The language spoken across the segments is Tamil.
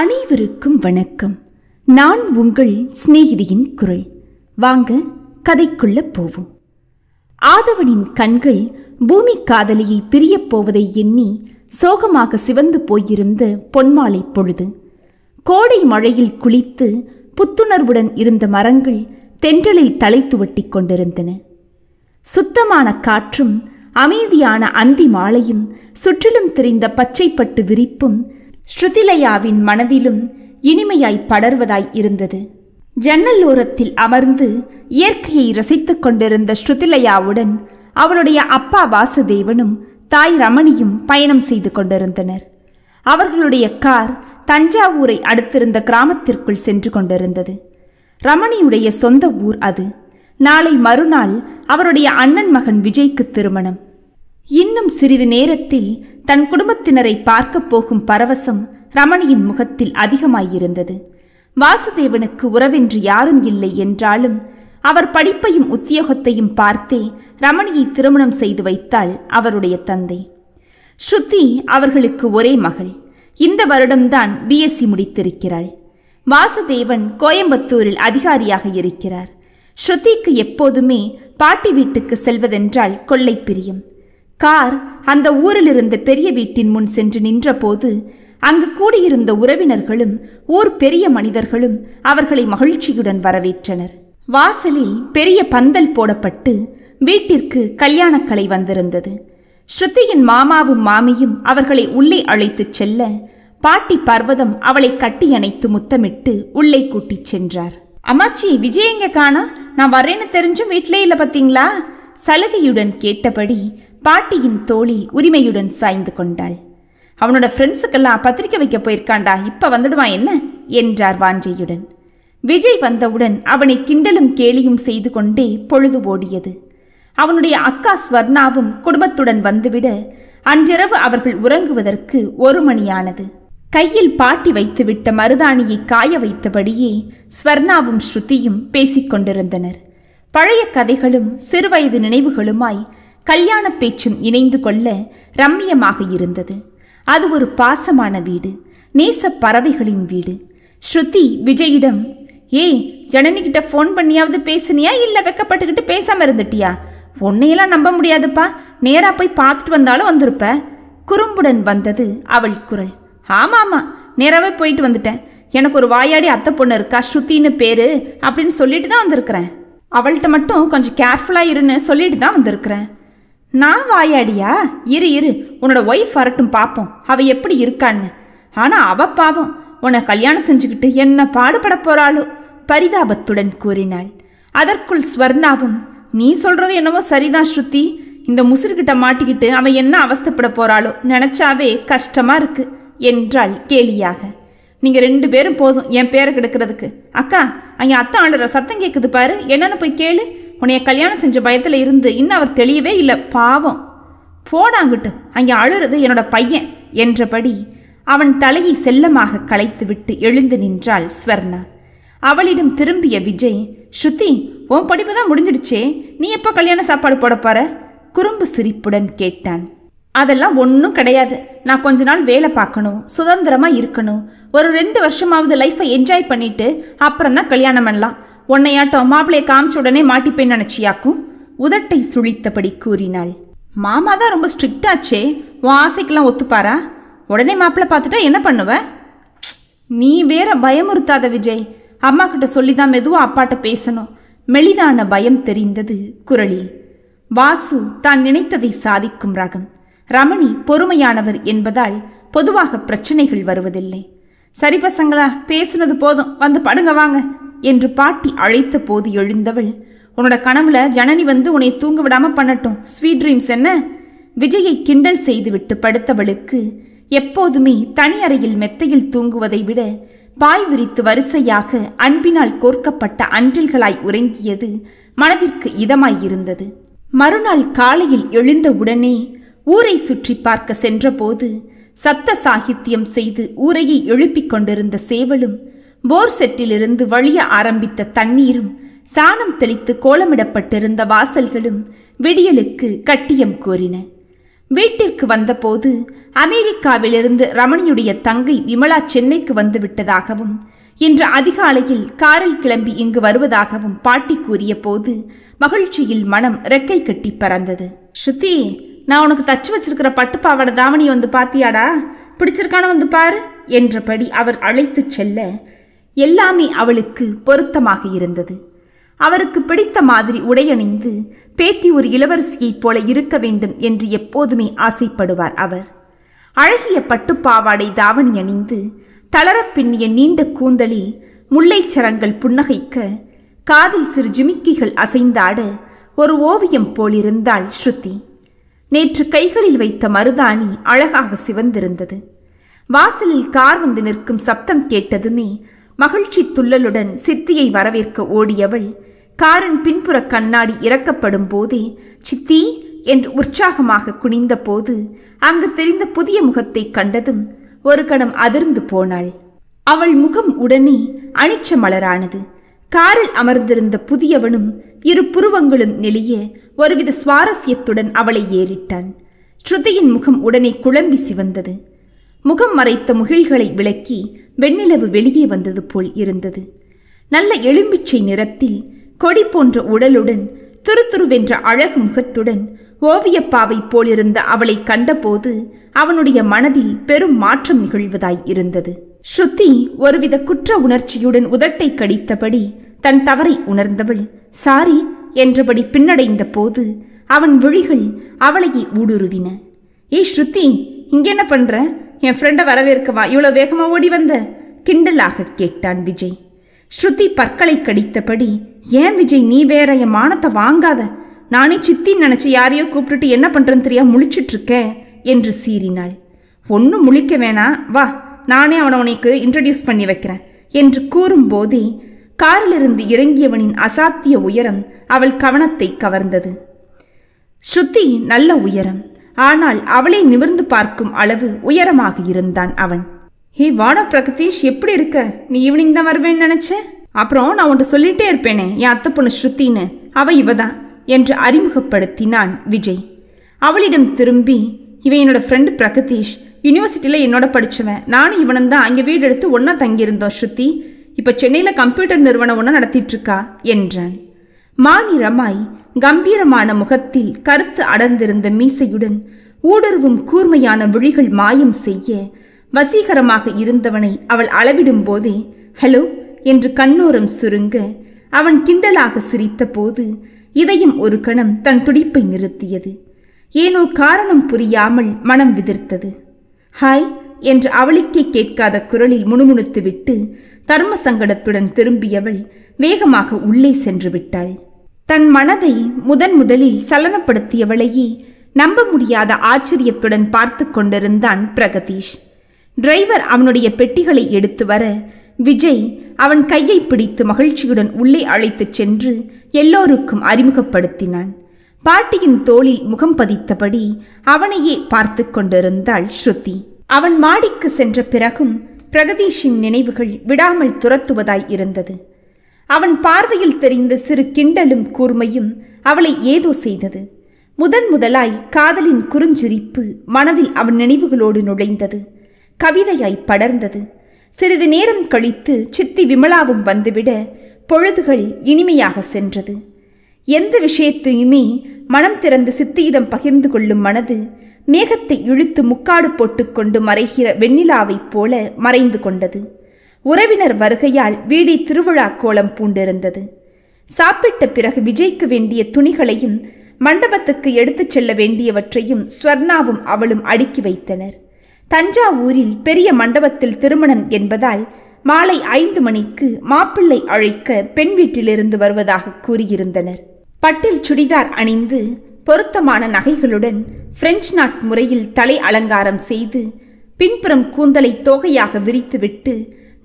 அனைவருக்கும் வணக்கம் நான் உங்கள் சிநேகிதியின் குரல் வாங்க கதைக்குள்ள போவோம் ஆதவனின் கண்கள் பூமி காதலியை பிரியப் போவதை எண்ணி சோகமாக சிவந்து போயிருந்த பொன்மாலை பொழுது கோடை மழையில் குளித்து புத்துணர்வுடன் இருந்த மரங்கள் தென்றலில் தலை துவட்டி கொண்டிருந்தன சுத்தமான காற்றும் அமைதியான அந்தி மாலையும் சுற்றிலும் தெரிந்த பச்சைப்பட்டு விரிப்பும் ஸ்ருதிலயாவின் மனதிலும் இனிமையாய் படர்வதாய் இருந்தது ஜன்னல் ஓரத்தில் அமர்ந்து இயற்கையை ரசித்துக் கொண்டிருந்த ஸ்ருதிலயாவுடன் அவளுடைய அப்பா வாசுதேவனும் தாய் ரமணியும் பயணம் செய்து கொண்டிருந்தனர் அவர்களுடைய கார் தஞ்சாவூரை அடுத்திருந்த கிராமத்திற்குள் சென்று கொண்டிருந்தது ரமணியுடைய சொந்த ஊர் அது நாளை மறுநாள் அவருடைய அண்ணன் மகன் விஜய்க்கு திருமணம் இன்னும் சிறிது நேரத்தில் தன் குடும்பத்தினரை பார்க்கப் போகும் பரவசம் ரமணியின் முகத்தில் அதிகமாயிருந்தது வாசுதேவனுக்கு உறவென்று யாரும் இல்லை என்றாலும் அவர் படிப்பையும் உத்தியோகத்தையும் பார்த்தே ரமணியை திருமணம் செய்து வைத்தாள் அவருடைய தந்தை ஸ்ருதி அவர்களுக்கு ஒரே மகள் இந்த வருடம்தான் பிஎஸ்சி முடித்திருக்கிறாள் வாசுதேவன் கோயம்புத்தூரில் அதிகாரியாக இருக்கிறார் ஸ்ருதிக்கு எப்போதுமே பாட்டி வீட்டுக்கு செல்வதென்றால் கொள்ளை பிரியம் கார் அந்த இருந்த பெரிய வீட்டின் முன் சென்று நின்றபோது அங்கு கூடியிருந்த உறவினர்களும் ஊர் பெரிய மனிதர்களும் அவர்களை மகிழ்ச்சியுடன் வரவேற்றனர் வாசலில் பெரிய பந்தல் போடப்பட்டு வீட்டிற்கு கல்யாணக்கலை வந்திருந்தது ஸ்ருதியின் மாமாவும் மாமியும் அவர்களை உள்ளே அழைத்துச் செல்ல பாட்டி பர்வதம் அவளை கட்டியணைத்து முத்தமிட்டு உள்ளே கூட்டிச் சென்றார் அம்மாச்சி விஜய் எங்க காணா நான் வரேன்னு தெரிஞ்சும் வீட்டிலே இல்லை பார்த்தீங்களா சலுகையுடன் கேட்டபடி பாட்டியின் தோழி உரிமையுடன் சாய்ந்து கொண்டாள் அவனோட ஃப்ரெண்ட்ஸுக்கெல்லாம் பத்திரிக்கை வைக்க போயிருக்காண்டா இப்போ வந்துடுவான் என்ன என்றார் வாஞ்சியுடன் விஜய் வந்தவுடன் அவனை கிண்டலும் கேலியும் செய்து கொண்டே பொழுது ஓடியது அவனுடைய அக்கா ஸ்வர்ணாவும் குடும்பத்துடன் வந்துவிட அன்றிரவு அவர்கள் உறங்குவதற்கு ஒரு மணியானது கையில் பாட்டி வைத்துவிட்ட மருதாணியை காய வைத்தபடியே ஸ்வர்ணாவும் ஸ்ருதியும் பேசிக்கொண்டிருந்தனர் பழைய கதைகளும் சிறுவயது நினைவுகளுமாய் கல்யாண பேச்சும் இணைந்து கொள்ள ரம்மியமாக இருந்தது அது ஒரு பாசமான வீடு நேச பறவைகளின் வீடு ஸ்ருதி விஜயிடம் ஏய் ஜனனிகிட்ட ஃபோன் பண்ணியாவது பேசுனியா இல்லை வெக்கப்பட்டுக்கிட்டு பேசாமல் இருந்துட்டியா உன்னையெல்லாம் நம்ப முடியாதுப்பா நேராக போய் பார்த்துட்டு வந்தாலும் வந்திருப்ப குறும்புடன் வந்தது அவள் குரல் ஆமாம் ஆமாம் நேராகவே போயிட்டு வந்துட்டேன் எனக்கு ஒரு வாயாடி அத்தை பொண்ணு இருக்கா ஸ்ருத்தின்னு பேர் அப்படின்னு சொல்லிட்டு தான் வந்திருக்கிறேன் அவள்கிட்ட மட்டும் கொஞ்சம் கேர்ஃபுல்லாக இருன்னு சொல்லிட்டு தான் வந்திருக்கிறேன் நான் வாயாடியா இரு இரு உன்னோட ஒய்ஃப் வரட்டும் பார்ப்போம் அவ எப்படி இருக்கான்னு ஆனால் அவ பாவம் உன்னை கல்யாணம் செஞ்சுக்கிட்டு என்ன பாடுபட போறாளோ பரிதாபத்துடன் கூறினாள் அதற்குள் ஸ்வர்ணாவும் நீ சொல்றது என்னவோ சரிதான் ஸ்ருதி இந்த முசிறுகிட்ட மாட்டிக்கிட்டு அவன் என்ன அவஸ்தப்பட போறாளோ நினைச்சாவே கஷ்டமா இருக்கு என்றாள் கேலியாக நீங்க ரெண்டு பேரும் போதும் என் பேரை கிடக்கிறதுக்கு அக்கா அங்கே அத்தை ஆண்டுற சத்தம் கேட்குது பாரு என்னன்னு போய் கேளு உனைய கல்யாணம் செஞ்ச பயத்தில் இருந்து இன்னும் அவர் தெளியவே இல்லை பாவம் போடாங்கிட்டு அங்கே அழுறது என்னோட பையன் என்றபடி அவன் தலையை செல்லமாக களைத்துவிட்டு எழுந்து நின்றாள் ஸ்வர்ணா அவளிடம் திரும்பிய விஜய் ஸ்ருதி உன் படிப்பு தான் முடிஞ்சிடுச்சே நீ எப்போ கல்யாண சாப்பாடு போடப்பார குறும்பு சிரிப்புடன் கேட்டான் அதெல்லாம் ஒன்றும் கிடையாது நான் கொஞ்ச நாள் வேலை பார்க்கணும் சுதந்திரமாக இருக்கணும் ஒரு ரெண்டு வருஷமாவது லைஃப்பை என்ஜாய் பண்ணிட்டு அப்புறம் தான் கல்யாணம் பண்ணலாம் உன்னையாட்டோம் மாப்பிளைய காமிச்ச உடனே மாட்டிப்பேன் நினச்சியாக்கும் உதட்டை சுழித்தபடி கூறினாள் மாமா தான் ரொம்ப ஸ்ட்ரிக்டாச்சே உன் ஆசைக்கெல்லாம் ஒத்துப்பாரா உடனே மாப்பிள்ளை பார்த்துட்டா என்ன பண்ணுவ நீ வேற பயமுறுத்தாத விஜய் அம்மா கிட்ட சொல்லி தான் மெதுவாக அப்பாட்ட பேசணும் மெலிதான பயம் தெரிந்தது குரலில் வாசு தான் நினைத்ததை சாதிக்கும் ராகம் ரமணி பொறுமையானவர் என்பதால் பொதுவாக பிரச்சனைகள் வருவதில்லை சரி பசங்களா பேசுனது போதும் வந்து படுங்க வாங்க என்று பாட்டி அழைத்த போது எழுந்தவள் உன்னோட கனவுல ஜனனி வந்து உன்னை தூங்க விடாம பண்ணட்டும் ஸ்வீட் ட்ரீம்ஸ் என்ன விஜயை கிண்டல் செய்துவிட்டு படுத்தவளுக்கு எப்போதுமே தனி அறையில் மெத்தையில் தூங்குவதை விட பாய் விரித்து வரிசையாக அன்பினால் கோர்க்கப்பட்ட அன்றில்களாய் உறங்கியது மனதிற்கு இதமாயிருந்தது மறுநாள் காலையில் எழுந்த உடனே ஊரை சுற்றி பார்க்க சென்றபோது சப்த சாகித்யம் செய்து ஊரையை எழுப்பிக் கொண்டிருந்த சேவலும் போர் செட்டிலிருந்து வழிய ஆரம்பித்த தண்ணீரும் சாணம் தெளித்து கோலமிடப்பட்டிருந்த வாசல்களும் விடியலுக்கு கட்டியம் கோரின வீட்டிற்கு வந்தபோது அமெரிக்காவிலிருந்து ரமணியுடைய தங்கை விமலா சென்னைக்கு வந்துவிட்டதாகவும் இன்று அதிகாலையில் காரில் கிளம்பி இங்கு வருவதாகவும் பாட்டி கூறிய போது மகிழ்ச்சியில் மனம் ரெக்கை கட்டி பறந்தது ஸ்ருதி நான் உனக்கு தச்சு வச்சிருக்கிற பட்டுப்பாவோட தாவணி வந்து பாத்தியாடா பிடிச்சிருக்கான வந்து பாரு என்றபடி அவர் அழைத்துச் செல்ல எல்லாமே அவளுக்கு பொருத்தமாக இருந்தது அவருக்கு பிடித்த மாதிரி உடையணிந்து பேத்தி ஒரு இளவரசியைப் போல இருக்க வேண்டும் என்று எப்போதுமே ஆசைப்படுவார் அவர் அழகிய பட்டுப்பாவாடை தாவணி அணிந்து தளரப்பின்னிய நீண்ட கூந்தலில் முல்லைச் சரங்கள் புன்னகைக்க காதில் சிறு ஜிமிக்கிகள் அசைந்தாட ஒரு ஓவியம் போலிருந்தாள் ஸ்ருதி நேற்று கைகளில் வைத்த மருதாணி அழகாக சிவந்திருந்தது வாசலில் கார் வந்து நிற்கும் சப்தம் கேட்டதுமே மகிழ்ச்சி துள்ளலுடன் சித்தியை வரவேற்க ஓடியவள் காரின் பின்புற கண்ணாடி இறக்கப்படும் போதே சித்தி என்று உற்சாகமாக குனிந்தபோது அங்கு தெரிந்த புதிய முகத்தை கண்டதும் ஒரு கணம் அதிர்ந்து போனாள் அவள் முகம் உடனே அணிச்ச மலரானது காரில் அமர்ந்திருந்த புதியவனும் இரு புருவங்களும் நெளிய ஒருவித சுவாரஸ்யத்துடன் அவளை ஏறிட்டான் ஸ்ருதியின் முகம் உடனே குழம்பி சிவந்தது முகம் மறைத்த முகில்களை விளக்கி வெண்ணிலவு வெளியே வந்தது போல் இருந்தது நல்ல எலும்பிச்சை நிறத்தில் கொடி போன்ற உடலுடன் துருதுருவென்ற அழகு முகத்துடன் ஓவியப்பாவை போலிருந்த அவளை கண்டபோது அவனுடைய மனதில் பெரும் மாற்றம் நிகழ்வதாய் இருந்தது ஸ்ருதி ஒருவித குற்ற உணர்ச்சியுடன் உதட்டை கடித்தபடி தன் தவறை உணர்ந்தவள் சாரி என்றபடி பின்னடைந்த போது அவன் விழிகள் அவளையே ஊடுருவின ஏ ஸ்ருதி இங்கென்ன பண்ற என் ஃப்ரெண்டை வரவேற்கவா இவ்வளோ வேகமாக ஓடி வந்த கிண்டலாக கேட்டான் விஜய் ஸ்ருதி பற்களை கடித்தபடி ஏன் விஜய் நீ வேற என் மானத்தை வாங்காத நானே சித்தின்னு நினச்சி யாரையோ கூப்பிட்டுட்டு என்ன பண்ணுறேன்னு தெரியா முழிச்சிட்ருக்கேன் என்று சீறினாள் ஒன்றும் முழிக்க வேணாம் வா நானே அவனை உனக்கு இன்ட்ரடியூஸ் பண்ணி வைக்கிறேன் என்று கூறும்போதே காரிலிருந்து இறங்கியவனின் அசாத்திய உயரம் அவள் கவனத்தை கவர்ந்தது ஸ்ருதி நல்ல உயரம் ஆனால் அவளை நிமிர்ந்து பார்க்கும் அளவு உயரமாக இருந்தான் அவன் ஹே வாடா பிரகதீஷ் எப்படி இருக்க நீ ஈவினிங் தான் வருவேன்னு நினச்ச அப்புறம் நான் உன்ட்டு சொல்லிட்டே இருப்பேனே என் அத்தை பொண்ணு ஸ்ருத்தின்னு அவ இவதான் என்று அறிமுகப்படுத்தினான் விஜய் அவளிடம் திரும்பி இவன் என்னோட ஃப்ரெண்டு பிரகதீஷ் யூனிவர்சிட்டியில் என்னோட படித்தவன் நானும் இவனும் தான் அங்கே வீடு எடுத்து ஒன்றா தங்கியிருந்தோம் ஸ்ருதி இப்போ சென்னையில் கம்ப்யூட்டர் நிறுவனம் ஒன்று இருக்கா என்றான் மானி ரமாய் கம்பீரமான முகத்தில் கருத்து அடர்ந்திருந்த மீசையுடன் ஊடுருவும் கூர்மையான விழிகள் மாயம் செய்ய வசீகரமாக இருந்தவனை அவள் அளவிடும் போதே ஹலோ என்று கண்ணோரம் சுருங்க அவன் கிண்டலாக சிரித்த போது இதயம் ஒரு கணம் தன் துடிப்பை நிறுத்தியது ஏனோ காரணம் புரியாமல் மனம் விதிர்த்தது ஹாய் என்று அவளுக்கே கேட்காத குரலில் முணுமுணுத்துவிட்டு தர்ம சங்கடத்துடன் திரும்பியவள் வேகமாக உள்ளே சென்று விட்டாள் தன் மனதை முதன் முதலில் சலனப்படுத்தியவளையே நம்ப முடியாத ஆச்சரியத்துடன் பார்த்து கொண்டிருந்தான் பிரகதீஷ் டிரைவர் அவனுடைய பெட்டிகளை எடுத்து வர விஜய் அவன் கையை பிடித்து மகிழ்ச்சியுடன் உள்ளே அழைத்துச் சென்று எல்லோருக்கும் அறிமுகப்படுத்தினான் பாட்டியின் தோளில் முகம் பதித்தபடி அவனையே பார்த்து கொண்டிருந்தாள் ஸ்ருதி அவன் மாடிக்கு சென்ற பிறகும் பிரகதீஷின் நினைவுகள் விடாமல் துரத்துவதாய் இருந்தது அவன் பார்வையில் தெரிந்த சிறு கிண்டலும் கூர்மையும் அவளை ஏதோ செய்தது முதன் முதலாய் காதலின் குறுஞ்சிரிப்பு மனதில் அவன் நினைவுகளோடு நுழைந்தது கவிதையாய் படர்ந்தது சிறிது நேரம் கழித்து சித்தி விமலாவும் வந்துவிட பொழுதுகள் இனிமையாக சென்றது எந்த விஷயத்தையுமே மனம் திறந்து சித்தியிடம் பகிர்ந்து கொள்ளும் மனது மேகத்தை இழுத்து முக்காடு போட்டுக்கொண்டு மறைகிற வெண்ணிலாவைப் போல மறைந்து கொண்டது உறவினர் வருகையால் வீடி திருவிழா கோலம் பூண்டிருந்தது சாப்பிட்ட பிறகு விஜய்க்கு வேண்டிய துணிகளையும் மண்டபத்துக்கு எடுத்துச் செல்ல வேண்டியவற்றையும் ஸ்வர்ணாவும் அவளும் அடுக்கி வைத்தனர் தஞ்சாவூரில் பெரிய மண்டபத்தில் திருமணம் என்பதால் மாலை ஐந்து மணிக்கு மாப்பிள்ளை அழைக்க பெண் வீட்டிலிருந்து வருவதாக கூறியிருந்தனர் பட்டில் சுடிதார் அணிந்து பொருத்தமான நகைகளுடன் பிரெஞ்சு நாட் முறையில் தலை அலங்காரம் செய்து பின்புறம் கூந்தலை தோகையாக விரித்துவிட்டு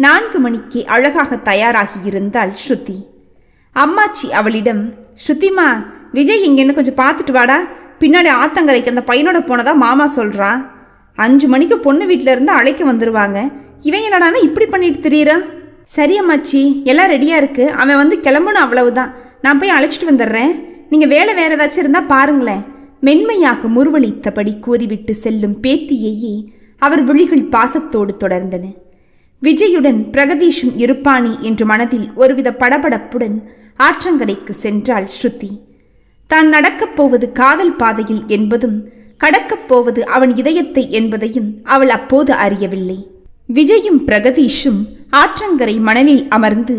நான்கு மணிக்கு அழகாக தயாராகி இருந்தாள் ஸ்ருதி அம்மாச்சி அவளிடம் ஸ்ருதிமா விஜய் இங்கேன்னு கொஞ்சம் பார்த்துட்டு வாடா பின்னாடி ஆத்தங்கரைக்கு அந்த பையனோட போனதா மாமா சொல்கிறான் அஞ்சு மணிக்கு பொண்ணு வீட்டில் இருந்து அழைக்க வந்துடுவாங்க இவன் என்னடா இப்படி பண்ணிட்டு தெரியுறா சரி அம்மாச்சி எல்லாம் ரெடியாக இருக்குது அவன் வந்து கிளம்பணும் அவ்வளவுதான் நான் போய் அழைச்சிட்டு வந்துடுறேன் நீங்கள் வேலை வேறு ஏதாச்சும் இருந்தால் பாருங்களேன் மென்மையாக முருவளித்தபடி கூறிவிட்டு செல்லும் பேத்தியையே அவர் விழிகள் பாசத்தோடு தொடர்ந்தன விஜயுடன் பிரகதீஷும் இருப்பானே என்று மனதில் ஒருவித படபடப்புடன் ஆற்றங்கரைக்கு சென்றாள் ஸ்ருதி தான் நடக்கப் போவது காதல் பாதையில் என்பதும் கடக்கப் போவது அவன் இதயத்தை என்பதையும் அவள் அப்போது அறியவில்லை விஜயும் பிரகதீஷும் ஆற்றங்கரை மணலில் அமர்ந்து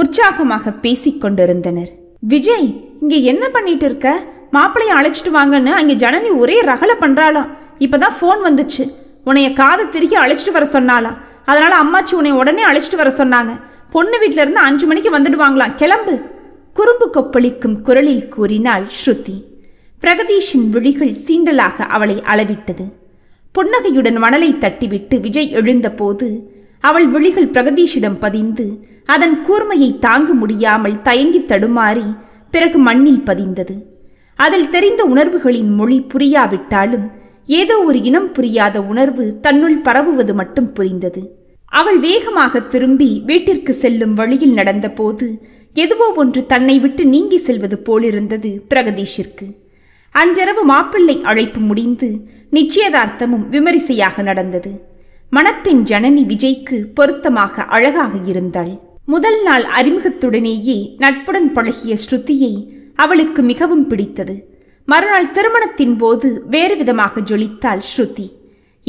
உற்சாகமாக பேசிக் கொண்டிருந்தனர் விஜய் இங்க என்ன பண்ணிட்டு இருக்க மாப்பிள்ளைய அழைச்சிட்டு வாங்கன்னு அங்கே ஜனனி ஒரே ரகல பண்றாளாம் இப்பதான் ஃபோன் வந்துச்சு உன்னைய காதை திருகி அழைச்சிட்டு வர சொன்னாலாம் அதனால் அம்மாச்சி உன்னை உடனே அழைச்சிட்டு வர சொன்னாங்க பொண்ணு வீட்டிலிருந்து அஞ்சு மணிக்கு வந்துடுவாங்களாம் கிளம்பு குறும்பு கொப்பளிக்கும் குரலில் கூறினாள் ஸ்ருதி பிரகதீஷின் விழிகள் சீண்டலாக அவளை அளவிட்டது புன்னகையுடன் மணலை தட்டிவிட்டு விஜய் எழுந்தபோது அவள் விழிகள் பிரகதீஷிடம் பதிந்து அதன் கூர்மையை தாங்க முடியாமல் தயங்கி தடுமாறி பிறகு மண்ணில் பதிந்தது அதில் தெரிந்த உணர்வுகளின் மொழி புரியாவிட்டாலும் ஏதோ ஒரு இனம் புரியாத உணர்வு தன்னுள் பரவுவது மட்டும் புரிந்தது அவள் வேகமாக திரும்பி வீட்டிற்கு செல்லும் வழியில் நடந்தபோது எதுவோ ஒன்று தன்னை விட்டு நீங்கி செல்வது போலிருந்தது பிரகதீஷிற்கு அன்றிரவு மாப்பிள்ளை அழைப்பு முடிந்து நிச்சயதார்த்தமும் விமரிசையாக நடந்தது மணப்பெண் ஜனனி விஜய்க்கு பொருத்தமாக அழகாக இருந்தாள் முதல் நாள் அறிமுகத்துடனேயே நட்புடன் பழகிய ஸ்ருதியை அவளுக்கு மிகவும் பிடித்தது மறுநாள் திருமணத்தின் போது வேறு விதமாக ஜொலித்தாள் ஸ்ருதி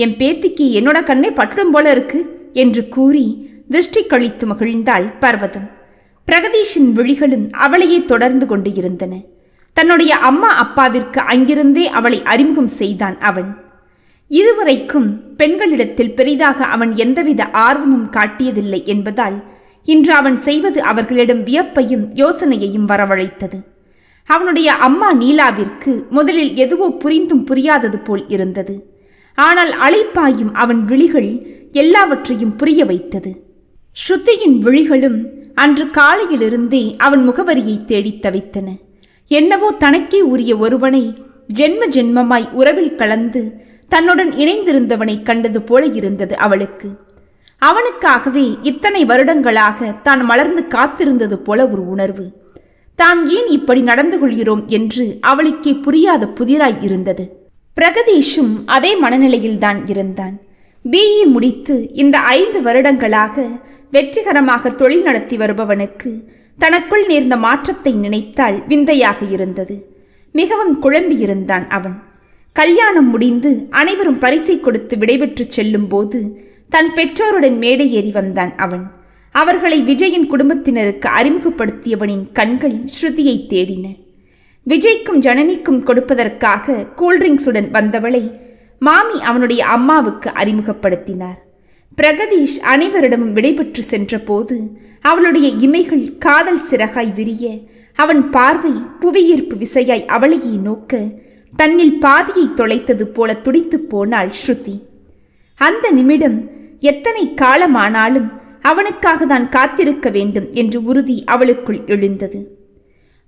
என் பேத்திக்கு என்னோட கண்ணை பட்டுடும் போல இருக்கு என்று கூறி திருஷ்டி கழித்து மகிழ்ந்தாள் பர்வதம் பிரகதீஷின் விழிகளும் அவளையே தொடர்ந்து கொண்டு இருந்தன தன்னுடைய அம்மா அப்பாவிற்கு அங்கிருந்தே அவளை அறிமுகம் செய்தான் அவன் இதுவரைக்கும் பெண்களிடத்தில் பெரிதாக அவன் எந்தவித ஆர்வமும் காட்டியதில்லை என்பதால் இன்று அவன் செய்வது அவர்களிடம் வியப்பையும் யோசனையையும் வரவழைத்தது அவனுடைய அம்மா நீலாவிற்கு முதலில் எதுவோ புரிந்தும் புரியாதது போல் இருந்தது ஆனால் அழைப்பாயும் அவன் விழிகள் எல்லாவற்றையும் புரிய வைத்தது ஸ்ருதியின் விழிகளும் அன்று காலையிலிருந்தே அவன் முகவரியை தேடித் தவித்தன என்னவோ தனக்கே உரிய ஒருவனை ஜென்ம ஜென்மமாய் உறவில் கலந்து தன்னுடன் இணைந்திருந்தவனை கண்டது போல இருந்தது அவளுக்கு அவனுக்காகவே இத்தனை வருடங்களாக தான் மலர்ந்து காத்திருந்தது போல ஒரு உணர்வு தாம் ஏன் இப்படி நடந்து கொள்கிறோம் என்று அவளுக்கே புரியாத புதிராய் இருந்தது பிரகதீஷும் அதே மனநிலையில்தான் இருந்தான் பிஇ முடித்து இந்த ஐந்து வருடங்களாக வெற்றிகரமாக தொழில் நடத்தி வருபவனுக்கு தனக்குள் நேர்ந்த மாற்றத்தை நினைத்தால் விந்தையாக இருந்தது மிகவும் குழம்பியிருந்தான் அவன் கல்யாணம் முடிந்து அனைவரும் பரிசை கொடுத்து விடைபெற்று செல்லும்போது தன் பெற்றோருடன் மேடை ஏறி வந்தான் அவன் அவர்களை விஜயின் குடும்பத்தினருக்கு அறிமுகப்படுத்தியவனின் கண்கள் ஸ்ருதியை தேடின விஜய்க்கும் ஜனனிக்கும் கொடுப்பதற்காக கூல்ட்ரிங்க்ஸுடன் வந்தவளை மாமி அவனுடைய அம்மாவுக்கு அறிமுகப்படுத்தினார் பிரகதீஷ் அனைவரிடமும் விடைபெற்று சென்றபோது அவளுடைய இமைகள் காதல் சிறகாய் விரிய அவன் பார்வை புவியீர்ப்பு விசையாய் அவளையே நோக்க தன்னில் பாதியை தொலைத்தது போல துடித்து போனாள் ஸ்ருதி அந்த நிமிடம் எத்தனை காலமானாலும் அவனுக்காக தான் காத்திருக்க வேண்டும் என்று உறுதி அவளுக்குள் எழுந்தது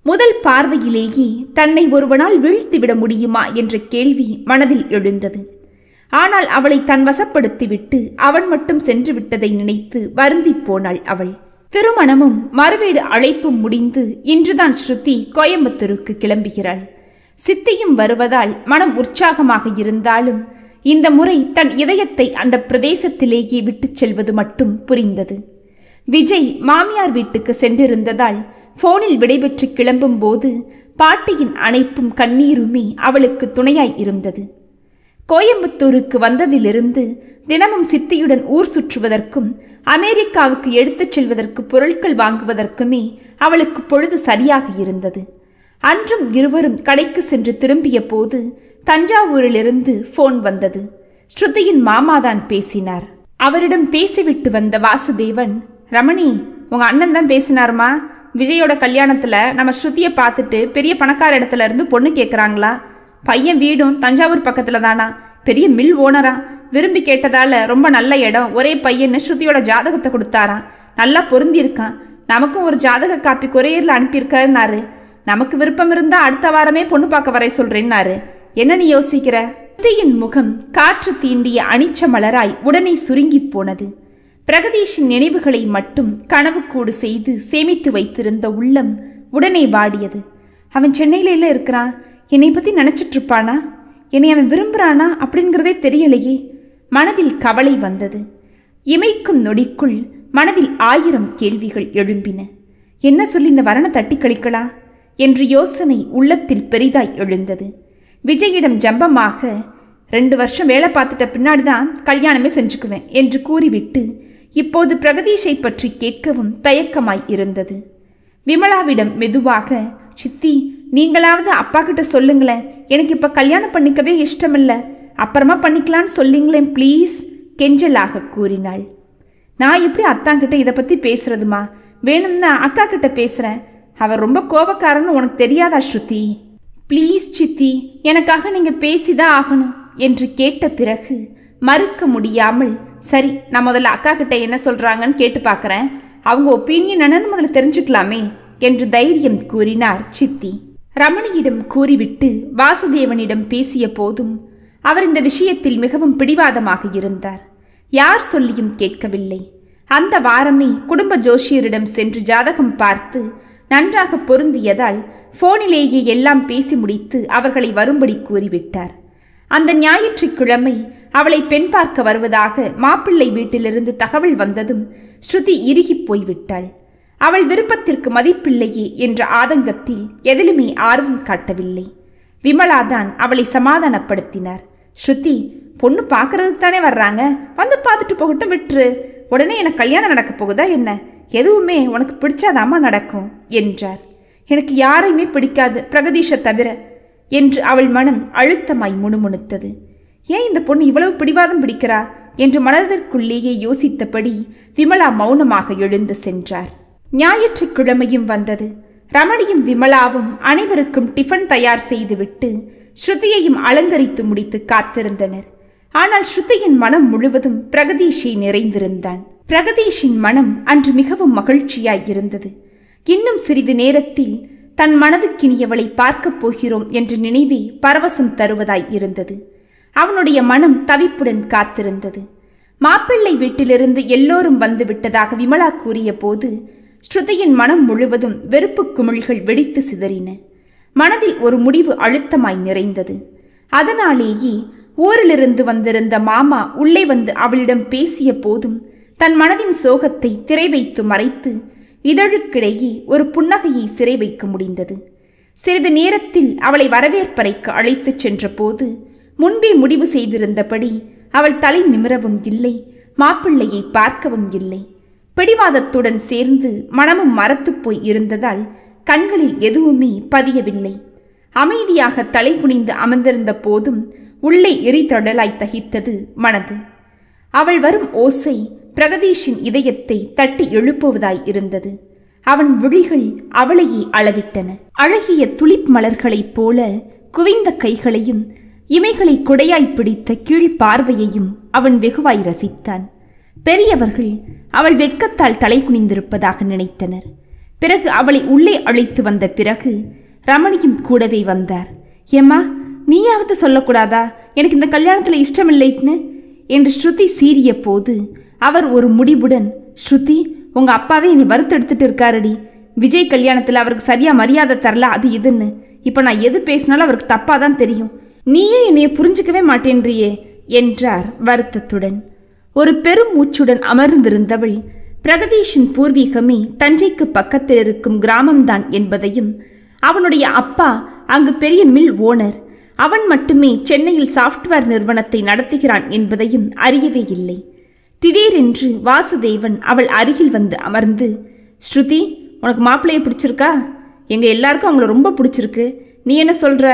முதல் பார்வையிலேயே தன்னை ஒருவனால் வீழ்த்திவிட முடியுமா என்ற கேள்வி மனதில் எழுந்தது ஆனால் அவளை தன் வசப்படுத்திவிட்டு அவன் மட்டும் சென்று விட்டதை நினைத்து வருந்தி போனாள் அவள் திருமணமும் மறுவேடு அழைப்பும் முடிந்து இன்றுதான் ஸ்ருதி கோயம்புத்தூருக்கு கிளம்புகிறாள் சித்தியும் வருவதால் மனம் உற்சாகமாக இருந்தாலும் இந்த முறை தன் இதயத்தை அந்த பிரதேசத்திலேயே விட்டுச் செல்வது மட்டும் புரிந்தது விஜய் மாமியார் வீட்டுக்கு சென்றிருந்ததால் போனில் விடைபெற்று கிளம்பும் போது பாட்டியின் அணைப்பும் கண்ணீருமே அவளுக்கு துணையாய் இருந்தது கோயம்புத்தூருக்கு வந்ததிலிருந்து தினமும் சித்தியுடன் ஊர் சுற்றுவதற்கும் அமெரிக்காவுக்கு எடுத்துச் செல்வதற்கு பொருட்கள் வாங்குவதற்குமே அவளுக்கு பொழுது சரியாக இருந்தது அன்றும் இருவரும் கடைக்கு சென்று திரும்பிய போது தஞ்சாவூரிலிருந்து போன் வந்தது ஸ்ருதியின் மாமாதான் பேசினார் அவரிடம் பேசிவிட்டு வந்த வாசுதேவன் ரமணி உங்க அண்ணன் தான் பேசினாருமா விஜயோட கல்யாணத்துல நம்ம ஸ்ருதியை பார்த்துட்டு பெரிய பணக்கார இடத்துல இருந்து பொண்ணு கேட்குறாங்களா பையன் வீடும் தஞ்சாவூர் பக்கத்துல தானா பெரிய மில் ஓனரா விரும்பி கேட்டதால ரொம்ப நல்ல இடம் ஒரே பையன் ஸ்ருதியோட ஜாதகத்தை கொடுத்தாரா நல்லா பொருந்திருக்கான் நமக்கும் ஒரு ஜாதக காப்பி கொரியரில் அனுப்பியிருக்காருன்னாரு நமக்கு விருப்பம் இருந்தால் அடுத்த வாரமே பொண்ணு பார்க்க வரைய சொல்கிறேன்னாரு என்ன நீ யோசிக்கிற குத்தியின் முகம் காற்று தீண்டிய அனிச்ச மலராய் உடனே சுருங்கி போனது பிரகதீஷின் நினைவுகளை மட்டும் கனவுக்கூடு செய்து சேமித்து வைத்திருந்த உள்ளம் உடனே வாடியது அவன் சென்னையில இருக்கிறான் என்னை பற்றி நினைச்சிட்டு இருப்பானா என்னை அவன் விரும்புறானா அப்படிங்கிறதே தெரியலையே மனதில் கவலை வந்தது இமைக்கும் நொடிக்குள் மனதில் ஆயிரம் கேள்விகள் எழும்பின என்ன சொல்லி இந்த வரண தட்டி கழிக்கலா என்று யோசனை உள்ளத்தில் பெரிதாய் எழுந்தது விஜயிடம் ஜம்பமாக ரெண்டு வருஷம் வேலை பார்த்துட்ட பின்னாடி தான் கல்யாணமே செஞ்சுக்குவேன் என்று கூறிவிட்டு இப்போது பிரகதீஷை பற்றி கேட்கவும் தயக்கமாய் இருந்தது விமலாவிடம் மெதுவாக சித்தி நீங்களாவது அப்பா கிட்ட சொல்லுங்களேன் எனக்கு இப்போ கல்யாணம் பண்ணிக்கவே இஷ்டமில்ல அப்புறமா பண்ணிக்கலான்னு சொல்லிங்களேன் ப்ளீஸ் கெஞ்சலாக கூறினாள் நான் இப்படி அத்தாங்கிட்ட இதை பற்றி பேசுறதுமா வேணும்னா அக்கா கிட்ட பேசுகிறேன் அவர் ரொம்ப கோபக்காரன்னு உனக்கு தெரியாதா ஸ்ருதி ப்ளீஸ் சித்தி எனக்காக நீங்கள் பேசிதான் ஆகணும் என்று கேட்ட பிறகு மறுக்க முடியாமல் சரி நான் முதல்ல அக்கா கிட்ட என்ன சொல்கிறாங்கன்னு கேட்டு பார்க்குறேன் அவங்க ஒப்பீனியன் என்னன்னு முதல்ல தெரிஞ்சுக்கலாமே என்று தைரியம் கூறினார் சித்தி ரமணியிடம் கூறிவிட்டு வாசுதேவனிடம் பேசிய போதும் அவர் இந்த விஷயத்தில் மிகவும் பிடிவாதமாக இருந்தார் யார் சொல்லியும் கேட்கவில்லை அந்த வாரமே குடும்ப ஜோஷியரிடம் சென்று ஜாதகம் பார்த்து நன்றாக பொருந்தியதால் போனிலேயே எல்லாம் பேசி முடித்து அவர்களை வரும்படி கூறிவிட்டார் அந்த ஞாயிற்றுக்கிழமை அவளை பெண் பார்க்க வருவதாக மாப்பிள்ளை வீட்டிலிருந்து தகவல் வந்ததும் ஸ்ருதி இறுகி போய்விட்டாள் அவள் விருப்பத்திற்கு மதிப்பில்லையே என்ற ஆதங்கத்தில் எதிலுமே ஆர்வம் காட்டவில்லை விமலாதான் அவளை சமாதானப்படுத்தினார் ஸ்ருதி பொண்ணு பார்க்கறதுக்கு தானே வர்றாங்க வந்து பார்த்துட்டு போகட்டும் விட்டுரு உடனே எனக்கு கல்யாணம் நடக்க போகுதா என்ன எதுவுமே உனக்கு பிடிச்சாதாமா நடக்கும் என்றார் எனக்கு யாரையுமே பிடிக்காது பிரகதீஷை தவிர என்று அவள் மனம் அழுத்தமாய் முணுமுணுத்தது ஏன் இந்த பொண்ணு இவ்வளவு பிடிவாதம் பிடிக்கிறா என்று மனதிற்குள்ளேயே யோசித்தபடி விமலா மௌனமாக எழுந்து சென்றார் ஞாயிற்றுக்கிழமையும் வந்தது ரமணியும் விமலாவும் அனைவருக்கும் டிஃபன் தயார் செய்துவிட்டு ஸ்ருதியையும் அலங்கரித்து முடித்து காத்திருந்தனர் ஆனால் ஸ்ருதியின் மனம் முழுவதும் பிரகதீஷை நிறைந்திருந்தான் பிரகதீஷின் மனம் அன்று மிகவும் மகிழ்ச்சியாயிருந்தது இன்னும் சிறிது நேரத்தில் தன் மனதுக்கினியவளை பார்க்கப் போகிறோம் என்ற நினைவே பரவசம் தருவதாய் இருந்தது அவனுடைய மனம் தவிப்புடன் காத்திருந்தது மாப்பிள்ளை வீட்டிலிருந்து எல்லோரும் வந்துவிட்டதாக விமலா கூறிய போது ஸ்ருதியின் மனம் முழுவதும் வெறுப்பு குமிழ்கள் வெடித்து சிதறின மனதில் ஒரு முடிவு அழுத்தமாய் நிறைந்தது அதனாலேயே ஊரிலிருந்து வந்திருந்த மாமா உள்ளே வந்து அவளிடம் பேசிய போதும் தன் மனதின் சோகத்தை திரை வைத்து மறைத்து இதழுக்கிடையே ஒரு புன்னகையை சிறை வைக்க முடிந்தது சிறிது நேரத்தில் அவளை வரவேற்பறைக்கு அழைத்துச் சென்ற போது முன்பே முடிவு செய்திருந்தபடி அவள் தலை நிமிரவும் இல்லை மாப்பிள்ளையை பார்க்கவும் இல்லை பிடிவாதத்துடன் சேர்ந்து மனமும் போய் இருந்ததால் கண்களில் எதுவுமே பதியவில்லை அமைதியாக தலை குனிந்து அமர்ந்திருந்த போதும் உள்ளே எரிதடலாய் தகித்தது மனது அவள் வரும் ஓசை பிரகதீஷின் இதயத்தை தட்டி எழுப்புவதாய் இருந்தது அவன் விழிகள் அவளையே அளவிட்டன அழகிய துளிப் மலர்களைப் போல குவிந்த கைகளையும் இமைகளை குடையாய்ப் பிடித்த கீழ் பார்வையையும் அவன் வெகுவாய் ரசித்தான் பெரியவர்கள் அவள் வெட்கத்தால் தலை குனிந்திருப்பதாக நினைத்தனர் பிறகு அவளை உள்ளே அழைத்து வந்த பிறகு ரமணியும் கூடவே வந்தார் ஏம்மா நீயாவது சொல்லக்கூடாதா எனக்கு இந்த கல்யாணத்தில் இஷ்டமில்லைன்னு என்று ஸ்ருதி சீறிய போது அவர் ஒரு முடிவுடன் ஸ்ருதி உங்கள் அப்பாவே வருத்த வருத்தெடுத்துட்டு இருக்காருடி விஜய் கல்யாணத்தில் அவருக்கு சரியாக மரியாதை தரல அது இதுன்னு இப்போ நான் எது பேசினாலும் அவருக்கு தப்பாக தான் தெரியும் நீயும் என்னைய புரிஞ்சிக்கவே மாட்டேன்றியே என்றார் வருத்தத்துடன் ஒரு பெரும் மூச்சுடன் அமர்ந்திருந்தவள் பிரகதீஷின் பூர்வீகமே தஞ்சைக்கு பக்கத்தில் இருக்கும் கிராமம்தான் என்பதையும் அவனுடைய அப்பா அங்கு பெரிய மில் ஓனர் அவன் மட்டுமே சென்னையில் சாஃப்ட்வேர் நிறுவனத்தை நடத்துகிறான் என்பதையும் அறியவே இல்லை திடீரென்று வாசுதேவன் அவள் அருகில் வந்து அமர்ந்து ஸ்ருதி உனக்கு மாப்பிள்ளையை பிடிச்சிருக்கா எங்கள் எல்லாருக்கும் அவங்கள ரொம்ப பிடிச்சிருக்கு நீ என்ன சொல்கிற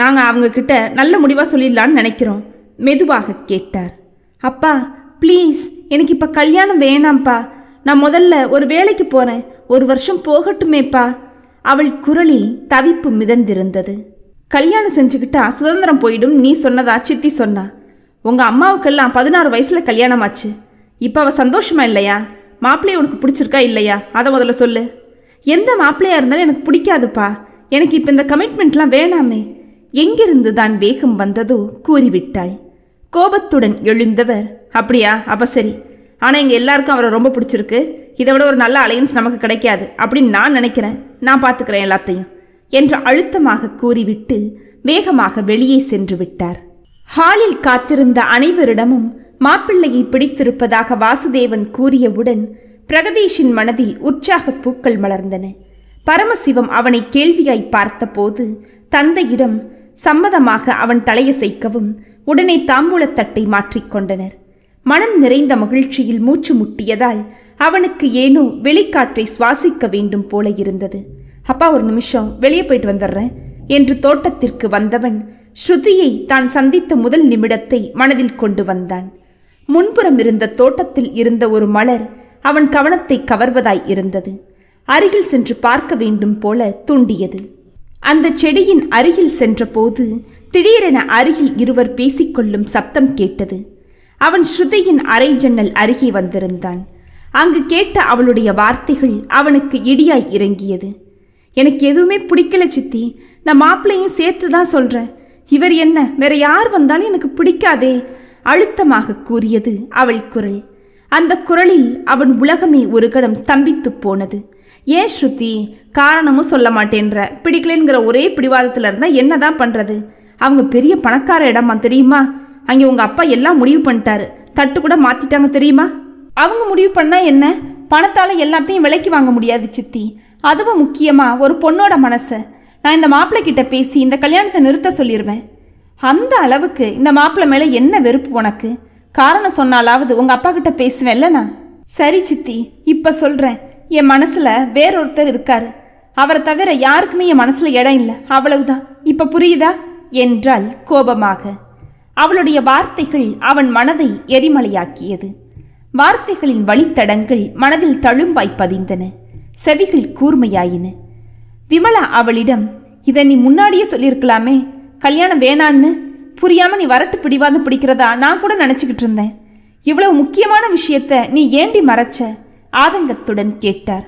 நாங்கள் அவங்கக்கிட்ட நல்ல முடிவாக சொல்லிடலான்னு நினைக்கிறோம் மெதுவாக கேட்டார் அப்பா ப்ளீஸ் எனக்கு இப்போ கல்யாணம் வேணாம்ப்பா நான் முதல்ல ஒரு வேலைக்கு போகிறேன் ஒரு வருஷம் போகட்டுமேப்பா அவள் குரலில் தவிப்பு மிதந்திருந்தது கல்யாணம் செஞ்சுக்கிட்டா சுதந்திரம் போயிடும் நீ சொன்னதா சித்தி சொன்னா உங்கள் அம்மாவுக்கெல்லாம் பதினாறு வயசில் கல்யாணம் ஆச்சு இப்போ அவள் சந்தோஷமா இல்லையா மாப்பிள்ளையை உனக்கு பிடிச்சிருக்கா இல்லையா அதை முதல்ல சொல்லு எந்த மாப்பிள்ளையாக இருந்தாலும் எனக்கு பிடிக்காதுப்பா எனக்கு இப்போ இந்த கமிட்மெண்ட்லாம் வேணாமே எங்கிருந்து தான் வேகம் வந்ததோ கூறிவிட்டாள் கோபத்துடன் எழுந்தவர் அப்படியா அப்போ சரி ஆனால் எங்கள் எல்லாருக்கும் அவரை ரொம்ப பிடிச்சிருக்கு இதை விட ஒரு நல்ல அலையன்ஸ் நமக்கு கிடைக்காது அப்படின்னு நான் நினைக்கிறேன் நான் பார்த்துக்கிறேன் எல்லாத்தையும் என்று அழுத்தமாக கூறிவிட்டு வேகமாக வெளியே சென்று விட்டார் ஹாலில் காத்திருந்த அனைவரிடமும் மாப்பிள்ளையை பிடித்திருப்பதாக வாசுதேவன் கூறியவுடன் பிரகதீஷின் மனதில் உற்சாக பூக்கள் மலர்ந்தன பரமசிவம் அவனை கேள்வியாய் பார்த்தபோது தந்தையிடம் சம்மதமாக அவன் தலையசைக்கவும் உடனே தாம்பூலத்தட்டை மாற்றிக்கொண்டனர் மனம் நிறைந்த மகிழ்ச்சியில் மூச்சு முட்டியதால் அவனுக்கு ஏனோ வெளிக்காற்றை சுவாசிக்க வேண்டும் போல இருந்தது அப்பா ஒரு நிமிஷம் வெளியே போயிட்டு வந்துடுறேன் என்று தோட்டத்திற்கு வந்தவன் ஸ்ருதியை தான் சந்தித்த முதல் நிமிடத்தை மனதில் கொண்டு வந்தான் முன்புறம் இருந்த தோட்டத்தில் இருந்த ஒரு மலர் அவன் கவனத்தை கவர்வதாய் இருந்தது அருகில் சென்று பார்க்க வேண்டும் போல தூண்டியது அந்த செடியின் அருகில் சென்றபோது திடீரென அருகில் இருவர் பேசிக்கொள்ளும் சப்தம் கேட்டது அவன் ஸ்ருதியின் அரை ஜன்னல் அருகே வந்திருந்தான் அங்கு கேட்ட அவளுடைய வார்த்தைகள் அவனுக்கு இடியாய் இறங்கியது எனக்கு எதுவுமே பிடிக்கல சித்தி நான் மாப்பிள்ளையும் சேர்த்து தான் சொல்கிறேன் இவர் என்ன வேற யார் வந்தாலும் எனக்கு பிடிக்காதே அழுத்தமாக கூறியது அவள் குரல் அந்த குரலில் அவன் உலகமே ஒரு கடம் ஸ்தம்பித்து போனது ஏன் ஸ்ருதி காரணமும் சொல்ல மாட்டேன்ற பிடிக்கலைங்கிற ஒரே பிடிவாதத்தில் இருந்தால் என்ன தான் பண்ணுறது அவங்க பெரிய பணக்கார இடமா தெரியுமா அங்கே உங்கள் அப்பா எல்லாம் முடிவு பண்ணிட்டாரு தட்டு கூட மாற்றிட்டாங்க தெரியுமா அவங்க முடிவு பண்ணால் என்ன பணத்தால் எல்லாத்தையும் விலைக்கு வாங்க முடியாது சித்தி அதுவும் முக்கியமாக ஒரு பொண்ணோட மனசை நான் இந்த மாப்பிள்ளை கிட்ட பேசி இந்த கல்யாணத்தை நிறுத்த சொல்லிடுவேன் அந்த அளவுக்கு இந்த மாப்பிள்ளை மேலே என்ன வெறுப்பு உனக்கு காரணம் சொன்னாலாவது உங்கள் அப்பா கிட்ட பேசுவேன்ல நான் சரி சித்தி இப்போ சொல்கிறேன் என் மனசில் வேறொருத்தர் இருக்கார் அவரை தவிர யாருக்குமே என் மனசில் இடம் இல்லை அவ்வளவுதான் இப்போ புரியுதா என்றால் கோபமாக அவளுடைய வார்த்தைகள் அவன் மனதை எரிமலையாக்கியது வார்த்தைகளின் வழித்தடங்கள் மனதில் தழும்பாய் பதிந்தன செவிகள் கூர்மையாயின விமலா அவளிடம் இதை நீ முன்னாடியே சொல்லியிருக்கலாமே கல்யாணம் வேணான்னு புரியாமல் நீ வரட்டு பிடிவாதம் பிடிக்கிறதா நான் கூட நினச்சிக்கிட்டு இருந்தேன் இவ்வளவு முக்கியமான விஷயத்த நீ ஏண்டி மறைச்ச ஆதங்கத்துடன் கேட்டார்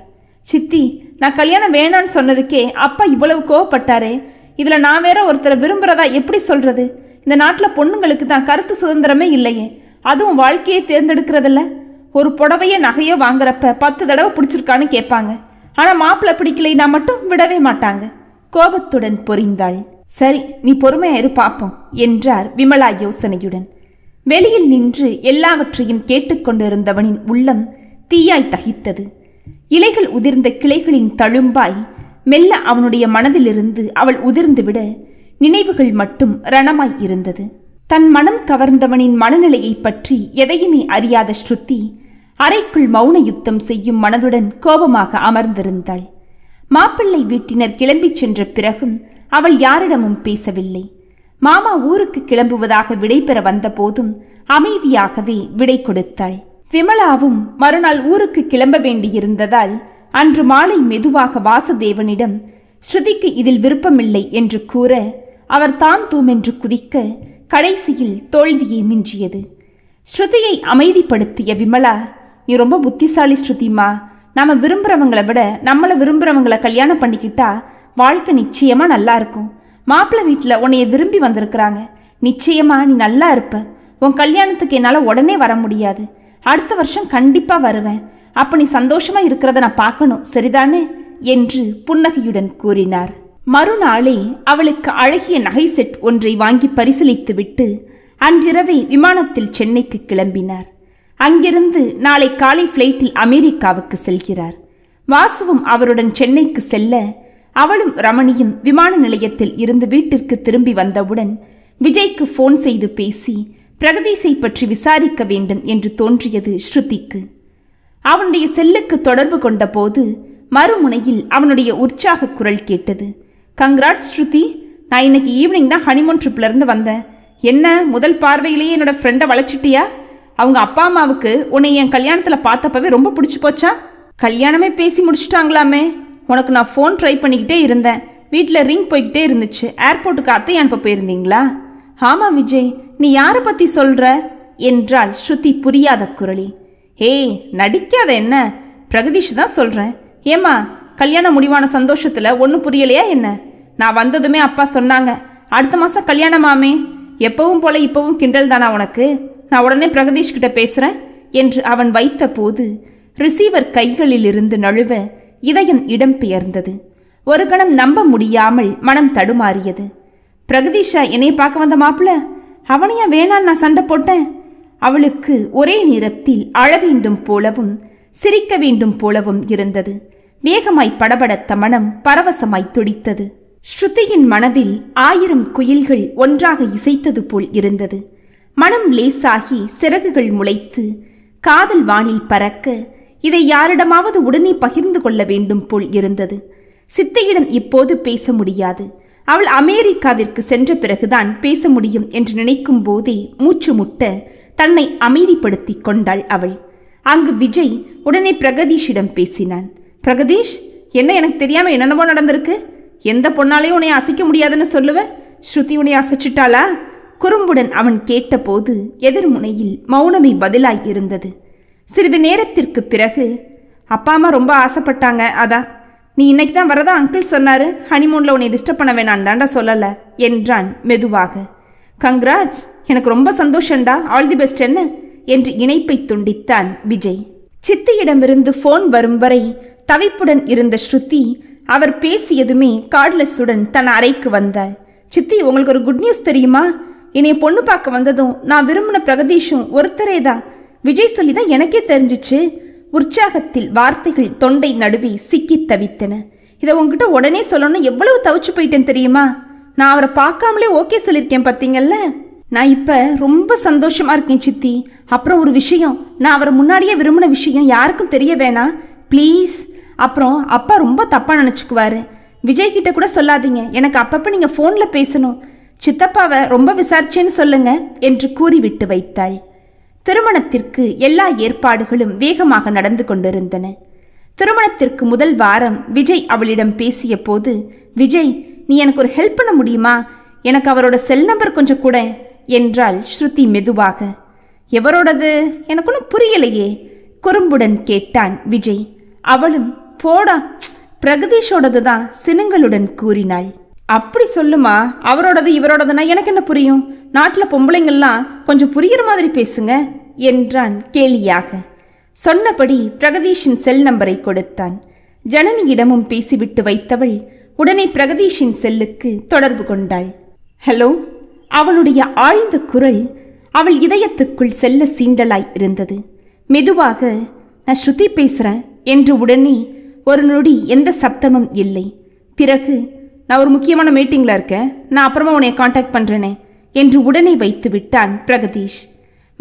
சித்தி நான் கல்யாணம் வேணான்னு சொன்னதுக்கே அப்பா இவ்வளவு கோவப்பட்டாரே இதில் நான் வேற ஒருத்தரை விரும்புகிறதா எப்படி சொல்கிறது இந்த நாட்டில் பொண்ணுங்களுக்கு தான் கருத்து சுதந்திரமே இல்லையே அதுவும் வாழ்க்கையை தேர்ந்தெடுக்கிறதில்ல ஒரு புடவையோ நகையோ வாங்குறப்ப பத்து தடவை பிடிச்சிருக்கான்னு கேட்பாங்க ஆனால் மாப்பிள்ளை பிடிக்கலைன்னா மட்டும் விடவே மாட்டாங்க கோபத்துடன் பொறிந்தாள் சரி நீ பொறுமையா இரு பார்ப்போம் என்றார் விமலா யோசனையுடன் வெளியில் நின்று எல்லாவற்றையும் கேட்டுக்கொண்டிருந்தவனின் உள்ளம் தீயாய் தகித்தது இலைகள் உதிர்ந்த கிளைகளின் தழும்பாய் மெல்ல அவனுடைய மனதிலிருந்து அவள் உதிர்ந்துவிட நினைவுகள் மட்டும் ரணமாய் இருந்தது தன் மனம் கவர்ந்தவனின் மனநிலையை பற்றி எதையுமே அறியாத ஸ்ருதி அறைக்குள் மௌன யுத்தம் செய்யும் மனதுடன் கோபமாக அமர்ந்திருந்தாள் மாப்பிள்ளை வீட்டினர் கிளம்பிச் சென்ற பிறகும் அவள் யாரிடமும் பேசவில்லை மாமா ஊருக்கு கிளம்புவதாக விடைபெற வந்தபோதும் அமைதியாகவே விடை கொடுத்தாள் விமலாவும் மறுநாள் ஊருக்கு கிளம்ப வேண்டியிருந்ததால் அன்று மாலை மெதுவாக வாசுதேவனிடம் ஸ்ருதிக்கு இதில் விருப்பமில்லை என்று கூற அவர் தாம் தூமென்று குதிக்க கடைசியில் தோல்வியை மிஞ்சியது ஸ்ருதியை அமைதிப்படுத்திய விமலா நீ ரொம்ப புத்திசாலி ஸ்ருதிமா நாம் விரும்புகிறவங்களை விட நம்மளை விரும்புகிறவங்களை கல்யாணம் பண்ணிக்கிட்டா வாழ்க்கை நிச்சயமாக நல்லா இருக்கும் மாப்பிள்ளை வீட்டில் உன்னைய விரும்பி வந்திருக்கிறாங்க நிச்சயமாக நீ நல்லா இருப்ப உன் கல்யாணத்துக்கு என்னால் உடனே வர முடியாது அடுத்த வருஷம் கண்டிப்பாக வருவேன் அப்போ நீ சந்தோஷமாக இருக்கிறத நான் பார்க்கணும் சரிதானே என்று புன்னகையுடன் கூறினார் மறுநாளே அவளுக்கு அழகிய நகை செட் ஒன்றை வாங்கி பரிசீலித்துவிட்டு அன்றிரவே விமானத்தில் சென்னைக்கு கிளம்பினார் அங்கிருந்து நாளை காலை ஃப்ளைட்டில் அமெரிக்காவுக்கு செல்கிறார் வாசுவும் அவருடன் சென்னைக்கு செல்ல அவளும் ரமணியும் விமான நிலையத்தில் இருந்து வீட்டிற்கு திரும்பி வந்தவுடன் விஜய்க்கு ஃபோன் செய்து பேசி பிரகதீஷை பற்றி விசாரிக்க வேண்டும் என்று தோன்றியது ஸ்ருதிக்கு அவனுடைய செல்லுக்கு தொடர்பு கொண்டபோது மறுமுனையில் அவனுடைய உற்சாக குரல் கேட்டது கங்க்ராட்ஸ் ஸ்ருதி நான் இன்னைக்கு ஈவினிங் தான் ஹனிமூன் ட்ரிப்லேருந்து வந்தேன் என்ன முதல் பார்வையிலேயே என்னோடய ஃப்ரெண்டை வளைச்சிட்டியா அவங்க அப்பா அம்மாவுக்கு உன்னை என் கல்யாணத்தில் பார்த்தப்பவே ரொம்ப பிடிச்சி போச்சா கல்யாணமே பேசி முடிச்சுட்டாங்களாமே உனக்கு நான் ஃபோன் ட்ரை பண்ணிக்கிட்டே இருந்தேன் வீட்டில் ரிங் போய்கிட்டே இருந்துச்சு ஏர்போர்ட்டுக்கு அத்தை அனுப்ப போயிருந்தீங்களா ஆமாம் விஜய் நீ யாரை பற்றி சொல்கிற என்றாள் ஸ்ருதி புரியாத குரலி ஏய் நடிக்காத என்ன பிரகதீஷ் தான் சொல்கிறேன் ஏம்மா கல்யாணம் முடிவான சந்தோஷத்தில் ஒன்றும் புரியலையா என்ன நான் வந்ததுமே அப்பா சொன்னாங்க அடுத்த மாதம் கல்யாணமாமே எப்பவும் போல இப்பவும் கிண்டல் தானா உனக்கு நான் உடனே பிரகதீஷ் கிட்ட பேசுகிறேன் என்று அவன் வைத்த போது ரிசீவர் கைகளில் இருந்து நழுவ இதயம் இடம் பெயர்ந்தது ஒரு கணம் நம்ப முடியாமல் மனம் தடுமாறியது பிரகதீஷா என்னை பார்க்க வந்த மாப்பிள அவனையா வேணாம் நான் சண்டை போட்டேன் அவளுக்கு ஒரே நேரத்தில் அழ வேண்டும் போலவும் சிரிக்க வேண்டும் போலவும் இருந்தது வேகமாய் படபடத்த மனம் பரவசமாய் துடித்தது ஸ்ருதியின் மனதில் ஆயிரம் குயில்கள் ஒன்றாக இசைத்தது போல் இருந்தது மனம் லேசாகி சிறகுகள் முளைத்து காதல் வானில் பறக்க இதை யாரிடமாவது உடனே பகிர்ந்து கொள்ள வேண்டும் போல் இருந்தது சித்தையிடம் இப்போது பேச முடியாது அவள் அமெரிக்காவிற்கு சென்ற பிறகுதான் பேச முடியும் என்று நினைக்கும் போதே மூச்சு முட்ட தன்னை அமைதிப்படுத்தி கொண்டாள் அவள் அங்கு விஜய் உடனே பிரகதீஷிடம் பேசினான் பிரகதீஷ் என்ன எனக்கு தெரியாமல் என்னென்னவோ நடந்திருக்கு எந்த பொண்ணாலையும் உன்னை அசைக்க முடியாதுன்னு சொல்லுவேன் ஸ்ருதி உன்னை அசைச்சிட்டாளா குறும்புடன் அவன் கேட்டபோது எதிர்முனையில் மௌனமே பதிலாய் இருந்தது சிறிது நேரத்திற்கு பிறகு அப்பா அம்மா ரொம்ப ஆசைப்பட்டாங்க அதான் நீ இன்னைக்கு தான் வரதா அங்கிள் சொன்னாரு ஹனிமூனில் உன்னை டிஸ்டர்ப் பண்ண வேணாம் தாண்டா சொல்லலை என்றான் மெதுவாக கங்க்ராட்ஸ் எனக்கு ரொம்ப சந்தோஷம்டா ஆல் தி பெஸ்ட் என்ன என்று இணைப்பை துண்டித்தான் விஜய் சித்தியிடமிருந்து ஃபோன் வரும் வரை தவிப்புடன் இருந்த ஸ்ருதி அவர் பேசியதுமே கார்ட்லெஸ்ஸுடன் தன் அறைக்கு வந்தாள் சித்தி உங்களுக்கு ஒரு குட் நியூஸ் தெரியுமா என்னை பொண்ணு பார்க்க வந்ததும் நான் விரும்பின பிரகதீஷும் ஒருத்தரே தான் விஜய் சொல்லி தான் எனக்கே தெரிஞ்சிச்சு உற்சாகத்தில் வார்த்தைகள் தொண்டை நடுவே சிக்கி தவித்தன இதை உங்ககிட்ட உடனே சொல்லணும் எவ்வளவு தவிச்சு போயிட்டேன் தெரியுமா நான் அவரை பார்க்காமலே ஓகே சொல்லியிருக்கேன் பார்த்தீங்கல்ல நான் இப்போ ரொம்ப சந்தோஷமாக இருக்கேன் சித்தி அப்புறம் ஒரு விஷயம் நான் அவரை முன்னாடியே விரும்பின விஷயம் யாருக்கும் தெரிய வேணாம் ப்ளீஸ் அப்புறம் அப்பா ரொம்ப தப்பாக நினச்சிக்குவார் விஜய் கிட்டே கூட சொல்லாதீங்க எனக்கு அப்பப்போ நீங்கள் ஃபோனில் பேசணும் சித்தப்பாவை ரொம்ப விசாரிச்சேன்னு சொல்லுங்க என்று கூறிவிட்டு வைத்தாள் திருமணத்திற்கு எல்லா ஏற்பாடுகளும் வேகமாக நடந்து கொண்டிருந்தன திருமணத்திற்கு முதல் வாரம் விஜய் அவளிடம் பேசிய போது விஜய் நீ எனக்கு ஒரு ஹெல்ப் பண்ண முடியுமா எனக்கு அவரோட செல் நம்பர் கொஞ்சம் கூட என்றாள் ஸ்ருதி மெதுவாக எவரோடது எனக்கு ஒன்றும் புரியலையே குறும்புடன் கேட்டான் விஜய் அவளும் போடா பிரகதீஷோடது தான் சினங்களுடன் கூறினாள் அப்படி சொல்லுமா அவரோடது இவரோடதுனா எனக்கு என்ன புரியும் நாட்டில் பொம்பளைங்கள்லாம் கொஞ்சம் புரியிற மாதிரி பேசுங்க என்றான் கேலியாக சொன்னபடி பிரகதீஷின் செல் நம்பரை கொடுத்தான் ஜனனியிடமும் பேசிவிட்டு வைத்தவள் உடனே பிரகதீஷின் செல்லுக்கு தொடர்பு கொண்டாள் ஹலோ அவளுடைய ஆழ்ந்த குரல் அவள் இதயத்துக்குள் செல்ல சீண்டலாய் இருந்தது மெதுவாக நான் ஸ்ருதி பேசுகிறேன் என்று உடனே ஒரு நொடி எந்த சப்தமும் இல்லை பிறகு நான் ஒரு முக்கியமான மீட்டிங்கில் இருக்கேன் நான் அப்புறமா உனைய காண்டாக்ட் பண்ணுறேனே என்று உடனே வைத்து விட்டான் பிரகதீஷ்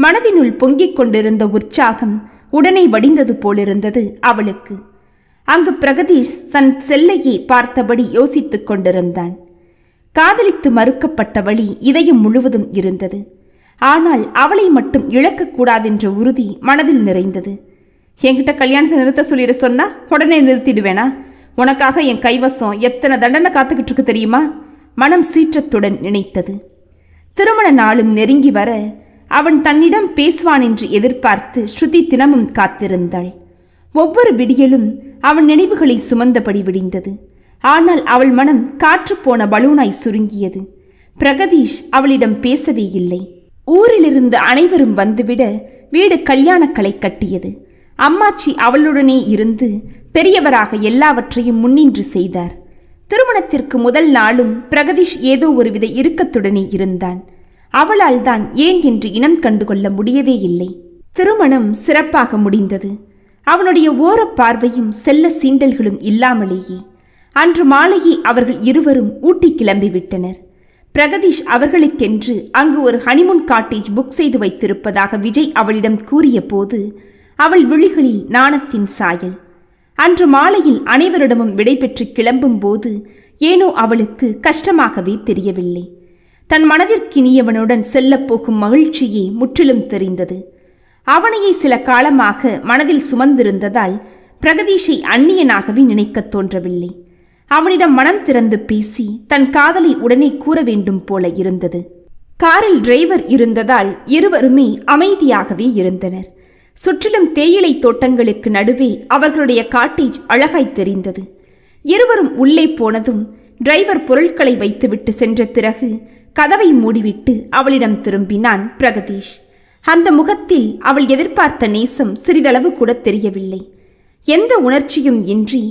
மனதினுள் பொங்கிக் கொண்டிருந்த உற்சாகம் உடனே வடிந்தது போலிருந்தது அவளுக்கு அங்கு பிரகதீஷ் தன் செல்லையே பார்த்தபடி யோசித்துக் கொண்டிருந்தான் காதலித்து மறுக்கப்பட்ட வழி இதயம் முழுவதும் இருந்தது ஆனால் அவளை மட்டும் இழக்கக்கூடாதென்ற உறுதி மனதில் நிறைந்தது என்கிட்ட கல்யாணத்தை நிறுத்த சொல்லிட சொன்னால் உடனே நிறுத்திடுவேனா உனக்காக என் கைவசம் எத்தனை தண்டனை காத்துக்கிட்டு இருக்கு தெரியுமா மனம் சீற்றத்துடன் நினைத்தது திருமண நாளும் நெருங்கி வர அவன் தன்னிடம் பேசுவான் என்று எதிர்பார்த்து ஸ்ருதி தினமும் காத்திருந்தாள் ஒவ்வொரு விடியலும் அவன் நினைவுகளை சுமந்தபடி விடிந்தது ஆனால் அவள் மனம் காற்று போன பலூனாய் சுருங்கியது பிரகதீஷ் அவளிடம் பேசவே இல்லை ஊரிலிருந்து அனைவரும் வந்துவிட வீடு கல்யாணக்களை கட்டியது அம்மாச்சி அவளுடனே இருந்து பெரியவராக எல்லாவற்றையும் முன்னின்று செய்தார் திருமணத்திற்கு முதல் நாளும் பிரகதீஷ் ஏதோ ஒருவித இறுக்கத்துடனே இருந்தான் அவளால் தான் ஏன் என்று இனம் கண்டுகொள்ள முடியவே இல்லை திருமணம் சிறப்பாக முடிந்தது அவனுடைய ஓர பார்வையும் செல்ல சீண்டல்களும் இல்லாமலேயே அன்று மாலையே அவர்கள் இருவரும் ஊட்டி கிளம்பிவிட்டனர் பிரகதீஷ் அவர்களுக்கென்று அங்கு ஒரு ஹனிமூன் காட்டேஜ் புக் செய்து வைத்திருப்பதாக விஜய் அவளிடம் கூறிய போது அவள் விழிகளில் நாணத்தின் சாயல் அன்று மாலையில் அனைவரிடமும் விடைபெற்று கிளம்பும் போது ஏனோ அவளுக்கு கஷ்டமாகவே தெரியவில்லை தன் மனதிற்கினியவனுடன் செல்லப்போகும் மகிழ்ச்சியே முற்றிலும் தெரிந்தது அவனையே சில காலமாக மனதில் சுமந்திருந்ததால் பிரகதீஷை அந்நியனாகவே நினைக்கத் தோன்றவில்லை அவனிடம் மனம் திறந்து பேசி தன் காதலை உடனே கூற வேண்டும் போல இருந்தது காரில் டிரைவர் இருந்ததால் இருவருமே அமைதியாகவே இருந்தனர் சுற்றிலும் தேயிலை தோட்டங்களுக்கு நடுவே அவர்களுடைய காட்டேஜ் அழகாய் தெரிந்தது இருவரும் உள்ளே போனதும் டிரைவர் பொருட்களை வைத்துவிட்டு சென்ற பிறகு கதவை மூடிவிட்டு அவளிடம் திரும்பினான் பிரகதீஷ் அந்த முகத்தில் அவள் எதிர்பார்த்த நேசம் சிறிதளவு கூட தெரியவில்லை எந்த உணர்ச்சியும் இன்றி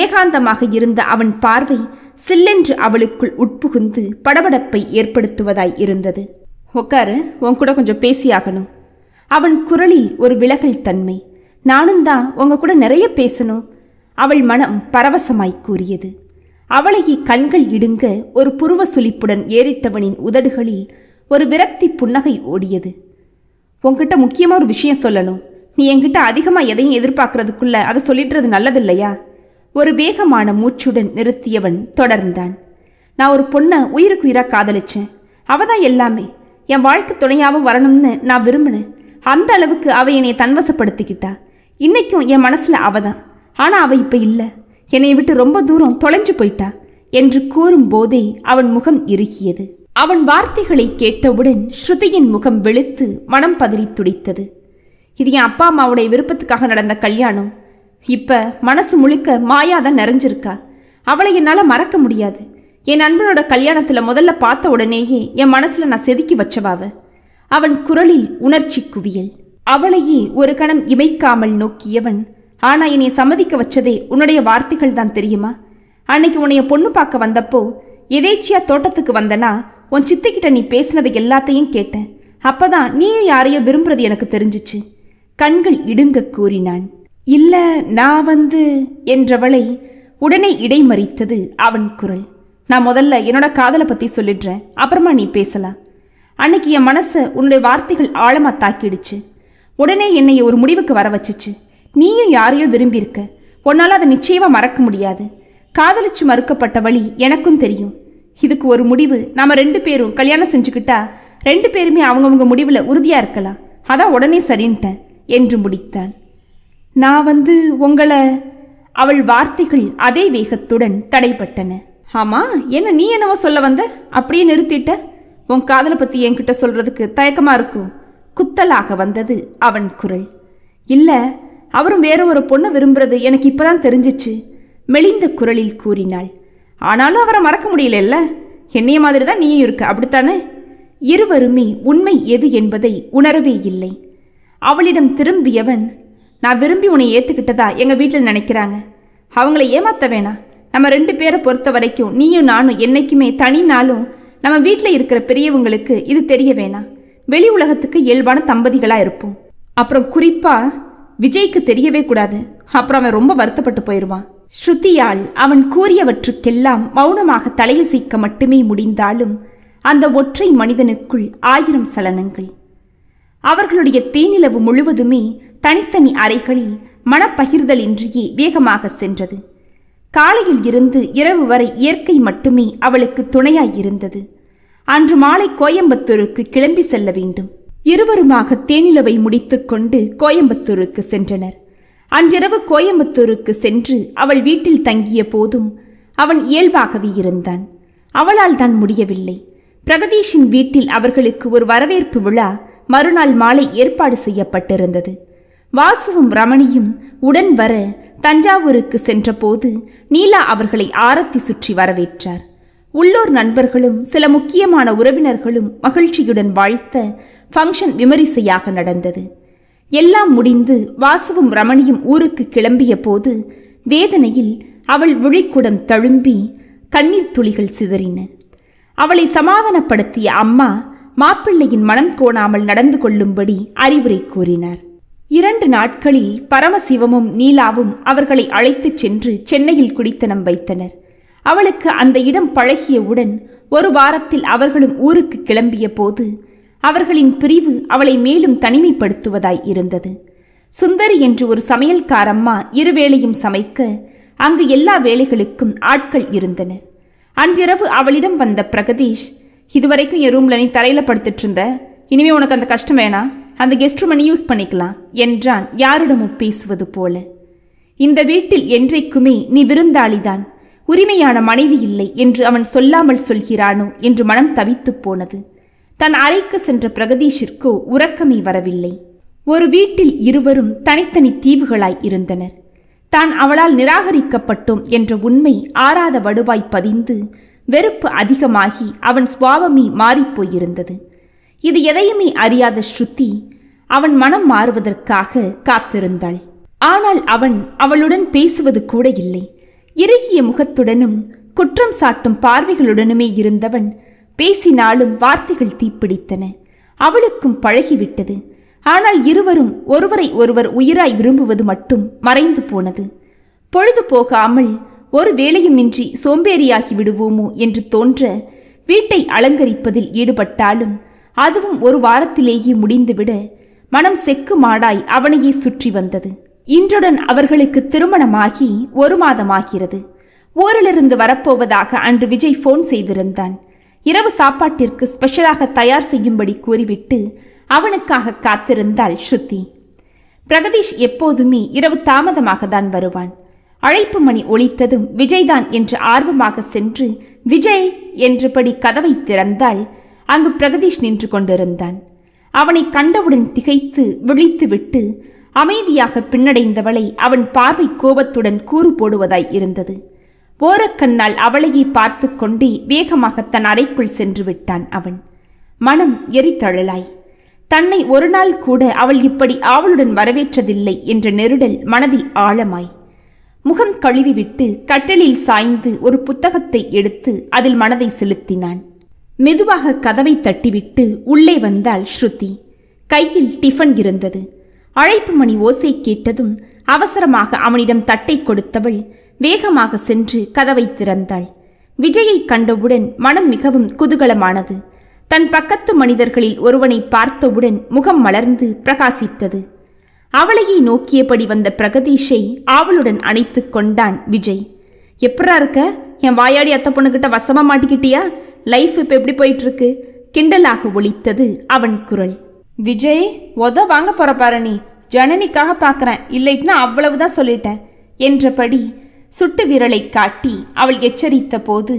ஏகாந்தமாக இருந்த அவன் பார்வை சில்லென்று அவளுக்குள் உட்புகுந்து படபடப்பை ஏற்படுத்துவதாய் இருந்தது உட்காரு உன் கூட கொஞ்சம் பேசியாகணும் அவன் குரலில் ஒரு விலகல் தன்மை நானும் தான் உங்க கூட நிறைய பேசணும் அவள் மனம் பரவசமாய் கூறியது அவளையே கண்கள் இடுங்க ஒரு புருவ சுழிப்புடன் ஏறிட்டவனின் உதடுகளில் ஒரு விரக்தி புன்னகை ஓடியது உங்ககிட்ட முக்கியமாக ஒரு விஷயம் சொல்லணும் நீ என்கிட்ட அதிகமாக எதையும் எதிர்பார்க்கறதுக்குள்ள அதை சொல்லிடுறது நல்லதில்லையா ஒரு வேகமான மூச்சுடன் நிறுத்தியவன் தொடர்ந்தான் நான் ஒரு பொண்ணை உயிருக்கு உயிராக காதலிச்சேன் அவதான் தான் எல்லாமே என் வாழ்க்கை துணையாகவும் வரணும்னு நான் விரும்பினேன் அந்த அளவுக்கு அவள் என்னை தன்வசப்படுத்திக்கிட்டா இன்றைக்கும் என் மனசில் அவ தான் ஆனால் அவள் இப்போ இல்லை என்னை விட்டு ரொம்ப தூரம் தொலைஞ்சு போயிட்டா என்று கூறும் போதே அவன் முகம் இறுகியது அவன் வார்த்தைகளை கேட்டவுடன் ஸ்ருதியின் முகம் வெளுத்து மனம் பதறி துடித்தது இது என் அப்பா அம்மாவுடைய விருப்பத்துக்காக நடந்த கல்யாணம் இப்போ மனசு முழுக்க மாயாதான் நிறைஞ்சிருக்கா அவளை என்னால் மறக்க முடியாது என் நண்பனோட கல்யாணத்தில் முதல்ல பார்த்த உடனேயே என் மனசில் நான் செதுக்கி வச்சவாவை அவன் குரலில் உணர்ச்சி குவியல் அவளையே ஒரு கணம் இமைக்காமல் நோக்கியவன் ஆனா என்னை சம்மதிக்க வச்சதே உன்னுடைய வார்த்தைகள் தான் தெரியுமா அன்னைக்கு உன்னைய பொண்ணு பார்க்க வந்தப்போ எதேச்சியா தோட்டத்துக்கு வந்தனா உன் சித்திக்கிட்ட நீ பேசினது எல்லாத்தையும் கேட்டேன் அப்பதான் நீயும் யாரையும் விரும்புறது எனக்கு தெரிஞ்சிச்சு கண்கள் இடுங்க கூறினான் இல்ல நான் வந்து என்றவளை உடனே இடைமறித்தது அவன் குரல் நான் முதல்ல என்னோட காதலை பத்தி சொல்லிடுறேன் அப்புறமா நீ பேசலாம் அன்னைக்கு என் மனசை உன்னுடைய வார்த்தைகள் ஆழமாக தாக்கிடுச்சு உடனே என்னை ஒரு முடிவுக்கு வர வச்சுச்சு நீயும் யாரையோ விரும்பியிருக்க உன்னால் அதை நிச்சயமாக மறக்க முடியாது காதலிச்சு மறுக்கப்பட்ட வழி எனக்கும் தெரியும் இதுக்கு ஒரு முடிவு நாம் ரெண்டு பேரும் கல்யாணம் செஞ்சுக்கிட்டா ரெண்டு பேருமே அவங்கவுங்க முடிவில் உறுதியாக இருக்கலாம் அதான் உடனே சரின்ட்டேன் என்று முடித்தான் நான் வந்து உங்களை அவள் வார்த்தைகள் அதே வேகத்துடன் தடைப்பட்டன ஆமாம் என்ன நீ என்னவோ சொல்ல வந்த அப்படியே நிறுத்திட்ட உன் காதலை பற்றி என்கிட்ட சொல்கிறதுக்கு தயக்கமாக இருக்கும் குத்தலாக வந்தது அவன் குரல் இல்லை அவரும் வேற ஒரு பொண்ணை விரும்புறது எனக்கு இப்போதான் தெரிஞ்சிச்சு மெலிந்த குரலில் கூறினாள் ஆனாலும் அவரை மறக்க முடியல என்னைய மாதிரி தான் நீயும் இருக்க அப்படித்தானே இருவருமே உண்மை எது என்பதை உணரவே இல்லை அவளிடம் திரும்பியவன் நான் விரும்பி உன்னை ஏற்றுக்கிட்டதா எங்கள் வீட்டில் நினைக்கிறாங்க அவங்கள ஏமாற்ற வேணாம் நம்ம ரெண்டு பேரை பொறுத்த வரைக்கும் நீயும் நானும் என்றைக்குமே தனி நாளும் நம்ம வீட்டில் இருக்கிற பெரியவங்களுக்கு இது தெரிய வேணாம் வெளி உலகத்துக்கு இயல்பான தம்பதிகளாக இருப்போம் அப்புறம் குறிப்பாக விஜய்க்கு தெரியவே கூடாது அப்புறம் அவன் ரொம்ப வருத்தப்பட்டு போயிடுவான் ஸ்ருதியால் அவன் கூறியவற்றுக்கெல்லாம் மௌனமாக தலையசைக்க மட்டுமே முடிந்தாலும் அந்த ஒற்றை மனிதனுக்குள் ஆயிரம் சலனங்கள் அவர்களுடைய தேனிலவு முழுவதுமே தனித்தனி அறைகளில் மனப்பகிர்தலின்றியே வேகமாக சென்றது காலையில் இருந்து இரவு வரை இயற்கை மட்டுமே அவளுக்கு துணையாயிருந்தது அன்று மாலை கோயம்புத்தூருக்கு கிளம்பி செல்ல வேண்டும் இருவருமாக தேனிலவை முடித்துக்கொண்டு கோயம்புத்தூருக்கு சென்றனர் அன்றிரவு கோயம்புத்தூருக்கு சென்று அவள் வீட்டில் தங்கிய போதும் அவன் இயல்பாகவே இருந்தான் அவளால் தான் முடியவில்லை பிரகதீஷின் வீட்டில் அவர்களுக்கு ஒரு வரவேற்பு விழா மறுநாள் மாலை ஏற்பாடு செய்யப்பட்டிருந்தது வாசுவும் ரமணியும் உடன் வர தஞ்சாவூருக்கு சென்றபோது நீலா அவர்களை ஆரத்தி சுற்றி வரவேற்றார் உள்ளூர் நண்பர்களும் சில முக்கியமான உறவினர்களும் மகிழ்ச்சியுடன் வாழ்த்த ஃபங்க்ஷன் விமரிசையாக நடந்தது எல்லாம் முடிந்து வாசுவும் ரமணியும் ஊருக்கு கிளம்பிய போது வேதனையில் அவள் விழிக்குடம் தழும்பி கண்ணீர் துளிகள் சிதறின அவளை சமாதானப்படுத்திய அம்மா மாப்பிள்ளையின் மனம் கோணாமல் நடந்து கொள்ளும்படி அறிவுரை கூறினார் இரண்டு நாட்களில் பரமசிவமும் நீலாவும் அவர்களை அழைத்துச் சென்று சென்னையில் குடித்தனம் வைத்தனர் அவளுக்கு அந்த இடம் பழகியவுடன் ஒரு வாரத்தில் அவர்களும் ஊருக்கு கிளம்பிய போது அவர்களின் பிரிவு அவளை மேலும் தனிமைப்படுத்துவதாய் இருந்தது சுந்தரி என்று ஒரு சமையல்காரம்மா இருவேளையும் சமைக்க அங்கு எல்லா வேலைகளுக்கும் ஆட்கள் இருந்தனர் அன்றிரவு அவளிடம் வந்த பிரகதீஷ் இதுவரைக்கும் என் ரூம்ல நீ படுத்துட்டு இருந்த இனிமே உனக்கு அந்த கஷ்டம் வேணா அந்த கெஸ்ட் ரூமை நீ யூஸ் பண்ணிக்கலாம் என்றான் யாரிடமும் பேசுவது போல இந்த வீட்டில் என்றைக்குமே நீ விருந்தாளிதான் உரிமையான மனைவி இல்லை என்று அவன் சொல்லாமல் சொல்கிறானோ என்று மனம் தவித்து போனது தன் அறைக்கு சென்ற பிரகதீஷிற்கோ உறக்கமே வரவில்லை ஒரு வீட்டில் இருவரும் தனித்தனி தீவுகளாய் இருந்தனர் தான் அவளால் நிராகரிக்கப்பட்டோம் என்ற உண்மை ஆறாத வடுவாய் பதிந்து வெறுப்பு அதிகமாகி அவன் சுவாவமே மாறிப்போயிருந்தது இது எதையுமே அறியாத ஸ்ருதி அவன் மனம் மாறுவதற்காக காத்திருந்தாள் ஆனால் அவன் அவளுடன் பேசுவது கூட இல்லை இறுகிய முகத்துடனும் குற்றம் சாட்டும் பார்வைகளுடனுமே இருந்தவன் பேசினாலும் வார்த்தைகள் தீப்பிடித்தன அவளுக்கும் பழகிவிட்டது ஆனால் இருவரும் ஒருவரை ஒருவர் உயிராய் விரும்புவது மட்டும் மறைந்து போனது பொழுது போகாமல் ஒரு வேலையுமின்றி சோம்பேறியாகி விடுவோமோ என்று தோன்ற வீட்டை அலங்கரிப்பதில் ஈடுபட்டாலும் அதுவும் ஒரு வாரத்திலேயே முடிந்துவிட மனம் செக்கு மாடாய் அவனையே சுற்றி வந்தது இன்றுடன் அவர்களுக்கு திருமணமாகி ஒரு மாதமாகிறது ஊரிலிருந்து வரப்போவதாக அன்று விஜய் ஃபோன் செய்திருந்தான் இரவு சாப்பாட்டிற்கு ஸ்பெஷலாக தயார் செய்யும்படி கூறிவிட்டு அவனுக்காக காத்திருந்தாள் ஸ்ருதி பிரகதீஷ் எப்போதுமே இரவு தாமதமாக தான் வருவான் அழைப்பு மணி ஒழித்ததும் விஜய்தான் என்று ஆர்வமாக சென்று விஜய் என்றபடி கதவை திறந்தால் அங்கு பிரகதீஷ் நின்று கொண்டிருந்தான் அவனை கண்டவுடன் திகைத்து விழித்துவிட்டு அமைதியாக பின்னடைந்தவளை அவன் பார்வை கோபத்துடன் கூறு போடுவதாய் இருந்தது ஓரக்கண்ணால் அவளையே பார்த்து கொண்டே வேகமாக தன் அறைக்குள் சென்று விட்டான் அவன் மனம் எரித்தழலாய் தன்னை ஒரு நாள் கூட அவள் இப்படி ஆவலுடன் வரவேற்றதில்லை என்ற நெருடல் மனதில் ஆழமாய் முகம் கழுவிவிட்டு கட்டலில் சாய்ந்து ஒரு புத்தகத்தை எடுத்து அதில் மனதை செலுத்தினான் மெதுவாக கதவை தட்டிவிட்டு உள்ளே வந்தாள் ஸ்ருதி கையில் டிஃபன் இருந்தது அழைப்பு மணி ஓசை கேட்டதும் அவசரமாக அவனிடம் தட்டை கொடுத்தவள் வேகமாக சென்று கதவை திறந்தாள் விஜயை கண்டவுடன் மனம் மிகவும் குதூகலமானது தன் பக்கத்து மனிதர்களில் ஒருவனை பார்த்தவுடன் முகம் மலர்ந்து பிரகாசித்தது அவளையை நோக்கியபடி வந்த பிரகதீஷை ஆவலுடன் அணைத்து கொண்டான் விஜய் எப்படா இருக்க என் வாயாடி அத்த பொண்ணுகிட்ட வசமா மாட்டிக்கிட்டியா லைஃப் இப்போ எப்படி போயிட்டுருக்கு கிண்டலாக ஒழித்தது அவன் குரல் விஜய் உத வாங்க போகிற பாரு நீ ஜனனிக்காக பார்க்குறேன் இல்லைட்டுனா அவ்வளவுதான் சொல்லிட்டேன் என்றபடி சுட்டு விரலை காட்டி அவள் எச்சரித்த போது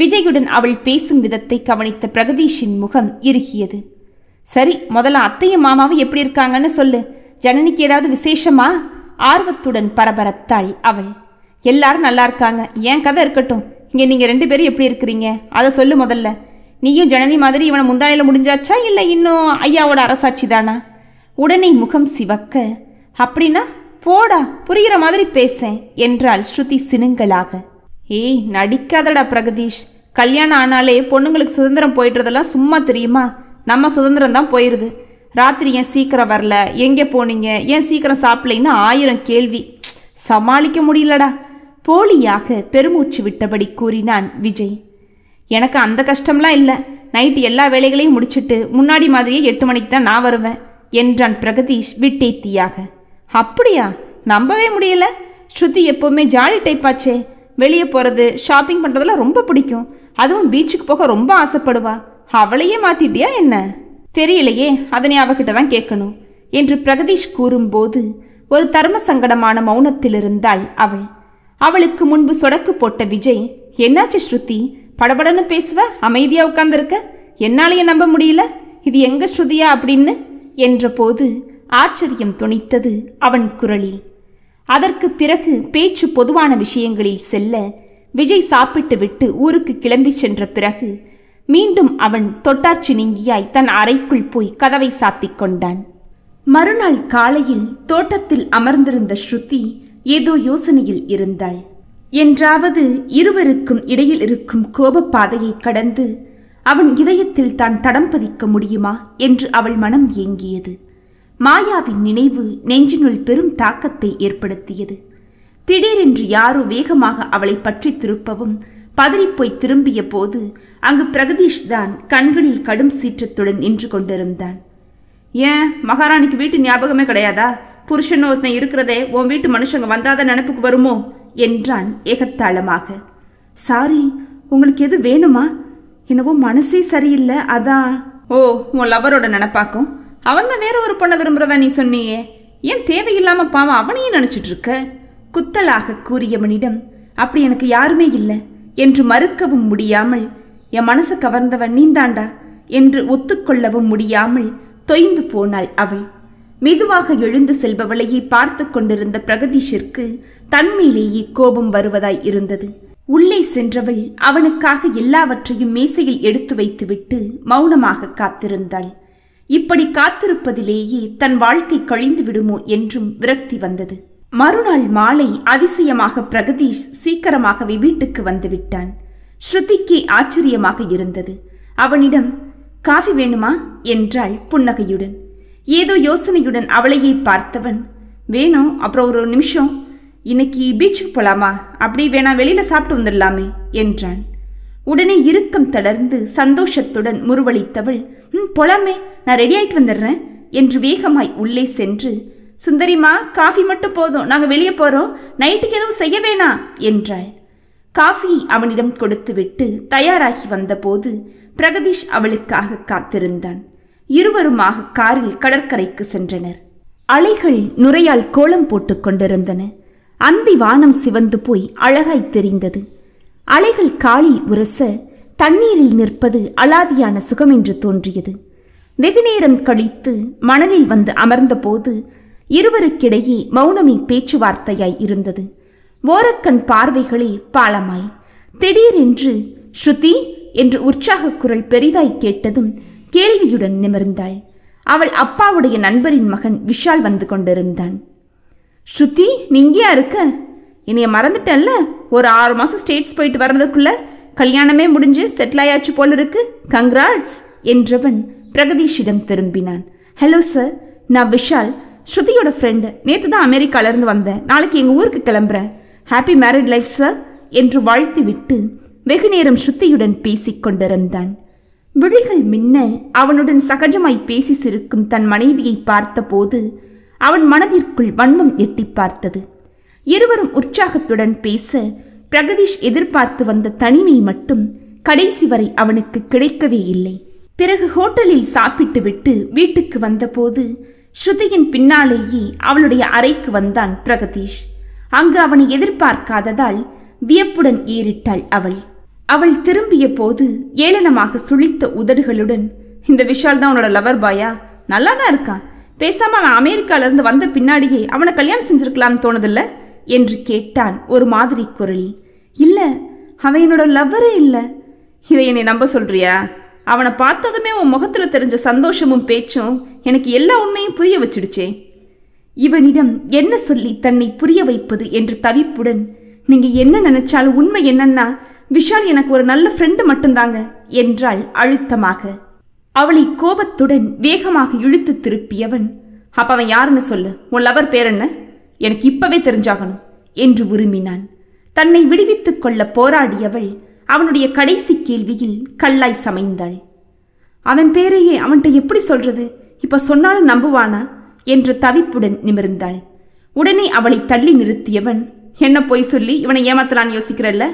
விஜயுடன் அவள் பேசும் விதத்தை கவனித்த பிரகதீஷின் முகம் இறுகியது சரி முதல்ல அத்தையும் மாமாவும் எப்படி இருக்காங்கன்னு சொல்லு ஜனனிக்கு ஏதாவது விசேஷமா ஆர்வத்துடன் பரபரத்தாள் அவள் எல்லாரும் நல்லா இருக்காங்க ஏன் கதை இருக்கட்டும் இங்கே நீங்கள் ரெண்டு பேரும் எப்படி இருக்கிறீங்க அதை சொல்லு முதல்ல நீயும் ஜனனி மாதிரி இவனை முந்தானையில் முடிஞ்சாச்சா இல்லை இன்னும் ஐயாவோட அரசாட்சி தானா உடனே முகம் சிவக்க அப்படின்னா போடா புரிகிற மாதிரி பேசேன் என்றாள் ஸ்ருதி சினுங்களாக ஏய் நடிக்காதடா பிரகதீஷ் கல்யாணம் ஆனாலே பொண்ணுங்களுக்கு சுதந்திரம் போயிட்டுறதெல்லாம் சும்மா தெரியுமா நம்ம சுதந்திரம் தான் போயிடுது ராத்திரி ஏன் சீக்கிரம் வரல எங்கே போனீங்க ஏன் சீக்கிரம் சாப்பிடலைன்னு ஆயிரம் கேள்வி சமாளிக்க முடியலடா போலியாக பெருமூச்சு விட்டபடி கூறினான் விஜய் எனக்கு அந்த கஷ்டம்லாம் இல்லை நைட்டு எல்லா வேலைகளையும் முடிச்சுட்டு முன்னாடி மாதிரியே எட்டு மணிக்கு தான் நான் வருவேன் என்றான் பிரகதீஷ் விட்டேத்தியாக அப்படியா நம்பவே முடியல ஸ்ருதி எப்போவுமே ஜாலி டைப்பாச்சே வெளியே போகிறது ஷாப்பிங் பண்ணுறதுலாம் ரொம்ப பிடிக்கும் அதுவும் பீச்சுக்கு போக ரொம்ப ஆசைப்படுவா அவளையே மாற்றிட்டியா என்ன தெரியலையே அதனை அவகிட்ட தான் கேட்கணும் என்று பிரகதீஷ் கூறும்போது ஒரு தர்ம சங்கடமான மௌனத்தில் இருந்தாள் அவள் அவளுக்கு முன்பு சொடக்கு போட்ட விஜய் என்னாச்சு ஸ்ருதி படபடன்னு பேசுவ அமைதியாக உட்காந்துருக்க என்னாலேயே நம்ப முடியல இது எங்க ஸ்ருதியா அப்படின்னு என்றபோது ஆச்சரியம் துணித்தது அவன் குரலில் அதற்கு பிறகு பேச்சு பொதுவான விஷயங்களில் செல்ல விஜய் சாப்பிட்டு விட்டு ஊருக்கு கிளம்பி சென்ற பிறகு மீண்டும் அவன் தொட்டாச்சி நீங்கியாய் தன் அறைக்குள் போய் கதவை சாத்திக் கொண்டான் மறுநாள் காலையில் தோட்டத்தில் அமர்ந்திருந்த ஸ்ருதி ஏதோ யோசனையில் இருந்தாள் என்றாவது இருவருக்கும் இடையில் இருக்கும் கோபப்பாதையை கடந்து அவன் இதயத்தில் தான் தடம் பதிக்க முடியுமா என்று அவள் மனம் ஏங்கியது மாயாவின் நினைவு நெஞ்சினுள் பெரும் தாக்கத்தை ஏற்படுத்தியது திடீரென்று யாரோ வேகமாக அவளை பற்றி திருப்பவும் பதறிப்போய் திரும்பிய போது அங்கு பிரகதீஷ் தான் கண்களில் கடும் சீற்றத்துடன் நின்று கொண்டிருந்தான் ஏன் மகாராணிக்கு வீட்டு ஞாபகமே கிடையாதா புருஷன் ஒருத்தன் இருக்கிறதே உன் வீட்டு மனுஷங்க வந்தாத நினப்புக்கு வருமோ என்றான் ஏகத்தாளமாக சாரி உங்களுக்கு எது வேணுமா என்னவோ மனசே சரியில்லை அதான் ஓ உன் லவரோட நினப்பாக்கும் அவன் தான் வேற ஒரு பொண்ணை விரும்புறதா நீ சொன்னியே ஏன் தேவையில்லாம பாவம் அவனையும் நினச்சிட்டு இருக்க குத்தலாக கூறியவனிடம் அப்படி எனக்கு யாருமே இல்லை என்று மறுக்கவும் முடியாமல் என் மனசை கவர்ந்தவன் நீந்தாண்டா என்று ஒத்துக்கொள்ளவும் முடியாமல் தொய்ந்து போனாள் அவள் மெதுவாக எழுந்து செல்பவளையே பார்த்து கொண்டிருந்த பிரகதீஷிற்கு தன்மையிலேயே கோபம் வருவதாய் இருந்தது உள்ளே சென்றவள் அவனுக்காக எல்லாவற்றையும் மேசையில் எடுத்து வைத்துவிட்டு மௌனமாக காத்திருந்தாள் இப்படி காத்திருப்பதிலேயே தன் வாழ்க்கை கழிந்து விடுமோ என்றும் விரக்தி வந்தது மறுநாள் மாலை அதிசயமாக பிரகதீஷ் சீக்கிரமாகவே வீட்டுக்கு வந்துவிட்டான் ஸ்ருதிக்கு ஆச்சரியமாக இருந்தது அவனிடம் காஃபி வேணுமா என்றாள் புன்னகையுடன் ஏதோ யோசனையுடன் அவளையை பார்த்தவன் வேணும் அப்புறம் ஒரு நிமிஷம் இன்னைக்கு பீச்சுக்கு போலாமா அப்படி வேணா வெளியில சாப்பிட்டு வந்துடலாமே என்றான் உடனே இறுக்கம் தளர்ந்து சந்தோஷத்துடன் முருவளித்தவள் ம் பொலாமே நான் ரெடி ஆயிட்டு வந்துடுறேன் என்று வேகமாய் உள்ளே சென்று சுந்தரிமா காஃபி மட்டும் போதும் நாங்கள் வெளியே போகிறோம் நைட்டுக்கு எதுவும் செய்ய வேணாம் என்றாள் காஃபி அவனிடம் கொடுத்துவிட்டு தயாராகி வந்தபோது பிரகதீஷ் அவளுக்காக காத்திருந்தான் இருவருமாக காரில் கடற்கரைக்கு சென்றனர் அலைகள் நுரையால் கோலம் போட்டுக் கொண்டிருந்தன அந்தி வானம் சிவந்து போய் அழகாய் தெரிந்தது அலைகள் காலில் உரச தண்ணீரில் நிற்பது அலாதியான சுகம் என்று தோன்றியது வெகுநேரம் கழித்து மணலில் வந்து அமர்ந்தபோது இருவருக்கிடையே மௌனமே பேச்சுவார்த்தையாய் இருந்தது ஓரக்கண் பார்வைகளே பாலமாய் திடீரென்று ஸ்ருதி என்று உற்சாக குரல் பெரிதாய் கேட்டதும் கேள்வியுடன் நிமிர்ந்தாள் அவள் அப்பாவுடைய நண்பரின் மகன் விஷால் வந்து கொண்டிருந்தான் ஸ்ருதி நீங்கேயா இருக்க இனிய மறந்துட்டல்ல ஒரு ஆறு மாதம் ஸ்டேட்ஸ் போயிட்டு வர்றதுக்குள்ள கல்யாணமே முடிஞ்சு செட்டில் ஆயாச்சு போல இருக்கு கங்க்ராட்ஸ் என்றவன் பிரகதீஷிடம் திரும்பினான் ஹலோ சார் நான் விஷால் ஸ்ருதியோட ஃப்ரெண்டு நேற்று தான் அமெரிக்காலேருந்து வந்தேன் நாளைக்கு எங்கள் ஊருக்கு கிளம்புறேன் ஹாப்பி மேரிட் லைஃப் சார் என்று வாழ்த்துவிட்டு வெகு நேரம் ஸ்ருதியுடன் பேசிக் கொண்டிருந்தான் விழிகள் மின்ன அவனுடன் சகஜமாய் பேசி சிரிக்கும் தன் மனைவியை பார்த்தபோது அவன் மனதிற்குள் வன்மம் எட்டி பார்த்தது இருவரும் உற்சாகத்துடன் பேச பிரகதீஷ் எதிர்பார்த்து வந்த தனிமை மட்டும் கடைசி வரை அவனுக்கு கிடைக்கவே இல்லை பிறகு ஹோட்டலில் சாப்பிட்டுவிட்டு வீட்டுக்கு வந்தபோது ஸ்ருதியின் பின்னாலேயே அவளுடைய அறைக்கு வந்தான் பிரகதீஷ் அங்கு அவனை எதிர்பார்க்காததால் வியப்புடன் ஏறிட்டாள் அவள் அவள் திரும்பிய போது ஏளனமாக சுழித்த உதடுகளுடன் இந்த விஷால் தான் உன்னோட லவர் பாயா நல்லா தான் இருக்கான் பேசாமல் அவன் அமெரிக்காவிலேருந்து வந்த பின்னாடியே அவனை கல்யாணம் செஞ்சிருக்கலாம்னு தோணுதில்ல என்று கேட்டான் ஒரு மாதிரி குரலி இல்லை அவன் என்னோட லவ்வரே இல்லை இதை என்னை நம்ப சொல்கிறியா அவனை பார்த்ததுமே உன் முகத்தில் தெரிஞ்ச சந்தோஷமும் பேச்சும் எனக்கு எல்லா உண்மையும் புரிய வச்சிடுச்சே இவனிடம் என்ன சொல்லி தன்னை புரிய வைப்பது என்று தவிப்புடன் நீங்கள் என்ன நினைச்சாலும் உண்மை என்னன்னா விஷால் எனக்கு ஒரு நல்ல ஃப்ரெண்டு மட்டும்தாங்க என்றாள் அழுத்தமாக அவளை கோபத்துடன் வேகமாக இழுத்து திருப்பியவன் அப்ப அவன் யாருன்னு சொல்லு உன் லவர் பேர் என்ன எனக்கு இப்பவே தெரிஞ்சாகணும் என்று உருமினான் தன்னை விடுவித்துக் கொள்ள போராடியவள் அவனுடைய கடைசி கேள்வியில் கல்லாய் சமைந்தாள் அவன் பேரையே அவன்கிட்ட எப்படி சொல்றது இப்ப சொன்னாலும் நம்புவானா என்று தவிப்புடன் நிமிர்ந்தாள் உடனே அவளை தள்ளி நிறுத்தியவன் என்ன பொய் சொல்லி இவனை ஏமாத்தலான்னு யோசிக்கிறல்ல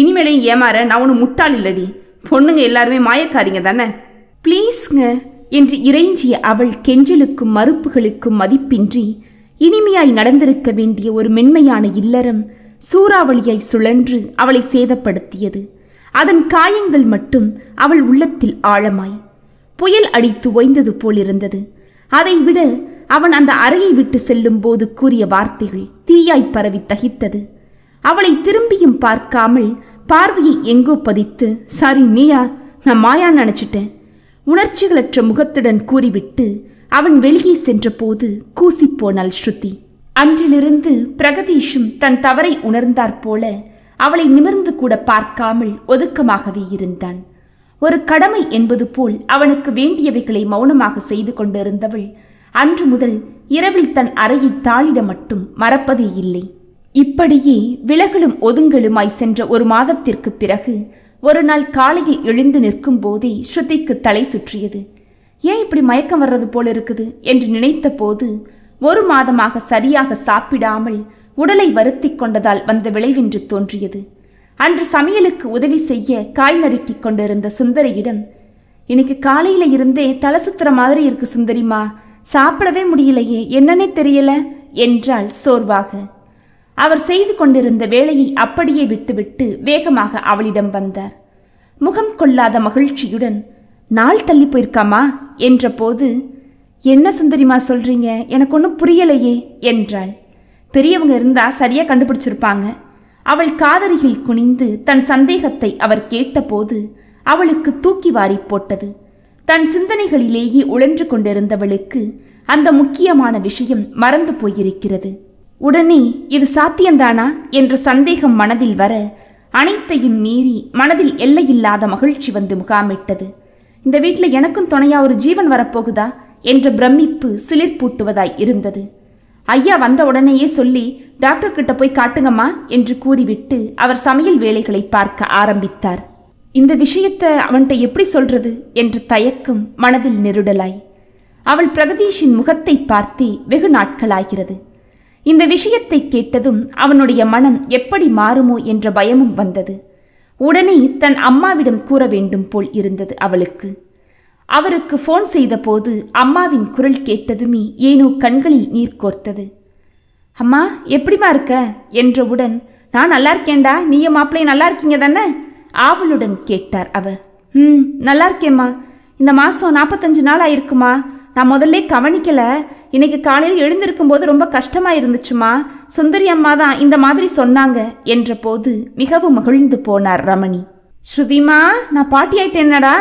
இனிமேலையும் ஏமாற நான் ஒன்று முட்டாள் இல்லடி பொண்ணுங்க எல்லாருமே மாயக்காரிங்க தானே ப்ளீஸ்ங்க என்று இறைஞ்சிய அவள் கெஞ்சலுக்கும் மறுப்புகளுக்கும் மதிப்பின்றி இனிமையாய் நடந்திருக்க வேண்டிய ஒரு மென்மையான இல்லறம் சூறாவளியாய் சுழன்று அவளை சேதப்படுத்தியது அதன் காயங்கள் மட்டும் அவள் உள்ளத்தில் ஆழமாய் புயல் அடித்து ஓய்ந்தது போலிருந்தது அதைவிட அவன் அந்த அறையை விட்டு செல்லும் போது கூறிய வார்த்தைகள் தீயாய் பரவி தகித்தது அவளை திரும்பியும் பார்க்காமல் பார்வையை எங்கோ பதித்து சாரி நீயா நான் மாயா நினச்சிட்டேன் உணர்ச்சிகளற்ற முகத்துடன் கூறிவிட்டு அவன் வெளியே சென்றபோது கூசி போனாள் ஸ்ருதி அன்றிலிருந்து பிரகதீஷும் தன் தவறை உணர்ந்தாற் போல அவளை நிமிர்ந்து கூட பார்க்காமல் ஒதுக்கமாகவே இருந்தான் ஒரு கடமை என்பது போல் அவனுக்கு வேண்டியவைகளை மௌனமாக செய்து கொண்டிருந்தவள் அன்று முதல் இரவில் தன் அறையை தாளிட மட்டும் மறப்பதே இல்லை இப்படியே விலகலும் ஒதுங்கலுமாய் சென்ற ஒரு மாதத்திற்கு பிறகு ஒரு நாள் காலையில் எழுந்து நிற்கும் போதே ஸ்ருதிக்கு தலை சுற்றியது ஏன் இப்படி மயக்கம் வர்றது போல இருக்குது என்று நினைத்த போது ஒரு மாதமாக சரியாக சாப்பிடாமல் உடலை வருத்தி கொண்டதால் வந்த விளைவென்று தோன்றியது அன்று சமையலுக்கு உதவி செய்ய காய் நறுக்கி கொண்டிருந்த சுந்தரியிடம் இன்னைக்கு காலையில இருந்தே தலை சுத்துற மாதிரி இருக்கு சுந்தரிமா சாப்பிடவே முடியலையே என்னன்னே தெரியல என்றாள் சோர்வாக அவர் செய்து கொண்டிருந்த வேலையை அப்படியே விட்டுவிட்டு வேகமாக அவளிடம் வந்தார் முகம் கொள்ளாத மகிழ்ச்சியுடன் நாள் தள்ளி போயிருக்காமா என்றபோது என்ன சுந்தரிமா சொல்றீங்க எனக்கு ஒன்றும் புரியலையே என்றாள் பெரியவங்க இருந்தா சரியா கண்டுபிடிச்சிருப்பாங்க அவள் காதருகில் குனிந்து தன் சந்தேகத்தை அவர் கேட்டபோது அவளுக்கு தூக்கி வாரி போட்டது தன் சிந்தனைகளிலேயே உழன்று கொண்டிருந்தவளுக்கு அந்த முக்கியமான விஷயம் மறந்து போயிருக்கிறது உடனே இது சாத்தியந்தானா என்ற சந்தேகம் மனதில் வர அனைத்தையும் மீறி மனதில் எல்லையில்லாத மகிழ்ச்சி வந்து முகாமிட்டது இந்த வீட்டில் எனக்கும் துணையா ஒரு ஜீவன் வரப்போகுதா என்ற பிரமிப்பு சிலிர்ப்பூட்டுவதாய் இருந்தது ஐயா வந்த உடனேயே சொல்லி டாக்டர் கிட்ட போய் காட்டுங்கம்மா என்று கூறிவிட்டு அவர் சமையல் வேலைகளை பார்க்க ஆரம்பித்தார் இந்த விஷயத்தை அவன்கிட்ட எப்படி சொல்றது என்று தயக்கம் மனதில் நெருடலாய் அவள் பிரகதீஷின் முகத்தை பார்த்தே வெகு நாட்களாகிறது இந்த விஷயத்தை கேட்டதும் அவனுடைய மனம் எப்படி மாறுமோ என்ற பயமும் வந்தது உடனே தன் அம்மாவிடம் கூற வேண்டும் போல் இருந்தது அவளுக்கு அவருக்கு ஃபோன் செய்தபோது அம்மாவின் குரல் கேட்டதுமே ஏனோ கண்களில் நீர் கோர்த்தது அம்மா எப்படிமா இருக்க என்றவுடன் நான் நல்லா இருக்கேன்டா நீய மாப்பிள்ளை நல்லா இருக்கீங்க தானே ஆவலுடன் கேட்டார் அவர் ம் நல்லா இருக்கேம்மா இந்த மாதம் நாற்பத்தஞ்சு நாள் ஆயிருக்குமா நான் முதல்ல கவனிக்கலை இன்னைக்கு காலையில் எழுந்திருக்கும் போது ரொம்ப கஷ்டமா இருந்துச்சுமா சுந்தரி அம்மா தான் இந்த மாதிரி சொன்னாங்க என்ற போது மிகவும் மகிழ்ந்து போனார் ரமணி ஸ்ருதிமா நான் பாட்டி என்னடா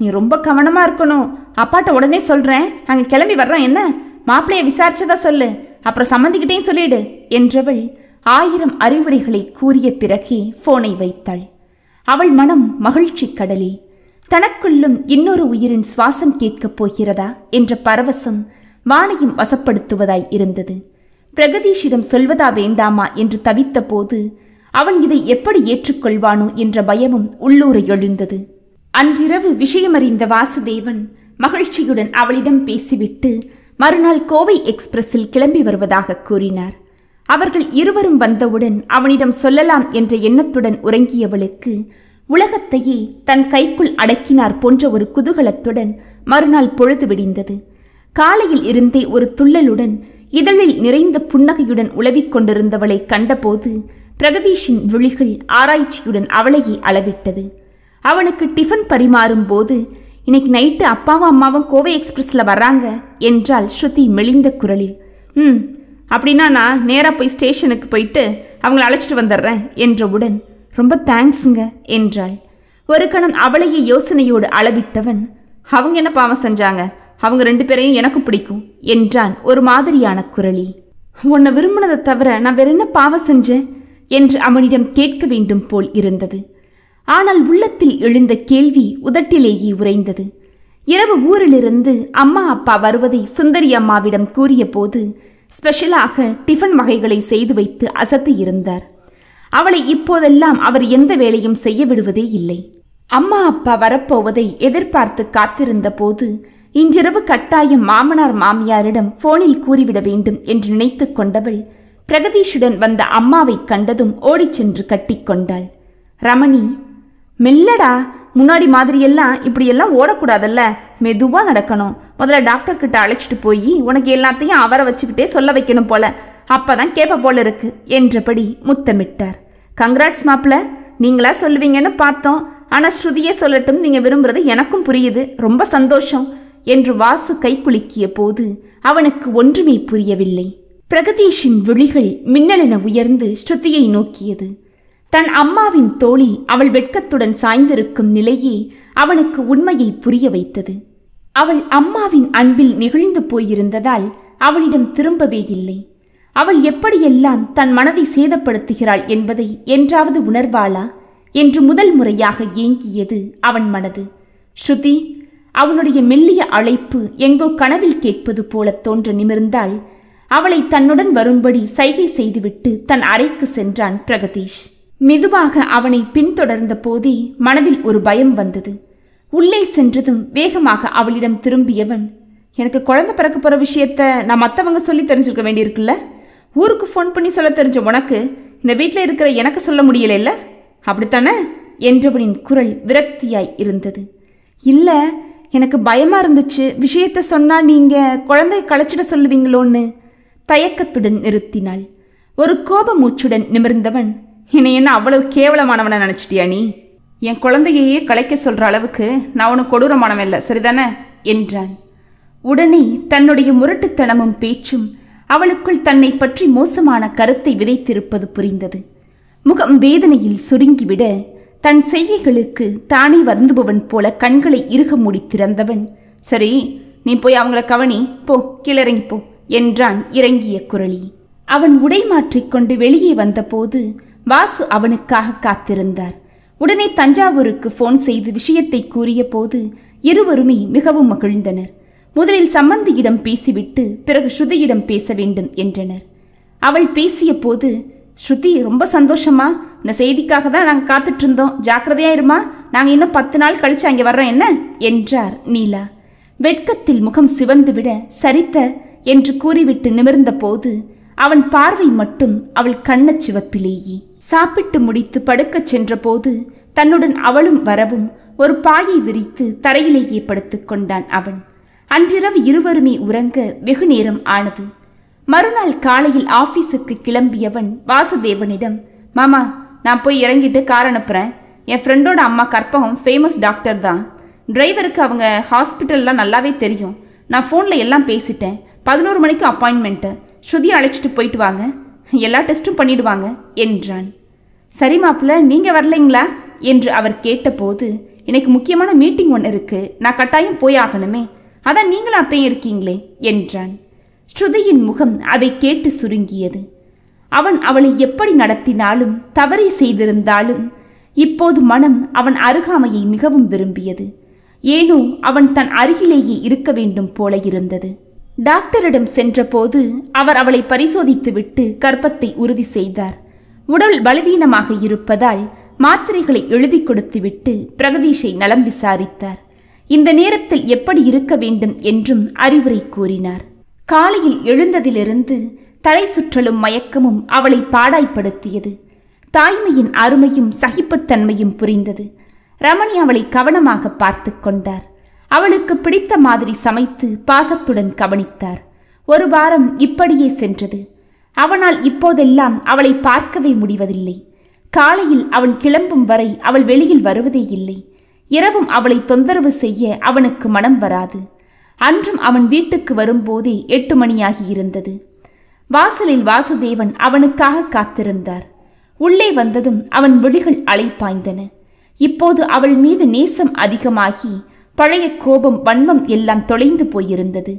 நீ ரொம்ப கவனமா இருக்கணும் அப்பாட்ட உடனே சொல்றேன் நாங்க கிளம்பி வர்றோம் என்ன மாப்பிள்ளைய விசாரிச்சதா சொல்லு அப்புறம் சம்மந்திக்கிட்டே சொல்லிடு என்றவள் ஆயிரம் அறிவுரைகளை கூறிய பிறகே போனை வைத்தாள் அவள் மனம் மகிழ்ச்சி கடலில் தனக்குள்ளும் இன்னொரு உயிரின் சுவாசம் கேட்கப் போகிறதா என்ற பரவசம் வாணியும் வசப்படுத்துவதாய் இருந்தது பிரகதீஷிடம் சொல்வதா வேண்டாமா என்று தவித்த போது அவன் இதை எப்படி ஏற்றுக்கொள்வானோ என்ற பயமும் உள்ளூரை எழுந்தது அன்றிரவு விஷயமறிந்த வாசுதேவன் மகிழ்ச்சியுடன் அவளிடம் பேசிவிட்டு மறுநாள் கோவை எக்ஸ்பிரஸில் கிளம்பி வருவதாக கூறினார் அவர்கள் இருவரும் வந்தவுடன் அவனிடம் சொல்லலாம் என்ற எண்ணத்துடன் உறங்கியவளுக்கு உலகத்தையே தன் கைக்குள் அடக்கினார் போன்ற ஒரு குதூகலத்துடன் மறுநாள் பொழுது விடிந்தது காலையில் இருந்தே ஒரு துள்ளலுடன் இதழில் நிறைந்த புன்னகையுடன் உளவிக் கொண்டிருந்தவளை கண்டபோது பிரகதீஷின் விழிகள் ஆராய்ச்சியுடன் அவளையே அளவிட்டது அவனுக்கு டிஃபன் பரிமாறும் போது இன்னைக்கு நைட்டு அப்பாவும் அம்மாவும் கோவை எக்ஸ்பிரஸில் வர்றாங்க என்றாள் ஸ்ருதி மெலிந்த குரலில் ம் அப்படின்னா நான் நேராக போய் ஸ்டேஷனுக்கு போயிட்டு அவங்கள அழைச்சிட்டு வந்துடுறேன் என்றவுடன் ரொம்ப தேங்க்ஸுங்க என்றாள் ஒரு கணம் அவளையே யோசனையோடு அளவிட்டவன் அவங்க என்ன பாவம் செஞ்சாங்க அவங்க ரெண்டு பேரையும் எனக்கு பிடிக்கும் என்றான் ஒரு மாதிரியான குரலில் உன்னை விரும்பினதை தவிர நான் வேற என்ன பாவம் செஞ்சேன் என்று அவனிடம் கேட்க வேண்டும் போல் இருந்தது ஆனால் உள்ளத்தில் எழுந்த கேள்வி உதட்டிலேயே உறைந்தது இரவு ஊரிலிருந்து அம்மா அப்பா வருவதை சுந்தரி அம்மாவிடம் கூறிய போது ஸ்பெஷலாக டிஃபன் வகைகளை செய்து வைத்து அசத்து இருந்தார் அவளை இப்போதெல்லாம் அவர் எந்த வேலையும் செய்ய விடுவதே இல்லை அம்மா அப்பா வரப்போவதை எதிர்பார்த்து காத்திருந்த போது இன்றிரவு கட்டாயம் மாமனார் மாமியாரிடம் போனில் கூறிவிட வேண்டும் என்று நினைத்து கொண்டவள் பிரகதீஷுடன் வந்த அம்மாவை கண்டதும் ஓடிச் சென்று கட்டிக்கொண்டாள் ரமணி மெல்லடா முன்னாடி மாதிரியெல்லாம் இப்படியெல்லாம் ஓடக்கூடாதல்ல மெதுவாக நடக்கணும் முதல்ல டாக்டர் கிட்ட அழைச்சிட்டு போய் உனக்கு எல்லாத்தையும் அவரை வச்சுக்கிட்டே சொல்ல வைக்கணும் போல அப்பதான் கேட்ப போல இருக்கு என்றபடி முத்தமிட்டார் கங்க்ராட்ஸ் மாப்பிள்ள நீங்களா சொல்லுவீங்கன்னு பார்த்தோம் ஆனால் ஸ்ருதியே சொல்லட்டும் நீங்கள் விரும்புறது எனக்கும் புரியுது ரொம்ப சந்தோஷம் என்று வாசு கைக்குலுக்கிய போது அவனுக்கு ஒன்றுமே புரியவில்லை பிரகதீஷின் விழிகள் மின்னலென உயர்ந்து ஸ்ருதியை நோக்கியது தன் அம்மாவின் தோழி அவள் வெட்கத்துடன் சாய்ந்திருக்கும் நிலையே அவனுக்கு உண்மையை புரிய வைத்தது அவள் அம்மாவின் அன்பில் நிகழ்ந்து போயிருந்ததால் அவளிடம் திரும்பவே இல்லை அவள் எப்படியெல்லாம் தன் மனதை சேதப்படுத்துகிறாள் என்பதை என்றாவது உணர்வாளா என்று முதல் முறையாக ஏங்கியது அவன் மனது ஸ்ருதி அவனுடைய மெல்லிய அழைப்பு எங்கோ கனவில் கேட்பது போல தோன்ற நிமிர்ந்தால் அவளை தன்னுடன் வரும்படி சைகை செய்துவிட்டு தன் அறைக்கு சென்றான் பிரகதீஷ் மெதுவாக அவனை பின்தொடர்ந்த போதே மனதில் ஒரு பயம் வந்தது உள்ளே சென்றதும் வேகமாக அவளிடம் திரும்பியவன் எனக்கு குழந்த பிறக்க போகிற விஷயத்த நான் மற்றவங்க சொல்லி தெரிஞ்சுக்க வேண்டியிருக்குல்ல ஊருக்கு ஃபோன் பண்ணி சொல்ல தெரிஞ்ச உனக்கு இந்த வீட்டில் இருக்கிற எனக்கு சொல்ல முடியலைல்ல அப்படித்தானே என்றவனின் குரல் விரக்தியாய் இருந்தது இல்லை எனக்கு பயமாக இருந்துச்சு விஷயத்த சொன்னால் நீங்கள் குழந்தை களைச்சிட சொல்லுவீங்களோன்னு தயக்கத்துடன் நிறுத்தினாள் ஒரு கோப மூச்சுடன் நிமிர்ந்தவன் என்னை என்ன அவ்வளவு கேவலமானவனை நினச்சிட்டியா நீ என் குழந்தையையே கலைக்க சொல்கிற அளவுக்கு நான் உனக்கு கொடூரமானவன் இல்லை சரிதானே என்றான் உடனே தன்னுடைய முரட்டுத்தனமும் பேச்சும் அவளுக்குள் தன்னை பற்றி மோசமான கருத்தை விதைத்திருப்பது புரிந்தது முகம் வேதனையில் சுருங்கிவிட தன் செய்கைகளுக்கு தானே வருந்துபவன் போல கண்களை இறுக மூடி திறந்தவன் சரி நீ போய் அவங்கள கவனி போ கிளறங்கி போ என்றான் இறங்கிய குரளி அவன் உடை மாற்றிக்கொண்டு வெளியே வந்தபோது வாசு அவனுக்காக காத்திருந்தார் உடனே தஞ்சாவூருக்கு ஃபோன் செய்து விஷயத்தை கூறிய போது இருவருமே மிகவும் மகிழ்ந்தனர் முதலில் சம்பந்தியிடம் பேசிவிட்டு பிறகு ஸ்ருதியிடம் பேச வேண்டும் என்றனர் அவள் பேசிய போது ஸ்ருதி ரொம்ப சந்தோஷமா இந்த செய்திக்காக தான் நாங்கள் இருந்தோம் ஜாக்கிரதையா இருமா நாங்கள் இன்னும் பத்து நாள் கழிச்சு அங்கே வர்றோம் என்ன என்றார் நீலா வெட்கத்தில் முகம் சிவந்து விட சரித்த என்று கூறிவிட்டு நிமிர்ந்த போது அவன் பார்வை மட்டும் அவள் கண்ண சிவப்பிலேயே சாப்பிட்டு முடித்து படுக்கச் சென்றபோது தன்னுடன் அவளும் வரவும் ஒரு பாயை விரித்து தரையிலேயே படுத்துக் கொண்டான் அவன் அன்றிரவு இருவருமே உறங்க வெகு நேரம் ஆனது மறுநாள் காலையில் ஆபீஸுக்கு கிளம்பியவன் வாசுதேவனிடம் மாமா நான் போய் இறங்கிட்டு கார் அனுப்புகிறேன் என் ஃப்ரெண்டோட அம்மா கற்பகம் ஃபேமஸ் டாக்டர் தான் டிரைவருக்கு அவங்க ஹாஸ்பிட்டல்லாம் நல்லாவே தெரியும் நான் ஃபோனில் எல்லாம் பேசிட்டேன் பதினோரு மணிக்கு அப்பாயின்மெண்ட்டு ஸ்ருதியை அழைச்சிட்டு போயிட்டு வாங்க எல்லா டெஸ்ட்டும் பண்ணிவிடுவாங்க என்றான் சரி மாப்பிள்ள நீங்கள் வரலைங்களா என்று அவர் கேட்டபோது எனக்கு முக்கியமான மீட்டிங் ஒன்று இருக்குது நான் கட்டாயம் போய் ஆகணுமே அதான் நீங்களும் அத்தையும் இருக்கீங்களே என்றான் ஸ்ருதியின் முகம் அதை கேட்டு சுருங்கியது அவன் அவளை எப்படி நடத்தினாலும் தவறை செய்திருந்தாலும் இப்போது மனம் அவன் அருகாமையை மிகவும் விரும்பியது ஏனோ அவன் தன் அருகிலேயே இருக்க வேண்டும் போல இருந்தது டாக்டரிடம் சென்றபோது அவர் அவளை பரிசோதித்துவிட்டு கர்ப்பத்தை உறுதி செய்தார் உடல் பலவீனமாக இருப்பதால் மாத்திரைகளை எழுதி கொடுத்துவிட்டு பிரகதீஷை நலம் விசாரித்தார் இந்த நேரத்தில் எப்படி இருக்க வேண்டும் என்றும் அறிவுரை கூறினார் காலையில் எழுந்ததிலிருந்து தலை சுற்றலும் மயக்கமும் அவளை பாடாய்ப்படுத்தியது தாய்மையின் அருமையும் சகிப்புத்தன்மையும் புரிந்தது ரமணி அவளை கவனமாக பார்த்து கொண்டார் அவளுக்கு பிடித்த மாதிரி சமைத்து பாசத்துடன் கவனித்தார் ஒரு வாரம் இப்படியே சென்றது அவனால் இப்போதெல்லாம் அவளை பார்க்கவே முடிவதில்லை காலையில் அவன் கிளம்பும் வரை அவள் வெளியில் வருவதே இல்லை இரவும் அவளை தொந்தரவு செய்ய அவனுக்கு மனம் வராது அன்றும் அவன் வீட்டுக்கு வரும்போதே எட்டு மணியாகி இருந்தது வாசலில் வாசுதேவன் அவனுக்காக காத்திருந்தார் உள்ளே வந்ததும் அவன் விழிகள் அலைப்பாய்ந்தன இப்போது அவள் மீது நேசம் அதிகமாகி பழைய கோபம் வன்மம் எல்லாம் தொலைந்து போயிருந்தது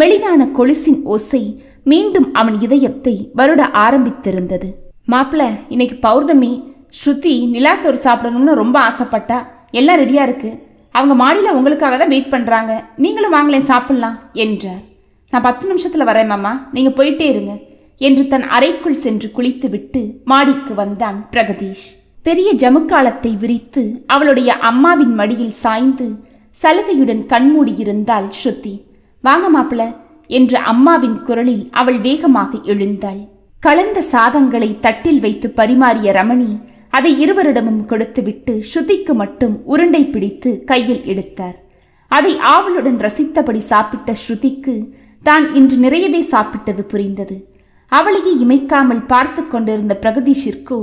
மெலிதான கொலுசின் ஓசை மீண்டும் அவன் இதயத்தை வருட ஆரம்பித்திருந்தது மாப்பிள இன்னைக்கு பௌர்ணமி ஸ்ருதி நிலாசோறு சாப்பிடணும்னு ரொம்ப ஆசைப்பட்டா எல்லாம் ரெடியா இருக்கு அவங்க மாடியில் உங்களுக்காக தான் வெயிட் பண்ணுறாங்க நீங்களும் வாங்களேன் சாப்பிட்லாம் என்றார் நான் பத்து நிமிஷத்தில் வரேன் மாமா நீங்கள் போயிட்டே இருங்க என்று தன் அறைக்குள் சென்று குளித்துவிட்டு மாடிக்கு வந்தான் பிரகதீஷ் பெரிய ஜமுக்காலத்தை விரித்து அவளுடைய அம்மாவின் மடியில் சாய்ந்து சலுகையுடன் கண்மூடியிருந்தாள் ஸ்ருதி வாங்க மாப்பிள என்று அம்மாவின் குரலில் அவள் வேகமாக எழுந்தாள் கலந்த சாதங்களை தட்டில் வைத்து பரிமாறிய ரமணி அதை இருவரிடமும் கொடுத்துவிட்டு ஸ்ருதிக்கு மட்டும் உருண்டை பிடித்து கையில் எடுத்தார் அதை ஆவலுடன் ரசித்தபடி சாப்பிட்ட ஸ்ருதிக்கு தான் இன்று நிறையவே சாப்பிட்டது புரிந்தது அவளையே இமைக்காமல் பார்த்து கொண்டிருந்த பிரகதீஷிற்கு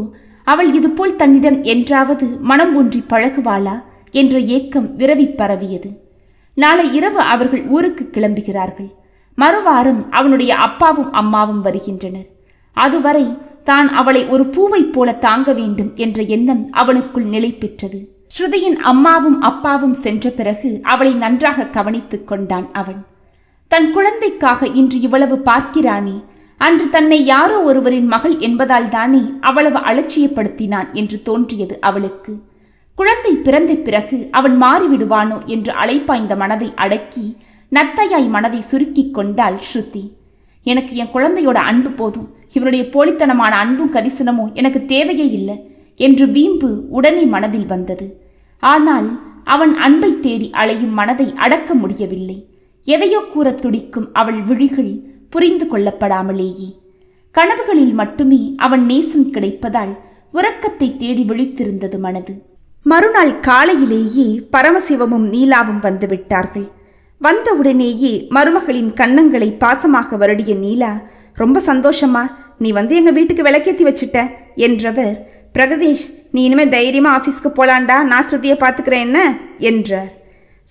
அவள் இதுபோல் தன்னிடம் என்றாவது மனம் ஒன்றி பழகுவாளா என்ற ஏக்கம் விரவி பரவியது நாளை இரவு அவர்கள் ஊருக்கு கிளம்புகிறார்கள் மறுவாரம் அவனுடைய அப்பாவும் அம்மாவும் வருகின்றனர் அதுவரை தான் அவளை ஒரு பூவைப் போல தாங்க வேண்டும் என்ற எண்ணம் அவனுக்குள் நிலை பெற்றது ஸ்ருதியின் அம்மாவும் அப்பாவும் சென்ற பிறகு அவளை நன்றாக கவனித்துக் கொண்டான் அவன் தன் குழந்தைக்காக இன்று இவ்வளவு பார்க்கிறானே அன்று தன்னை யாரோ ஒருவரின் மகள் என்பதால் தானே அவ்வளவு அலட்சியப்படுத்தினான் என்று தோன்றியது அவளுக்கு குழந்தை பிறந்த பிறகு அவன் மாறிவிடுவானோ என்று அழைப்பாய்ந்த மனதை அடக்கி நத்தையாய் மனதை சுருக்கிக் கொண்டாள் ஸ்ருதி எனக்கு என் குழந்தையோட அன்பு போதும் இவருடைய போலித்தனமான அன்பும் கரிசனமும் எனக்கு தேவையே இல்லை என்று வீம்பு உடனே மனதில் வந்தது ஆனால் அவன் அன்பை தேடி அலையும் மனதை அடக்க முடியவில்லை எதையோ கூற துடிக்கும் அவள் விழிகள் புரிந்து கொள்ளப்படாமலேயே கனவுகளில் மட்டுமே அவன் நேசம் கிடைப்பதால் உறக்கத்தை தேடி விழித்திருந்தது மனது மறுநாள் காலையிலேயே பரமசிவமும் நீலாவும் வந்துவிட்டார்கள் வந்தவுடனேயே மருமகளின் கண்ணங்களை பாசமாக வருடிய நீலா ரொம்ப சந்தோஷமா நீ வந்து எங்க வீட்டுக்கு விளக்கேத்தி வச்சிட்ட என்றவர் பிரகதீஷ் நீ இனிமே தைரியமா ஆஃபீஸ்க்கு போலாண்டா நான் ஸ்ருதியை பார்த்துக்கிறேன் என்ன என்றார்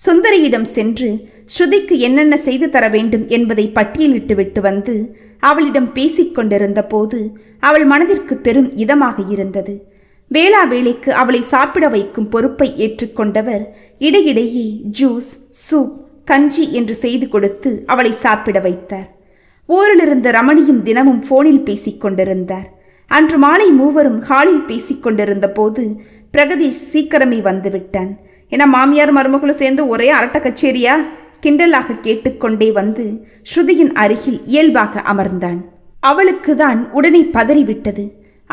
சுந்தரியிடம் சென்று ஸ்ருதிக்கு என்னென்ன செய்து தர வேண்டும் என்பதை பட்டியலிட்டு விட்டு வந்து அவளிடம் பேசிக்கொண்டிருந்த போது அவள் மனதிற்கு பெரும் இதமாக இருந்தது வேளா வேளைக்கு அவளை சாப்பிட வைக்கும் பொறுப்பை ஏற்றுக்கொண்டவர் இடையிடையே ஜூஸ் சூப் கஞ்சி என்று செய்து கொடுத்து அவளை சாப்பிட வைத்தார் ஊரிலிருந்த ரமணியும் தினமும் போனில் பேசிக்கொண்டிருந்தார் அன்று மாலை மூவரும் ஹாலில் பேசிக்கொண்டிருந்த போது பிரகதீஷ் சீக்கிரமே வந்துவிட்டான் ஏன்னா மாமியார் மருமகளும் சேர்ந்து ஒரே அரட்ட கச்சேரியா கிண்டலாக கேட்டுக்கொண்டே வந்து ஸ்ருதியின் அருகில் இயல்பாக அமர்ந்தான் அவளுக்கு தான் உடனே பதறிவிட்டது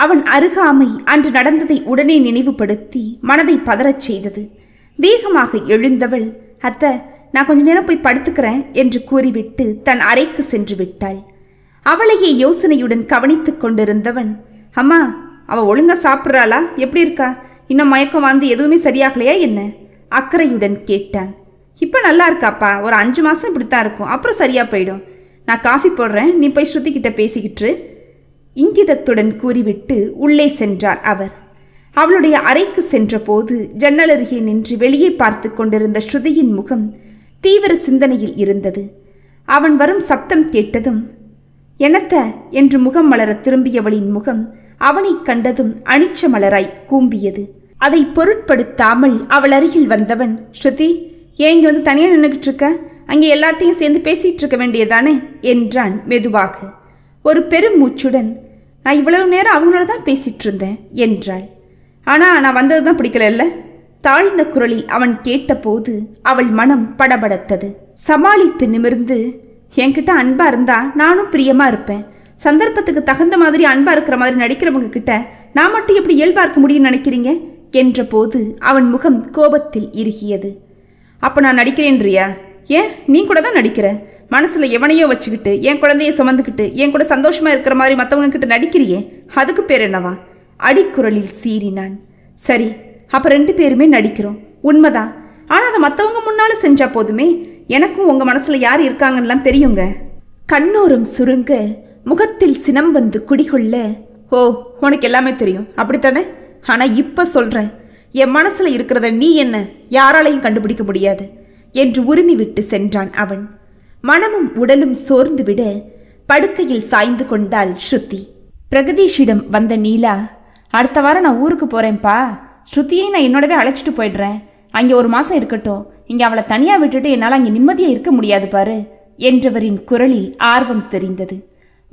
அவன் அருகாமை அன்று நடந்ததை உடனே நினைவுபடுத்தி மனதை பதறச் செய்தது வேகமாக எழுந்தவள் அத்த நான் கொஞ்ச நேரம் போய் படுத்துக்கிறேன் என்று கூறிவிட்டு தன் அறைக்கு சென்று விட்டாள் அவளையே யோசனையுடன் கவனித்துக் கொண்டிருந்தவன் அம்மா அவ ஒழுங்கா சாப்பிட்றாளா எப்படி இருக்கா இன்னும் மயக்கம் வந்து எதுவுமே சரியாகலையா என்ன அக்கறையுடன் கேட்டான் இப்போ நல்லா இருக்காப்பா ஒரு அஞ்சு மாதம் இப்படி தான் இருக்கும் அப்புறம் சரியாக போயிடும் நான் காஃபி போடுறேன் நீ போய் ஸ்ருதிக்கிட்ட பேசிக்கிட்டு இங்கிதத்துடன் கூறிவிட்டு உள்ளே சென்றார் அவர் அவளுடைய அறைக்கு சென்றபோது ஜன்னலருகே நின்று வெளியே பார்த்து கொண்டிருந்த ஸ்ருதியின் முகம் தீவிர சிந்தனையில் இருந்தது அவன் வரும் சப்தம் கேட்டதும் எனத்த என்று முகம் மலர திரும்பியவளின் முகம் அவனை கண்டதும் அணிச்ச மலராய் கூம்பியது அதை பொருட்படுத்தாமல் அவள் அருகில் வந்தவன் ஸ்ருதி ஏன் இங்கே வந்து தனியாக நின்றுக்கிட்டு இருக்க அங்கே எல்லாத்தையும் சேர்ந்து பேசிகிட்டு இருக்க வேண்டியதானே என்றான் மெதுவாக ஒரு பெரும் மூச்சுடன் நான் இவ்வளவு நேரம் அவங்களோட தான் பேசிகிட்டு இருந்தேன் என்றாள் ஆனால் நான் வந்தது தான் பிடிக்கல தாழ்ந்த குரலில் அவன் கேட்டபோது அவள் மனம் படபடத்தது சமாளித்து நிமிர்ந்து என்கிட்ட அன்பாக இருந்தா நானும் பிரியமாக இருப்பேன் சந்தர்ப்பத்துக்கு தகுந்த மாதிரி அன்பாக இருக்கிற மாதிரி நடிக்கிறவங்க கிட்ட நான் மட்டும் எப்படி இயல்பாக இருக்க முடியும்னு நினைக்கிறீங்க என்றபோது அவன் முகம் கோபத்தில் இருகியது அப்போ நான் நடிக்கிறேன்றியா ஏன் நீ கூட தான் நடிக்கிற மனசில் எவனையோ வச்சுக்கிட்டு என் குழந்தைய சுமந்துக்கிட்டு என் கூட சந்தோஷமாக இருக்கிற மாதிரி மற்றவங்க கிட்ட நடிக்கிறியே அதுக்கு பேர் என்னவா அடிக்குரலில் சீறினான் சரி அப்போ ரெண்டு பேருமே நடிக்கிறோம் உண்மைதான் ஆனால் அதை மற்றவங்க முன்னால் செஞ்சால் போதுமே எனக்கும் உங்கள் மனசில் யார் இருக்காங்கலாம் தெரியுங்க கண்ணோரம் சுருங்க முகத்தில் சினம் வந்து குடிகொள்ள ஓ உனக்கு எல்லாமே தெரியும் அப்படித்தானே ஆனால் இப்போ சொல்கிறேன் என் மனசுல இருக்கிறத நீ என்ன யாராலையும் கண்டுபிடிக்க முடியாது என்று உரிமை விட்டு சென்றான் அவன் மனமும் உடலும் சோர்ந்து விட படுக்கையில் சாய்ந்து கொண்டாள் ஸ்ருதி பிரகதீஷிடம் வந்த நீலா அடுத்த வாரம் நான் ஊருக்கு போகிறேன்ப்பா ஸ்ருதியை நான் என்னோடவே அழைச்சிட்டு போயிடுறேன் அங்கே ஒரு மாசம் இருக்கட்டும் இங்கே அவளை தனியாக விட்டுட்டு என்னால் அங்கே நிம்மதியாக இருக்க முடியாது பாரு என்றவரின் குரலில் ஆர்வம் தெரிந்தது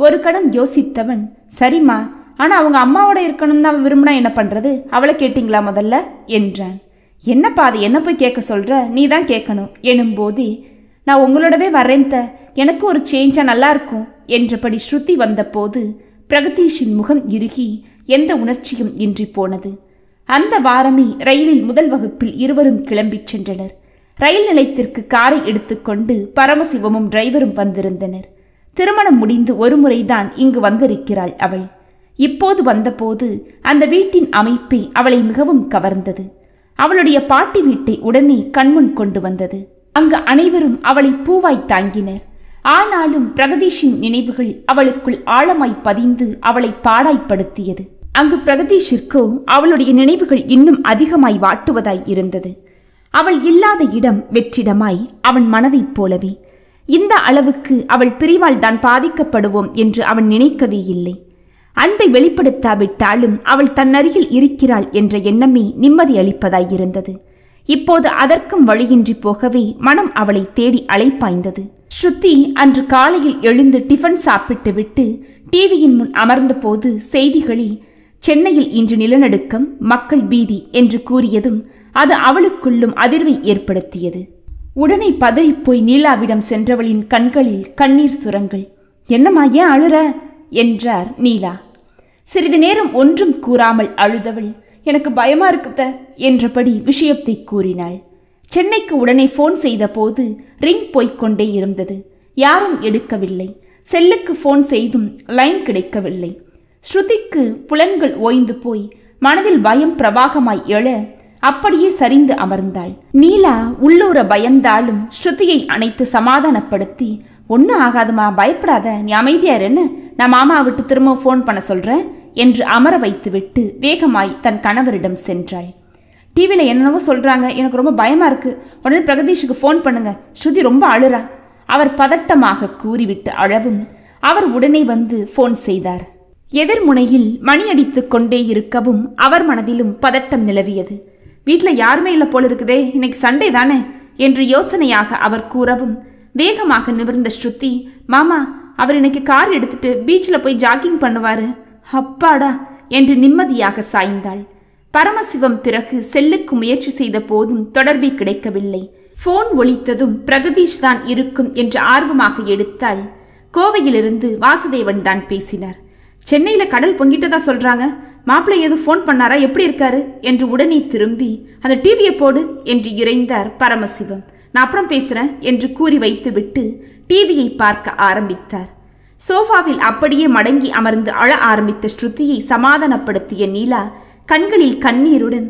ஒரு கடன் யோசித்தவன் சரிம்மா ஆனால் அவங்க அம்மாவோட இருக்கணும்னு அவன் விரும்பினா என்ன பண்ணுறது அவளை கேட்டிங்களா முதல்ல என்றான் என்னப்பா அது என்ன போய் கேட்க சொல்கிற நீ தான் கேட்கணும் எனும்போது நான் உங்களோடவே வரேன் த எனக்கு ஒரு சேஞ்சாக நல்லா இருக்கும் என்றபடி ஸ்ருதி வந்தபோது பிரகதீஷின் முகம் இறுகி எந்த உணர்ச்சியும் இன்றி போனது அந்த வாரமே ரயிலின் முதல் வகுப்பில் இருவரும் கிளம்பிச் சென்றனர் ரயில் நிலையத்திற்கு காரை எடுத்துக்கொண்டு பரமசிவமும் டிரைவரும் வந்திருந்தனர் திருமணம் முடிந்து ஒரு இங்கு வந்திருக்கிறாள் அவள் இப்போது வந்தபோது அந்த வீட்டின் அமைப்பை அவளை மிகவும் கவர்ந்தது அவளுடைய பாட்டி வீட்டை உடனே கண்முன் கொண்டு வந்தது அங்கு அனைவரும் அவளை பூவாய் தாங்கினர் ஆனாலும் பிரகதீஷின் நினைவுகள் அவளுக்குள் ஆழமாய் பதிந்து அவளை பாடாய்ப்படுத்தியது அங்கு பிரகதீஷிற்கோ அவளுடைய நினைவுகள் இன்னும் அதிகமாய் வாட்டுவதாய் இருந்தது அவள் இல்லாத இடம் வெற்றிடமாய் அவன் மனதைப் போலவே இந்த அளவுக்கு அவள் பிரிவால் தான் பாதிக்கப்படுவோம் என்று அவன் நினைக்கவே இல்லை அன்பை வெளிப்படுத்தாவிட்டாலும் அவள் தன்னருகில் இருக்கிறாள் என்ற எண்ணமே நிம்மதி அளிப்பதாயிருந்தது இப்போது அதற்கும் வழியின்றி போகவே மனம் அவளை தேடி அலைப்பாய்ந்தது ஸ்ருதி அன்று காலையில் எழுந்து டிஃபன் சாப்பிட்டு விட்டு டிவியின் முன் அமர்ந்த போது செய்திகளில் சென்னையில் இன்று நிலநடுக்கம் மக்கள் பீதி என்று கூறியதும் அது அவளுக்குள்ளும் அதிர்வை ஏற்படுத்தியது உடனே பதறிப்போய் நீலாவிடம் சென்றவளின் கண்களில் கண்ணீர் சுரங்கள் என்னம்மா ஏன் அழுற என்றார் நீலா சிறிது நேரம் ஒன்றும் கூறாமல் அழுதவள் எனக்கு பயமா இருக்குத என்றபடி விஷயத்தை கூறினாள் சென்னைக்கு உடனே ஃபோன் செய்த போது ரிங் போய்கொண்டே இருந்தது யாரும் எடுக்கவில்லை செல்லுக்கு ஃபோன் செய்தும் லைன் கிடைக்கவில்லை ஸ்ருதிக்கு புலன்கள் ஓய்ந்து போய் மனதில் பயம் பிரவாகமாய் எழ அப்படியே சரிந்து அமர்ந்தாள் நீலா உள்ளூர பயந்தாலும் ஸ்ருதியை அணைத்து சமாதானப்படுத்தி ஒன்றும் ஆகாதுமா பயப்படாத நீ என்ன நான் மாமா விட்டு திரும்ப ஃபோன் பண்ண சொல்கிறேன் என்று அமர வைத்துவிட்டு வேகமாய் தன் கணவரிடம் சென்றாள் டிவியில் என்னென்னவோ சொல்கிறாங்க எனக்கு ரொம்ப பயமாக இருக்குது உடனே பிரகதீஷுக்கு ஃபோன் பண்ணுங்க ஸ்ருதி ரொம்ப அழுறா அவர் பதட்டமாக கூறிவிட்டு அழவும் அவர் உடனே வந்து ஃபோன் செய்தார் எதிர்முனையில் மணி அடித்து கொண்டே இருக்கவும் அவர் மனதிலும் பதட்டம் நிலவியது வீட்டில் யாருமே இல்லை போல் இருக்குதே இன்னைக்கு சண்டே தானே என்று யோசனையாக அவர் கூறவும் வேகமாக நிமிர்ந்த ஸ்ருதி மாமா அவர் இன்னைக்கு கார் எடுத்துட்டு பீச்சில் போய் ஜாக்கிங் பண்ணுவார் அப்பாடா என்று நிம்மதியாக சாய்ந்தாள் பரமசிவம் பிறகு செல்லுக்கு முயற்சி செய்த போதும் தொடர்பே கிடைக்கவில்லை ஃபோன் ஒழித்ததும் பிரகதீஷ் தான் இருக்கும் என்று ஆர்வமாக எடுத்தால் கோவையிலிருந்து வாசுதேவன் தான் பேசினார் சென்னையில் கடல் பொங்கிட்டதா சொல்கிறாங்க மாப்பிள்ளை எதுவும் ஃபோன் பண்ணாரா எப்படி இருக்காரு என்று உடனே திரும்பி அந்த டிவியை போடு என்று இறைந்தார் பரமசிவம் நான் அப்புறம் பேசுகிறேன் என்று கூறி வைத்துவிட்டு டிவியை பார்க்க ஆரம்பித்தார் சோஃபாவில் அப்படியே மடங்கி அமர்ந்து அழ ஆரம்பித்த ஸ்ருதியை சமாதானப்படுத்திய நீலா கண்களில் கண்ணீருடன்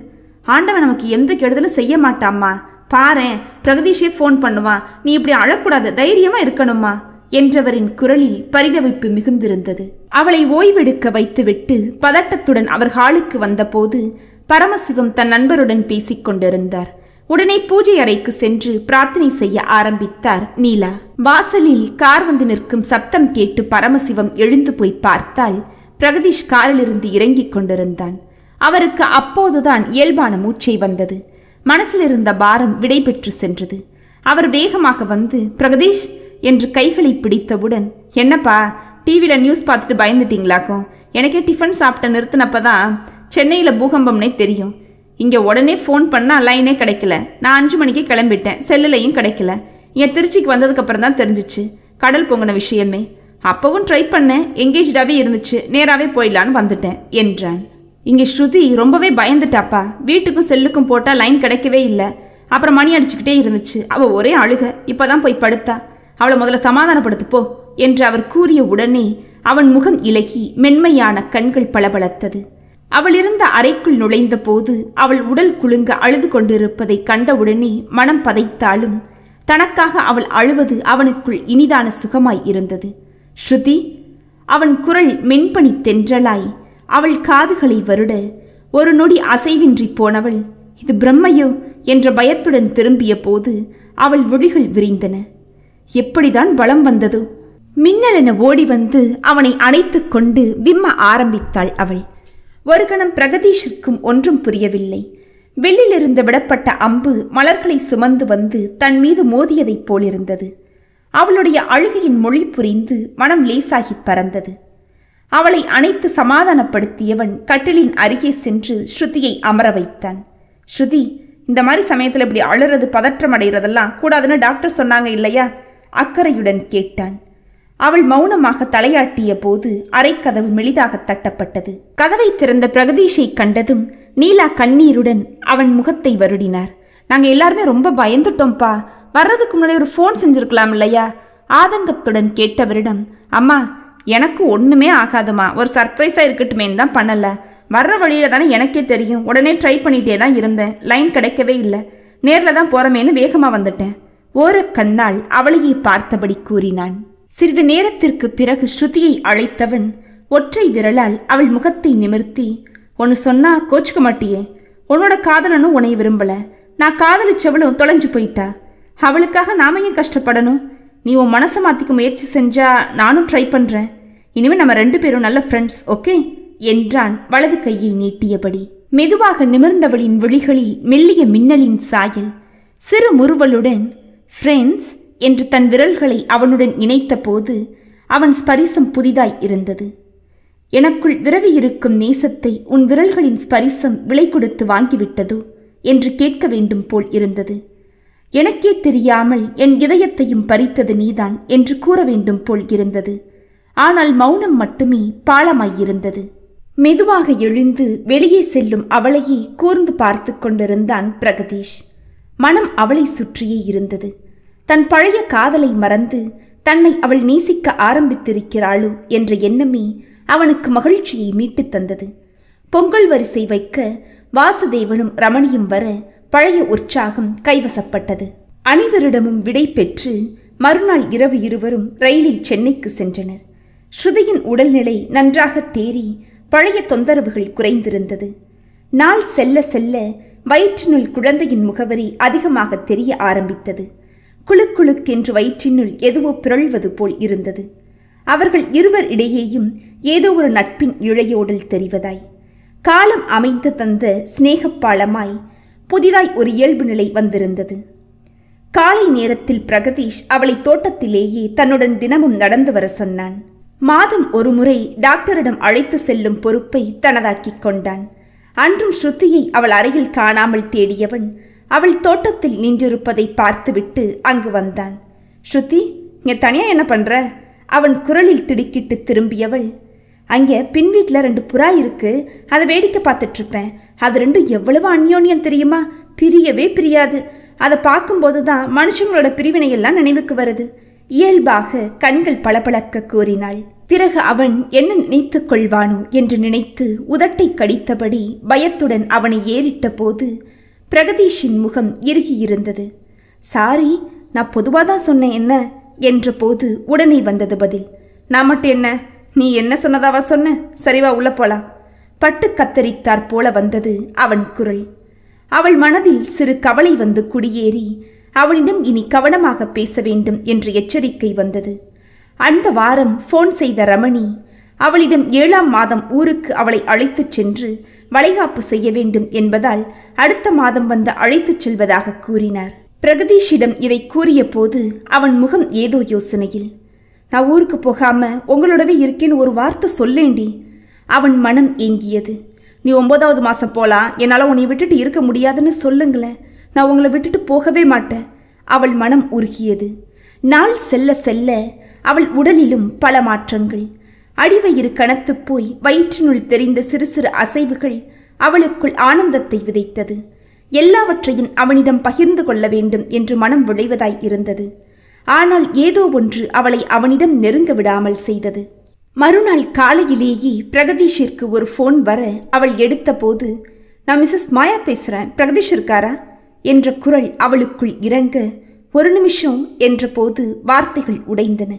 ஆண்டவன் நமக்கு எந்த கெடுதலும் செய்ய மாட்டாம்மா பாரு பிரகதீஷே ஃபோன் பண்ணுவான் நீ இப்படி அழக்கூடாது தைரியமா இருக்கணுமா என்றவரின் குரலில் பரிதவிப்பு மிகுந்திருந்தது அவளை ஓய்வெடுக்க வைத்துவிட்டு பதட்டத்துடன் அவர் ஹாலுக்கு வந்தபோது பரமசிவம் தன் நண்பருடன் பேசிக் கொண்டிருந்தார் உடனே பூஜை அறைக்கு சென்று பிரார்த்தனை செய்ய ஆரம்பித்தார் நீலா வாசலில் கார் வந்து நிற்கும் சப்தம் கேட்டு பரமசிவம் எழுந்து போய் பார்த்தால் பிரகதீஷ் காரிலிருந்து இறங்கிக் கொண்டிருந்தான் அவருக்கு அப்போதுதான் இயல்பான மூச்சை வந்தது மனசில் இருந்த பாரம் விடைபெற்று சென்றது அவர் வேகமாக வந்து பிரகதீஷ் என்று கைகளை பிடித்தவுடன் என்னப்பா டிவியில் நியூஸ் பார்த்துட்டு பயந்துட்டீங்களாக்கும் எனக்கே டிஃபன் சாப்பிட்ட நிறுத்தினப்பதான் தான் சென்னையில் பூகம்பம்னே தெரியும் இங்கே உடனே ஃபோன் பண்ணால் லைனே கிடைக்கல நான் அஞ்சு மணிக்கு கிளம்பிட்டேன் செல்லுலையும் கிடைக்கல என் திருச்சிக்கு வந்ததுக்கப்புறம் தான் தெரிஞ்சிச்சு கடல் பொங்கின விஷயமே அப்போவும் ட்ரை பண்ணேன் எங்கேஜ்டாகவே இருந்துச்சு நேராகவே போயிடலான்னு வந்துட்டேன் என்றான் இங்கே ஸ்ருதி ரொம்பவே பயந்துட்டாப்பா வீட்டுக்கும் செல்லுக்கும் போட்டால் லைன் கிடைக்கவே இல்லை அப்புறம் மணி அடிச்சுக்கிட்டே இருந்துச்சு அவள் ஒரே அழுக இப்போ தான் போய் படுத்தா அவளை முதல்ல சமாதானப்படுத்துப்போ என்று அவர் கூறிய உடனே அவன் முகம் இலகி மென்மையான கண்கள் பளபளத்தது அவள் இருந்த அறைக்குள் நுழைந்த போது அவள் உடல் குலுங்க அழுது கொண்டிருப்பதை கண்டவுடனே மனம் பதைத்தாலும் தனக்காக அவள் அழுவது அவனுக்குள் இனிதான சுகமாய் இருந்தது ஸ்ருதி அவன் குரல் மென்பணி தென்றலாய் அவள் காதுகளை வருட ஒரு நொடி அசைவின்றி போனவள் இது பிரம்மையோ என்ற பயத்துடன் திரும்பிய போது அவள் விழிகள் விரிந்தன எப்படிதான் பலம் வந்ததோ மின்னலென ஓடி வந்து அவனை அணைத்துக்கொண்டு கொண்டு விம்ம ஆரம்பித்தாள் அவள் ஒரு கணம் பிரகதீஷிற்கும் ஒன்றும் புரியவில்லை வெளியிலிருந்து விடப்பட்ட அம்பு மலர்களை சுமந்து வந்து தன் மீது மோதியதைப் போலிருந்தது அவளுடைய அழுகையின் மொழி புரிந்து மனம் லேசாகி பறந்தது அவளை அணைத்து சமாதானப்படுத்தியவன் கட்டிலின் அருகே சென்று ஸ்ருதியை அமர வைத்தான் ஸ்ருதி இந்த மாதிரி சமயத்தில் இப்படி அழுறது பதற்றம் அடைகிறதெல்லாம் கூடாதுன்னு டாக்டர் சொன்னாங்க இல்லையா அக்கறையுடன் கேட்டான் அவள் மௌனமாக தலையாட்டிய போது அரைக்கதவு மெளிதாக தட்டப்பட்டது கதவை திறந்த பிரகதீஷை கண்டதும் நீலா கண்ணீருடன் அவன் முகத்தை வருடினார் நாங்க எல்லாருமே ரொம்ப பயந்துட்டோம்ப்பா வர்றதுக்கு முன்னாடி ஒரு ஃபோன் செஞ்சிருக்கலாம் இல்லையா ஆதங்கத்துடன் கேட்டவரிடம் அம்மா எனக்கு ஒன்றுமே ஆகாதுமா ஒரு சர்ப்ரைஸாக இருக்கட்டுமேன்னு தான் பண்ணலை வர்ற வழியில் தானே எனக்கே தெரியும் உடனே ட்ரை பண்ணிகிட்டே தான் இருந்தேன் லைன் கிடைக்கவே இல்லை நேரில் தான் போகிறமேன்னு வேகமாக வந்துட்டேன் ஓர கண்ணால் அவளையே பார்த்தபடி கூறினான் சிறிது நேரத்திற்கு பிறகு ஸ்ருதியை அழைத்தவன் ஒற்றை விரலால் அவள் முகத்தை நிமிர்த்தி ஒன்று சொன்னா கோச்சுக்க மாட்டியே உன்னோட காதலனும் உன்னை விரும்பல நான் காதலிச்சவளும் தொலைஞ்சு போயிட்டா அவளுக்காக நாம ஏன் கஷ்டப்படணும் நீ உன் மனசை மாற்றிக்க முயற்சி செஞ்சா நானும் ட்ரை பண்ணுறேன் இனிமேல் நம்ம ரெண்டு பேரும் நல்ல ஃப்ரெண்ட்ஸ் ஓகே என்றான் வலது கையை நீட்டியபடி மெதுவாக நிமிர்ந்தவளின் விழிகளில் மெல்லிய மின்னலின் சாயல் சிறு முறுவலுடன் ஃப்ரெண்ட்ஸ் என்று தன் விரல்களை அவனுடன் இணைத்தபோது அவன் ஸ்பரிசம் புதிதாய் இருந்தது எனக்குள் விரவி இருக்கும் நேசத்தை உன் விரல்களின் ஸ்பரிசம் விலை கொடுத்து வாங்கிவிட்டதோ என்று கேட்க வேண்டும் போல் இருந்தது எனக்கே தெரியாமல் என் இதயத்தையும் பறித்தது நீதான் என்று கூற வேண்டும் போல் இருந்தது ஆனால் மௌனம் மட்டுமே பாலமாயிருந்தது மெதுவாக எழுந்து வெளியே செல்லும் அவளையே கூர்ந்து பார்த்து கொண்டிருந்தான் பிரகதீஷ் மனம் அவளை சுற்றியே இருந்தது தன் பழைய காதலை மறந்து தன்னை அவள் நேசிக்க ஆரம்பித்திருக்கிறாளோ என்ற எண்ணமே அவனுக்கு மகிழ்ச்சியை மீட்டுத் தந்தது பொங்கல் வரிசை வைக்க வாசுதேவனும் ரமணியும் வர பழைய உற்சாகம் கைவசப்பட்டது அனைவரிடமும் விடை பெற்று மறுநாள் இரவு இருவரும் ரயிலில் சென்னைக்கு சென்றனர் ஸ்ருதியின் உடல்நிலை நன்றாக தேறி பழைய தொந்தரவுகள் குறைந்திருந்தது நாள் செல்ல செல்ல வயிற்றினுள் குழந்தையின் முகவரி அதிகமாக தெரிய ஆரம்பித்தது குழுக்குழுக்கென்று வயிற்றினுள் எதுவோ பிறழ்வது போல் இருந்தது அவர்கள் இருவர் இடையேயும் ஏதோ ஒரு நட்பின் இழையோடல் தெரிவதாய் காலம் அமைத்து தந்த சிநேகப்பாலமாய் புதிதாய் ஒரு இயல்பு நிலை வந்திருந்தது காலை நேரத்தில் பிரகதீஷ் அவளை தோட்டத்திலேயே தன்னுடன் தினமும் நடந்து வர சொன்னான் மாதம் ஒருமுறை டாக்டரிடம் அழைத்து செல்லும் பொறுப்பை தனதாக்கிக் கொண்டான் அன்றும் ஸ்ருத்தியை அவள் அறையில் காணாமல் தேடியவன் அவள் தோட்டத்தில் நின்றிருப்பதை பார்த்துவிட்டு அங்கு வந்தான் ஸ்ருதி இங்கே தனியாக என்ன பண்ணுற அவன் குரலில் திடுக்கிட்டு திரும்பியவள் அங்கே பின் வீட்டில் ரெண்டு புறா இருக்கு அதை வேடிக்கை பார்த்துட்ருப்பேன் அது ரெண்டும் எவ்வளவு அந்யோன்யம் தெரியுமா பிரியவே பிரியாது அதை பார்க்கும்போது தான் மனுஷங்களோட பிரிவினையெல்லாம் நினைவுக்கு வருது இயல்பாக கண்கள் பளபளக்க கூறினாள் பிறகு அவன் என்ன நினைத்து கொள்வானோ என்று நினைத்து உதட்டை கடித்தபடி பயத்துடன் அவனை ஏறிட்ட போது பிரகதீஷின் முகம் இறுகியிருந்தது சாரி நான் பொதுவாக தான் சொன்னேன் என்ன என்ற போது உடனே வந்தது பதில் நான் மட்டும் என்ன நீ என்ன சொன்னதாவா சொன்ன சரிவா உள்ள போலாம் பட்டு கத்தரித்தாற் போல வந்தது அவன் குரல் அவள் மனதில் சிறு கவலை வந்து குடியேறி அவனிடம் இனி கவனமாக பேச வேண்டும் என்று எச்சரிக்கை வந்தது அந்த வாரம் ஃபோன் செய்த ரமணி அவளிடம் ஏழாம் மாதம் ஊருக்கு அவளை அழைத்துச் சென்று வளைகாப்பு செய்ய வேண்டும் என்பதால் அடுத்த மாதம் வந்து அழைத்துச் செல்வதாக கூறினார் பிரகதீஷிடம் இதை கூறிய போது அவன் முகம் ஏதோ யோசனையில் நான் ஊருக்கு போகாம உங்களோடவே இருக்கேன்னு ஒரு வார்த்தை சொல்லேண்டி அவன் மனம் ஏங்கியது நீ ஒன்பதாவது மாதம் போலாம் என்னால் உன்னை விட்டுட்டு இருக்க முடியாதுன்னு சொல்லுங்களேன் நான் உங்களை விட்டுட்டு போகவே மாட்டேன் அவள் மனம் உருகியது நாள் செல்ல செல்ல அவள் உடலிலும் பல மாற்றங்கள் அடிவயிறு கணத்துப் போய் வயிற்றினுள் தெரிந்த சிறு சிறு அசைவுகள் அவளுக்குள் ஆனந்தத்தை விதைத்தது எல்லாவற்றையும் அவனிடம் பகிர்ந்து கொள்ள வேண்டும் என்று மனம் விளைவதாய் இருந்தது ஆனால் ஏதோ ஒன்று அவளை அவனிடம் நெருங்க விடாமல் செய்தது மறுநாள் காலையிலேயே பிரகதீஷிற்கு ஒரு ஃபோன் வர அவள் எடுத்தபோது நான் மிஸ்ஸஸ் மாயா பேசுகிறேன் பிரகதீஷ் இருக்காரா என்ற குரல் அவளுக்குள் இறங்க ஒரு நிமிஷம் என்றபோது வார்த்தைகள் உடைந்தன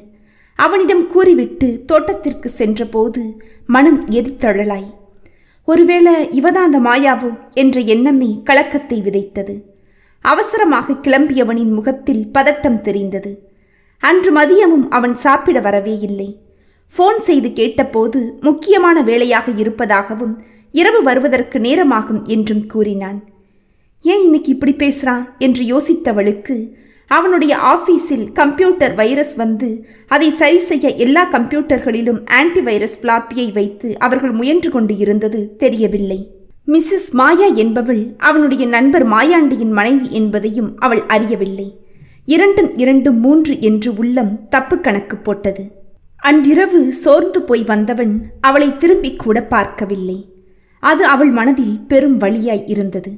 அவனிடம் கூறிவிட்டு தோட்டத்திற்கு சென்றபோது மனம் எரித்தழலாய் ஒருவேளை இவதான் அந்த மாயாவோ என்ற எண்ணமே கலக்கத்தை விதைத்தது அவசரமாக கிளம்பியவனின் முகத்தில் பதட்டம் தெரிந்தது அன்று மதியமும் அவன் சாப்பிட வரவே இல்லை ஃபோன் செய்து கேட்டபோது முக்கியமான வேலையாக இருப்பதாகவும் இரவு வருவதற்கு நேரமாகும் என்றும் கூறினான் ஏன் இன்னைக்கு இப்படி பேசுகிறான் என்று யோசித்தவளுக்கு அவனுடைய ஆஃபீஸில் கம்ப்யூட்டர் வைரஸ் வந்து அதை சரி செய்ய எல்லா கம்ப்யூட்டர்களிலும் ஆன்டி வைரஸ் பிளாப்பியை வைத்து அவர்கள் முயன்று கொண்டு இருந்தது தெரியவில்லை மிஸ்ஸஸ் மாயா என்பவள் அவனுடைய நண்பர் மாயாண்டியின் மனைவி என்பதையும் அவள் அறியவில்லை இரண்டும் இரண்டும் மூன்று என்று உள்ளம் தப்பு கணக்கு போட்டது அன்றிரவு சோர்ந்து போய் வந்தவன் அவளை திரும்பிக் கூட பார்க்கவில்லை அது அவள் மனதில் பெரும் வழியாய் இருந்தது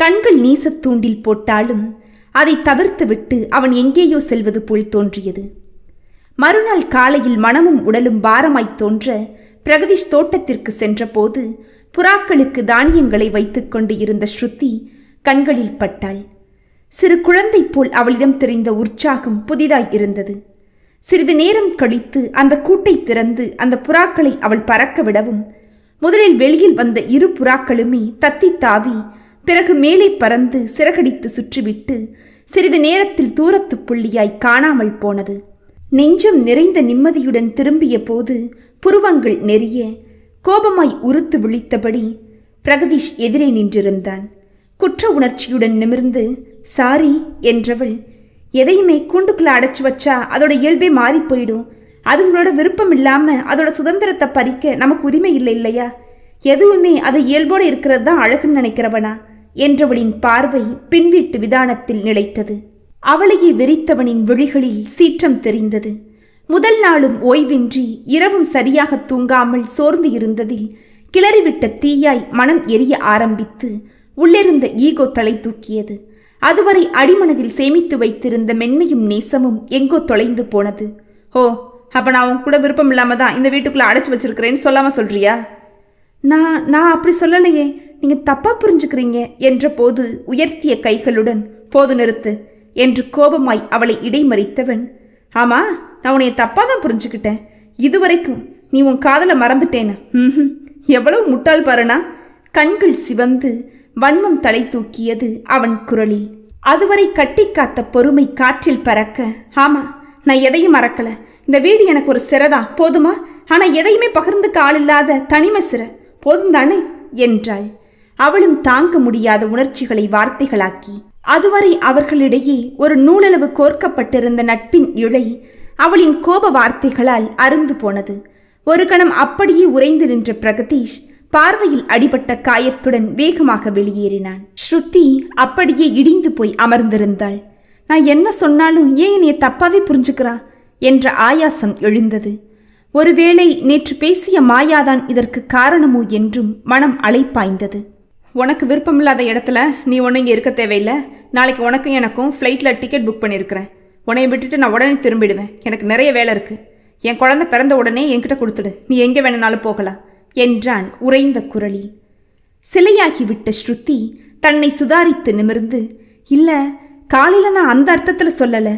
கண்கள் நீசத் தூண்டில் போட்டாலும் அதை தவிர்த்துவிட்டு அவன் எங்கேயோ செல்வது போல் தோன்றியது மறுநாள் காலையில் மனமும் உடலும் பாரமாய்த் தோன்ற பிரகதீஷ் தோட்டத்திற்கு சென்றபோது புறாக்களுக்கு தானியங்களை வைத்துக்கொண்டு இருந்த ஸ்ருதி கண்களில் பட்டாள் சிறு குழந்தை போல் அவளிடம் தெரிந்த உற்சாகம் புதிதாய் இருந்தது சிறிது நேரம் கழித்து அந்த கூட்டை திறந்து அந்த புறாக்களை அவள் பறக்க விடவும் முதலில் வெளியில் வந்த இரு புறாக்களுமே தத்தி தாவி பிறகு மேலே பறந்து சிறகடித்து சுற்றிவிட்டு சிறிது நேரத்தில் தூரத்து புள்ளியாய் காணாமல் போனது நெஞ்சம் நிறைந்த நிம்மதியுடன் திரும்பிய போது புருவங்கள் நெறிய கோபமாய் உறுத்து விழித்தபடி பிரகதீஷ் எதிரே நின்றிருந்தான் குற்ற உணர்ச்சியுடன் நிமிர்ந்து சாரி என்றவள் எதையுமே கூண்டுக்குள்ளே அடைச்சி வச்சா அதோட இயல்பே மாறி போயிடும் அதுங்களோட விருப்பம் இல்லாம அதோட சுதந்திரத்தை பறிக்க நமக்கு உரிமை இல்லை இல்லையா எதுவுமே அது இயல்போடு இருக்கிறது தான் அழகுன்னு நினைக்கிறவனா என்றவளின் பார்வை பின்வீட்டு விதானத்தில் நிலைத்தது அவளையே வெறித்தவனின் விழிகளில் சீற்றம் தெரிந்தது முதல் நாளும் ஓய்வின்றி இரவும் சரியாக தூங்காமல் சோர்ந்து இருந்ததில் கிளறிவிட்ட தீயாய் மனம் எரிய ஆரம்பித்து உள்ளிருந்த ஈகோ தலை தூக்கியது அதுவரை அடிமனதில் சேமித்து வைத்திருந்த மென்மையும் நேசமும் எங்கோ தொலைந்து போனது ஓ அப்ப நான் உன் கூட விருப்பம் இல்லாம தான் இந்த வீட்டுக்குள்ள அடைச்சு வச்சிருக்கிறேன்னு சொல்லாம சொல்றியா நான் நான் அப்படி சொல்லலையே நீங்கள் தப்பா புரிஞ்சுக்கிறீங்க என்ற போது உயர்த்திய கைகளுடன் போது நிறுத்து என்று கோபமாய் அவளை இடைமறித்தவன் ஆமா நான் உன்னைய தப்பாக தான் புரிஞ்சுக்கிட்டேன் இதுவரைக்கும் நீ உன் காதலை மறந்துட்டேன ம் எவ்வளவு முட்டாள் பாருனா கண்கள் சிவந்து வன்மம் தலை தூக்கியது அவன் குரலில் அதுவரை கட்டி காத்த பொறுமை காற்றில் பறக்க ஆமா நான் எதையும் மறக்கல இந்த வீடு எனக்கு ஒரு சிறதா போதுமா ஆனால் எதையுமே பகிர்ந்து ஆள் இல்லாத தனிமை சிறை போதும் தானே என்றாள் அவளும் தாங்க முடியாத உணர்ச்சிகளை வார்த்தைகளாக்கி அதுவரை அவர்களிடையே ஒரு நூலளவு கோர்க்கப்பட்டிருந்த நட்பின் இழை அவளின் கோப வார்த்தைகளால் அருந்து போனது ஒரு கணம் அப்படியே உறைந்து நின்ற பிரகதீஷ் பார்வையில் அடிபட்ட காயத்துடன் வேகமாக வெளியேறினான் ஸ்ருதி அப்படியே இடிந்து போய் அமர்ந்திருந்தாள் நான் என்ன சொன்னாலும் ஏன் என்னைய தப்பாவே புரிஞ்சுக்கிறா என்ற ஆயாசம் எழுந்தது ஒருவேளை நேற்று பேசிய மாயாதான் இதற்கு காரணமோ என்றும் மனம் அலைப்பாய்ந்தது உனக்கு விருப்பமில்லாத இடத்துல நீ ஒன்றும் இங்கே இருக்க தேவையில்லை நாளைக்கு உனக்கும் எனக்கும் ஃப்ளைட்டில் டிக்கெட் புக் பண்ணியிருக்கிறேன் உன்னைய விட்டுட்டு நான் உடனே திரும்பிடுவேன் எனக்கு நிறைய வேலை இருக்குது என் குழந்த பிறந்த உடனே என்கிட்ட கொடுத்துடு நீ எங்கே வேணுனாலும் போகலாம் என்றான் உறைந்த குரலில் சிலையாகிவிட்ட ஸ்ருதி தன்னை சுதாரித்து நிமிர்ந்து இல்லை காலையில் நான் அந்த அர்த்தத்தில் சொல்லலை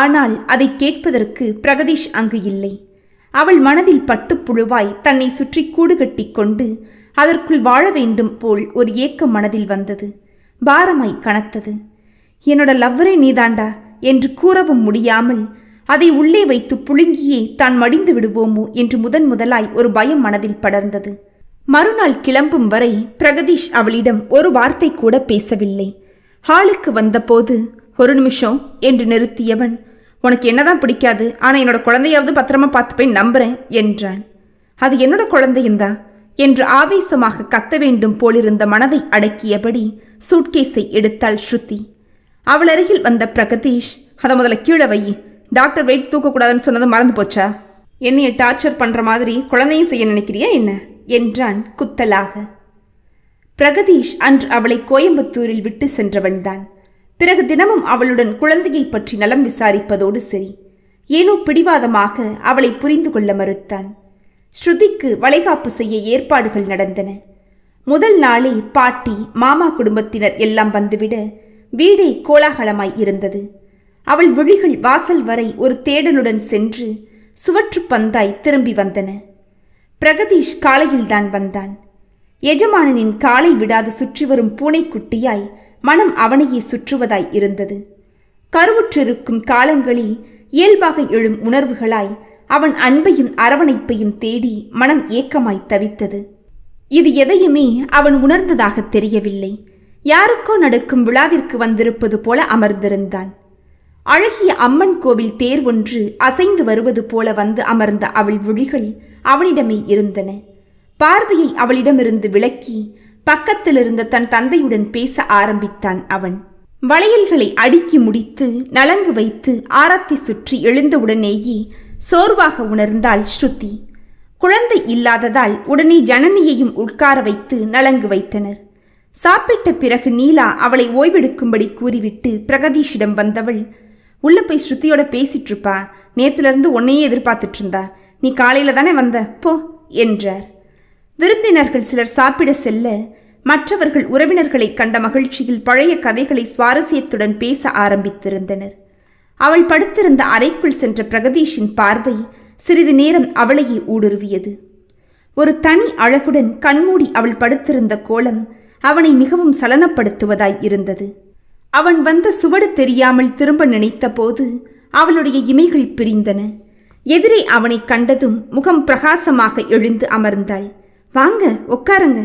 ஆனால் அதை கேட்பதற்கு பிரகதீஷ் அங்கு இல்லை அவள் மனதில் பட்டுப்புழுவாய் தன்னை சுற்றி கூடுகட்டி கொண்டு அதற்குள் வாழ வேண்டும் போல் ஒரு ஏக்கம் மனதில் வந்தது பாரமாய் கனத்தது என்னோட லவ்வரே நீதாண்டா என்று கூறவும் முடியாமல் அதை உள்ளே வைத்து புழுங்கியே தான் மடிந்து விடுவோமோ என்று முதன் முதலாய் ஒரு பயம் மனதில் படர்ந்தது மறுநாள் கிளம்பும் வரை பிரகதீஷ் அவளிடம் ஒரு வார்த்தை கூட பேசவில்லை ஹாலுக்கு வந்தபோது ஒரு நிமிஷம் என்று நிறுத்தியவன் உனக்கு என்னதான் பிடிக்காது ஆனால் என்னோட குழந்தையாவது பத்திரமா பார்த்துப்பேன் நம்புறேன் என்றான் அது என்னோட குழந்தையும்தான் என்று ஆவேசமாக கத்த வேண்டும் போலிருந்த மனதை அடக்கியபடி சூட்கேஸை எடுத்தாள் ஸ்ருதி அவள் அருகில் வந்த பிரகதீஷ் அதை முதல்ல கீழே வை டாக்டர் வெயிட் தூக்கக்கூடாதுன்னு சொன்னது மறந்து போச்சா என்னைய டார்ச்சர் பண்ணுற மாதிரி குழந்தையும் செய்ய நினைக்கிறியா என்ன என்றான் குத்தலாக பிரகதீஷ் அன்று அவளை கோயம்புத்தூரில் விட்டு சென்றவன்தான் பிறகு தினமும் அவளுடன் குழந்தையை பற்றி நலம் விசாரிப்பதோடு சரி ஏனோ பிடிவாதமாக அவளை புரிந்து கொள்ள மறுத்தான் ஸ்ருதிக்கு வளைகாப்பு செய்ய ஏற்பாடுகள் நடந்தன முதல் நாளே பாட்டி மாமா குடும்பத்தினர் எல்லாம் வந்துவிட வீடே கோலாகலமாய் இருந்தது அவள் விழிகள் வாசல் வரை ஒரு தேடலுடன் சென்று சுவற்று பந்தாய் திரும்பி வந்தன பிரகதீஷ் காலையில்தான் வந்தான் எஜமானனின் காலை விடாது சுற்றி வரும் பூனைக்குட்டியாய் மனம் அவனையே சுற்றுவதாய் இருந்தது கருவுற்றிருக்கும் காலங்களில் இயல்பாக எழும் உணர்வுகளாய் அவன் அன்பையும் அரவணைப்பையும் தேடி மனம் ஏக்கமாய் தவித்தது இது எதையுமே அவன் உணர்ந்ததாக தெரியவில்லை யாருக்கோ நடக்கும் விழாவிற்கு வந்திருப்பது போல அமர்ந்திருந்தான் அழகிய அம்மன் கோவில் தேர் ஒன்று அசைந்து வருவது போல வந்து அமர்ந்த அவள் விழிகள் அவனிடமே இருந்தன பார்வையை அவளிடமிருந்து விலக்கி பக்கத்திலிருந்த தன் தந்தையுடன் பேச ஆரம்பித்தான் அவன் வளையல்களை அடுக்கி முடித்து நலங்கு வைத்து ஆரத்தி சுற்றி எழுந்தவுடனேயே சோர்வாக உணர்ந்தாள் ஸ்ருதி குழந்தை இல்லாததால் உடனே ஜனனியையும் உட்கார வைத்து நலங்கு வைத்தனர் சாப்பிட்ட பிறகு நீலா அவளை ஓய்வெடுக்கும்படி கூறிவிட்டு பிரகதீஷிடம் வந்தவள் உள்ள போய் ஸ்ருதியோட பேசிட்டு இருப்பா நேத்திலிருந்து உன்னையே எதிர்பார்த்துட்டு இருந்தா நீ காலையில தானே வந்த போ என்றார் விருந்தினர்கள் சிலர் சாப்பிட செல்ல மற்றவர்கள் உறவினர்களை கண்ட மகிழ்ச்சியில் பழைய கதைகளை சுவாரஸ்யத்துடன் பேச ஆரம்பித்திருந்தனர் அவள் படுத்திருந்த அறைக்குள் சென்ற பிரகதீஷின் பார்வை சிறிது நேரம் அவளையே ஊடுருவியது ஒரு தனி அழகுடன் கண்மூடி அவள் படுத்திருந்த கோலம் அவனை மிகவும் சலனப்படுத்துவதாய் இருந்தது அவன் வந்த சுவடு தெரியாமல் திரும்ப நினைத்தபோது அவளுடைய இமைகள் பிரிந்தன எதிரே அவனை கண்டதும் முகம் பிரகாசமாக எழுந்து அமர்ந்தாள் வாங்க உட்காருங்க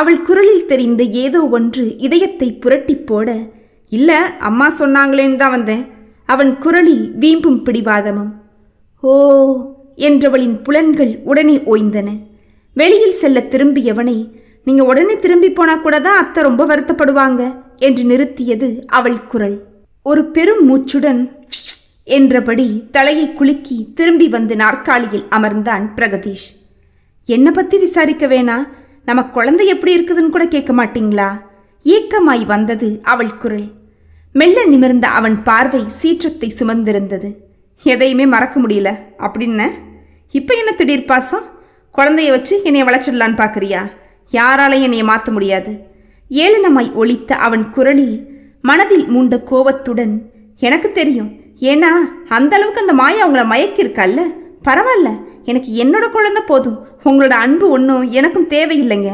அவள் குரலில் தெரிந்த ஏதோ ஒன்று இதயத்தை புரட்டி போட இல்லை அம்மா சொன்னாங்களேன்னு தான் வந்தேன் அவன் குரலில் வீம்பும் பிடிவாதமும் ஓ என்றவளின் புலன்கள் உடனே ஓய்ந்தன வெளியில் செல்ல திரும்பியவனை நீங்க உடனே திரும்பி போனா கூட தான் அத்தை ரொம்ப வருத்தப்படுவாங்க என்று நிறுத்தியது அவள் குரல் ஒரு பெரும் மூச்சுடன் என்றபடி தலையை குலுக்கி திரும்பி வந்து நாற்காலியில் அமர்ந்தான் பிரகதீஷ் என்னை பற்றி விசாரிக்க வேணா நம்ம குழந்தை எப்படி இருக்குதுன்னு கூட கேட்க மாட்டீங்களா ஏக்கமாய் வந்தது அவள் குரல் மெல்ல நிமிர்ந்த அவன் பார்வை சீற்றத்தை சுமந்திருந்தது எதையுமே மறக்க முடியல அப்படின்ன இப்போ என்ன திடீர் பாசம் குழந்தைய வச்சு என்னை வளச்சிடலான்னு பார்க்குறியா யாராலையும் என்னைய மாற்ற முடியாது ஏளனமாய் ஒழித்த அவன் குரலில் மனதில் மூண்ட கோபத்துடன் எனக்கு தெரியும் ஏன்னா அந்த அளவுக்கு அந்த மாயை அவங்கள மயக்கியிருக்கால்ல பரவாயில்ல எனக்கு என்னோட குழந்தை போதும் உங்களோட அன்பு ஒன்றும் எனக்கும் தேவையில்லைங்க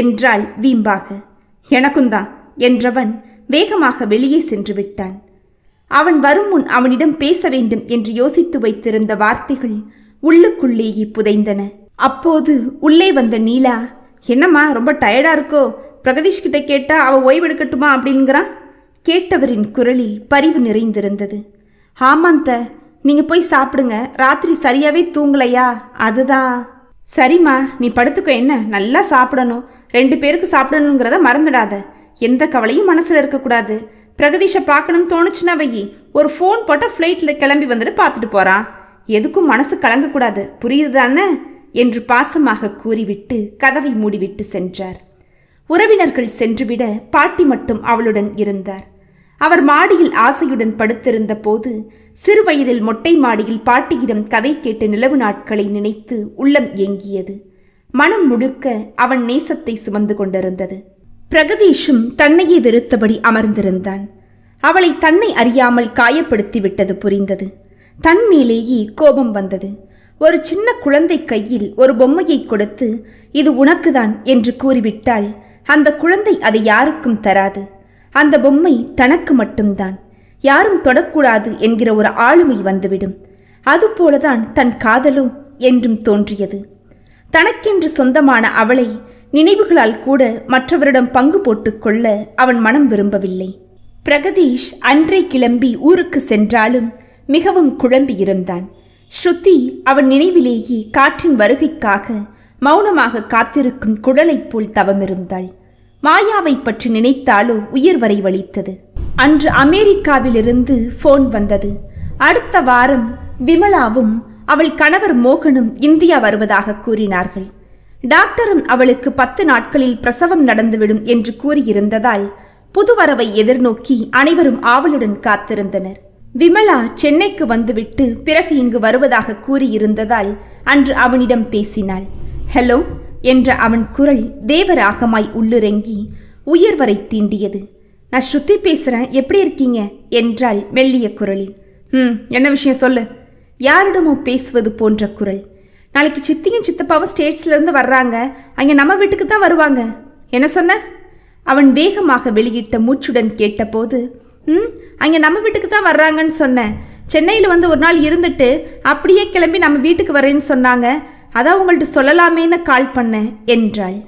என்றாள் வீம்பாக எனக்கும் தான் என்றவன் வேகமாக வெளியே சென்று விட்டான் அவன் வரும் முன் அவனிடம் பேச வேண்டும் என்று யோசித்து வைத்திருந்த வார்த்தைகள் உள்ளுக்குள்ளேயே புதைந்தன அப்போது உள்ளே வந்த நீலா என்னம்மா ரொம்ப டயர்டா இருக்கோ பிரகதீஷ் கிட்ட கேட்டா அவ ஓய்வெடுக்கட்டுமா அப்படிங்கிறான் கேட்டவரின் குரலில் பரிவு நிறைந்திருந்தது ஆமாந்த நீங்க போய் சாப்பிடுங்க ராத்திரி சரியாவே தூங்கலையா அதுதான் சரிம்மா நீ படுத்துக்க என்ன நல்லா சாப்பிடணும் ரெண்டு பேருக்கு சாப்பிடணுங்கிறத மறந்துடாத எந்த கவலையும் மனசில் இருக்கக்கூடாது பிரகதீஷை பார்க்கணும்னு தோணுச்சுன்னா வையி ஒரு ஃபோன் போட்டால் ஃப்ளைட்டில் கிளம்பி வந்துட்டு பார்த்துட்டு போகிறான் எதுக்கும் மனசு கலங்கக்கூடாது புரியுது தானே என்று பாசமாக கூறிவிட்டு கதவை மூடிவிட்டு சென்றார் உறவினர்கள் சென்றுவிட பாட்டி மட்டும் அவளுடன் இருந்தார் அவர் மாடியில் ஆசையுடன் படுத்திருந்த போது சிறு வயதில் மொட்டை மாடியில் பாட்டியிடம் கதை கேட்டு நிலவு நாட்களை நினைத்து உள்ளம் ஏங்கியது மனம் முழுக்க அவன் நேசத்தை சுமந்து கொண்டிருந்தது பிரகதீஷும் தன்னையே வெறுத்தபடி அமர்ந்திருந்தான் அவளை தன்னை அறியாமல் காயப்படுத்தி விட்டது புரிந்தது தன் மேலேயே கோபம் வந்தது ஒரு சின்ன குழந்தை கையில் ஒரு பொம்மையை கொடுத்து இது உனக்குதான் என்று கூறிவிட்டால் அந்த குழந்தை அதை யாருக்கும் தராது அந்த பொம்மை தனக்கு மட்டும்தான் யாரும் தொடக்கூடாது என்கிற ஒரு ஆளுமை வந்துவிடும் அதுபோலதான் தன் காதலோ என்றும் தோன்றியது தனக்கென்று சொந்தமான அவளை நினைவுகளால் கூட மற்றவரிடம் பங்கு போட்டுக்கொள்ள அவன் மனம் விரும்பவில்லை பிரகதீஷ் அன்றே கிளம்பி ஊருக்கு சென்றாலும் மிகவும் குழம்பியிருந்தான் ஸ்ருதி அவன் நினைவிலேயே காற்றின் வருகைக்காக மௌனமாக காத்திருக்கும் குடலைப் போல் தவமிருந்தாள் மாயாவை பற்றி நினைத்தாலோ உயிர் வரை வலித்தது அன்று அமெரிக்காவிலிருந்து ஃபோன் வந்தது அடுத்த வாரம் விமலாவும் அவள் கணவர் மோகனும் இந்தியா வருவதாக கூறினார்கள் டாக்டரும் அவளுக்கு பத்து நாட்களில் பிரசவம் நடந்துவிடும் என்று கூறியிருந்ததால் புதுவரவை எதிர்நோக்கி அனைவரும் ஆவலுடன் காத்திருந்தனர் விமலா சென்னைக்கு வந்துவிட்டு பிறகு இங்கு வருவதாக கூறியிருந்ததால் அன்று அவனிடம் பேசினாள் ஹலோ என்ற அவன் குரல் தேவராகமாய் உள்ளிறங்கி உயர் வரை தீண்டியது நான் ஸ்ருதி பேசுகிறேன் எப்படி இருக்கீங்க என்றாள் மெல்லிய குரலில் ம் என்ன விஷயம் சொல்லு யாரிடமோ பேசுவது போன்ற குரல் நாளைக்கு சித்தியும் சித்தப்பாவும் ஸ்டேட்ஸ்லேருந்து வர்றாங்க அங்கே நம்ம வீட்டுக்கு தான் வருவாங்க என்ன சொன்ன அவன் வேகமாக வெளியிட்ட மூச்சுடன் கேட்டபோது ம் அங்கே நம்ம வீட்டுக்கு தான் வர்றாங்கன்னு சொன்னேன் சென்னையில் வந்து ஒரு நாள் இருந்துட்டு அப்படியே கிளம்பி நம்ம வீட்டுக்கு வரேன்னு சொன்னாங்க அதான் உங்கள்கிட்ட சொல்லலாமேன்னு கால் பண்ணேன் என்றாள்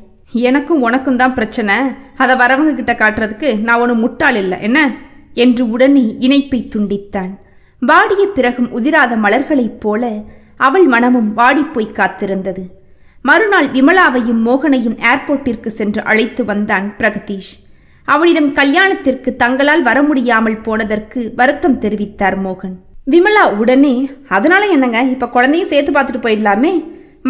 எனக்கும் உனக்கும் தான் பிரச்சனை அதை வரவங்க கிட்ட காட்டுறதுக்கு நான் ஒன்று முட்டாள் இல்லை என்ன என்று உடனே இணைப்பை துண்டித்தான் வாடிய பிறகும் உதிராத மலர்களைப் போல அவள் மனமும் வாடிப்போய் காத்திருந்தது மறுநாள் விமலாவையும் மோகனையும் ஏர்போர்ட்டிற்கு சென்று அழைத்து வந்தான் பிரகதீஷ் அவளிடம் கல்யாணத்திற்கு தங்களால் வர முடியாமல் போனதற்கு வருத்தம் தெரிவித்தார் மோகன் விமலா உடனே அதனால என்னங்க இப்ப குழந்தையும் சேர்த்து பார்த்துட்டு போயிடலாமே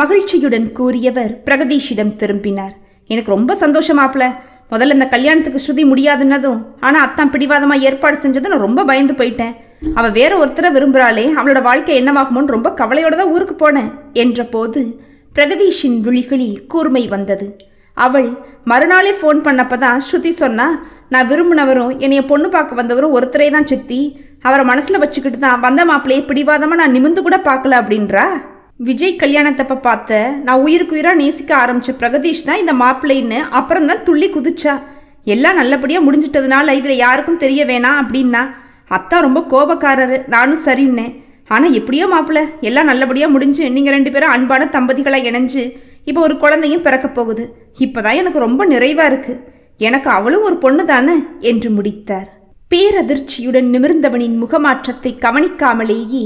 மகிழ்ச்சியுடன் கூறியவர் பிரகதீஷிடம் திரும்பினார் எனக்கு ரொம்ப சந்தோஷமாப்ல முதல்ல இந்த கல்யாணத்துக்கு ஸ்ருதி முடியாதுன்னதும் ஆனால் அத்தான் பிடிவாதமாக ஏற்பாடு செஞ்சதும் நான் ரொம்ப பயந்து போயிட்டேன் அவள் வேற ஒருத்தரை விரும்புகிறாளே அவளோட வாழ்க்கை என்னவாகுமோன்னு ரொம்ப கவலையோடு தான் ஊருக்கு போனேன் என்ற போது பிரகதீஷின் விழிகளில் கூர்மை வந்தது அவள் மறுநாளே ஃபோன் பண்ணப்போ தான் ஸ்ருதி சொன்னா நான் விரும்பினவரும் என்னைய பொண்ணு பார்க்க வந்தவரும் ஒருத்தரே தான் சித்தி அவரை மனசில் வச்சுக்கிட்டு தான் வந்த மாப்பிள்ளையே பிடிவாதமாக நான் நிமிந்து கூட பார்க்கல அப்படின்றா விஜய் கல்யாணத்தப்ப பார்த்த நான் உயிருக்கு உயிராக நேசிக்க ஆரம்பித்த பிரகதீஷ் தான் இந்த மாப்பிள்ளைன்னு அப்புறம் தான் துள்ளி குதிச்சா எல்லாம் நல்லபடியாக முடிஞ்சிட்டதுனால இதில் யாருக்கும் தெரிய வேணாம் அப்படின்னா அத்தா ரொம்ப கோபக்காரர் நானும் சரின்னேன் ஆனால் எப்படியோ மாப்பிள்ளை எல்லாம் நல்லபடியாக முடிஞ்சு நீங்கள் ரெண்டு பேரும் அன்பான தம்பதிகளாக இணைஞ்சு இப்போ ஒரு குழந்தையும் பிறக்கப் போகுது இப்போ தான் எனக்கு ரொம்ப நிறைவாக இருக்குது எனக்கு அவளும் ஒரு பொண்ணு தானே என்று முடித்தார் பேரதிர்ச்சியுடன் நிமிர்ந்தவனின் முகமாற்றத்தை கவனிக்காமலேயே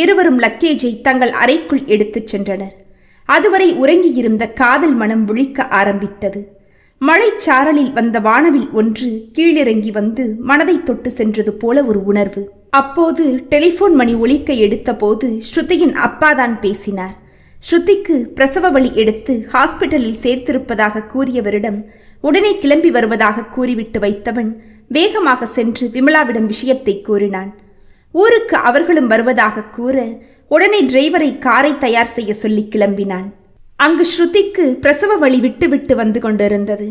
இருவரும் லக்கேஜை தங்கள் அறைக்குள் எடுத்துச் சென்றனர் அதுவரை உறங்கியிருந்த காதல் மனம் விழிக்க ஆரம்பித்தது மழைச்சாரலில் வந்த வானவில் ஒன்று கீழிறங்கி வந்து மனதை தொட்டு சென்றது போல ஒரு உணர்வு அப்போது டெலிஃபோன் மணி ஒலிக்க எடுத்தபோது ஸ்ருதியின் அப்பாதான் பேசினார் ஸ்ருதிக்கு பிரசவ வழி எடுத்து ஹாஸ்பிட்டலில் சேர்த்திருப்பதாக கூறியவரிடம் உடனே கிளம்பி வருவதாக கூறிவிட்டு வைத்தவன் வேகமாக சென்று விமலாவிடம் விஷயத்தை கூறினான் ஊருக்கு அவர்களும் வருவதாக கூற உடனே டிரைவரை காரை தயார் செய்ய சொல்லி கிளம்பினான் அங்கு ஸ்ருதிக்கு பிரசவ வழி விட்டுவிட்டு வந்து கொண்டிருந்தது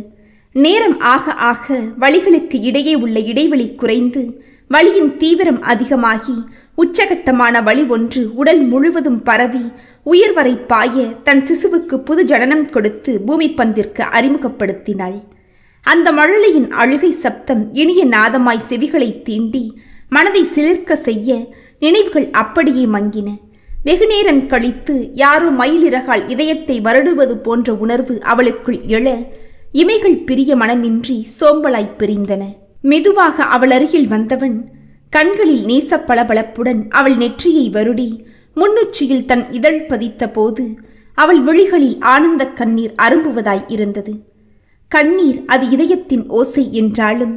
நேரம் ஆக ஆக வழிகளுக்கு இடையே உள்ள இடைவெளி குறைந்து வழியின் தீவிரம் அதிகமாகி உச்சகட்டமான வழி ஒன்று உடல் முழுவதும் பரவி உயிர் வரை பாய தன் சிசுவுக்கு புது ஜனனம் கொடுத்து பூமி பந்திற்கு அறிமுகப்படுத்தினாள் அந்த மழலையின் அழுகை சப்தம் இனிய நாதமாய் செவிகளை தீண்டி மனதை சிலிர்க்க செய்ய நினைவுகள் அப்படியே மங்கின வெகுநேரம் கழித்து யாரோ மயிலிறகால் இதயத்தை வருடுவது போன்ற உணர்வு அவளுக்குள் எழ இமைகள் பிரிய மனமின்றி சோம்பலாய் பிரிந்தன மெதுவாக அவள் அருகில் வந்தவன் கண்களில் நீச பளபளப்புடன் அவள் நெற்றியை வருடி முன்னுச்சியில் தன் இதழ் பதித்த போது அவள் விழிகளில் ஆனந்த கண்ணீர் அரும்புவதாய் இருந்தது கண்ணீர் அது இதயத்தின் ஓசை என்றாலும்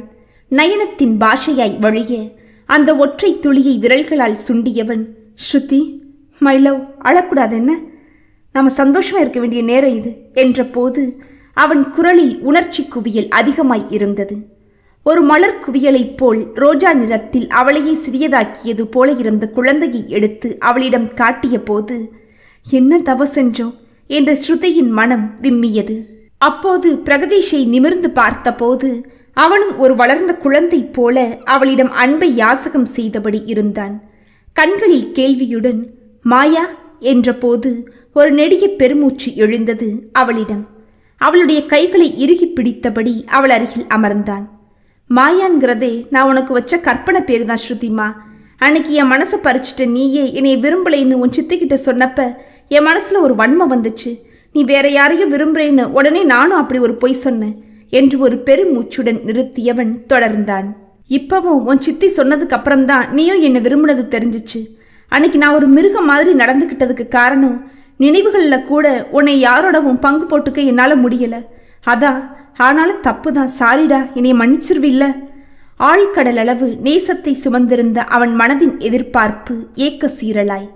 நயனத்தின் பாஷையாய் வழிய அந்த ஒற்றை துளியை விரல்களால் சுண்டியவன் ஸ்ருதி மை லவ் அழக்கூடாது என்ன நம்ம சந்தோஷமாக இருக்க வேண்டிய நேரம் இது என்ற போது அவன் குரலில் உணர்ச்சி குவியல் அதிகமாய் இருந்தது ஒரு மலர் குவியலைப் போல் ரோஜா நிறத்தில் அவளையே சிறியதாக்கியது போல இருந்த குழந்தையை எடுத்து அவளிடம் காட்டிய போது என்ன செஞ்சோ என்ற ஸ்ருதியின் மனம் விம்மியது அப்போது பிரகதீஷை நிமிர்ந்து பார்த்தபோது அவனும் ஒரு வளர்ந்த குழந்தை போல அவளிடம் அன்பை யாசகம் செய்தபடி இருந்தான் கண்களில் கேள்வியுடன் மாயா என்றபோது ஒரு நெடிய பெருமூச்சு எழுந்தது அவளிடம் அவளுடைய கைகளை இறுகி பிடித்தபடி அவள் அருகில் அமர்ந்தான் மாயான்கிறதே நான் உனக்கு வச்ச கற்பனை பேர் தான் ஸ்ருதிமா அன்னைக்கு என் மனசை பறிச்சிட்ட நீயே என்னை விரும்பலைன்னு உன் சித்திக்கிட்ட சொன்னப்ப என் மனசில் ஒரு வன்மை வந்துச்சு நீ வேற யாரையும் விரும்புறேன்னு உடனே நானும் அப்படி ஒரு பொய் சொன்னேன் என்று ஒரு பெருமூச்சுடன் நிறுத்தியவன் தொடர்ந்தான் இப்பவும் உன் சித்தி சொன்னதுக்கு அப்புறம்தான் நீயும் என்னை விரும்பினது தெரிஞ்சிச்சு அன்னைக்கு நான் ஒரு மிருகம் மாதிரி நடந்துக்கிட்டதுக்கு காரணம் நினைவுகளில் கூட உன்னை யாரோடவும் பங்கு போட்டுக்க என்னால் முடியலை அதான் ஆனாலும் தப்பு தான் சாரிடா இனி மன்னிச்சிருவில்ல ஆழ்கடல் அளவு நேசத்தை சுமந்திருந்த அவன் மனதின் எதிர்பார்ப்பு ஏக்க சீரலாய்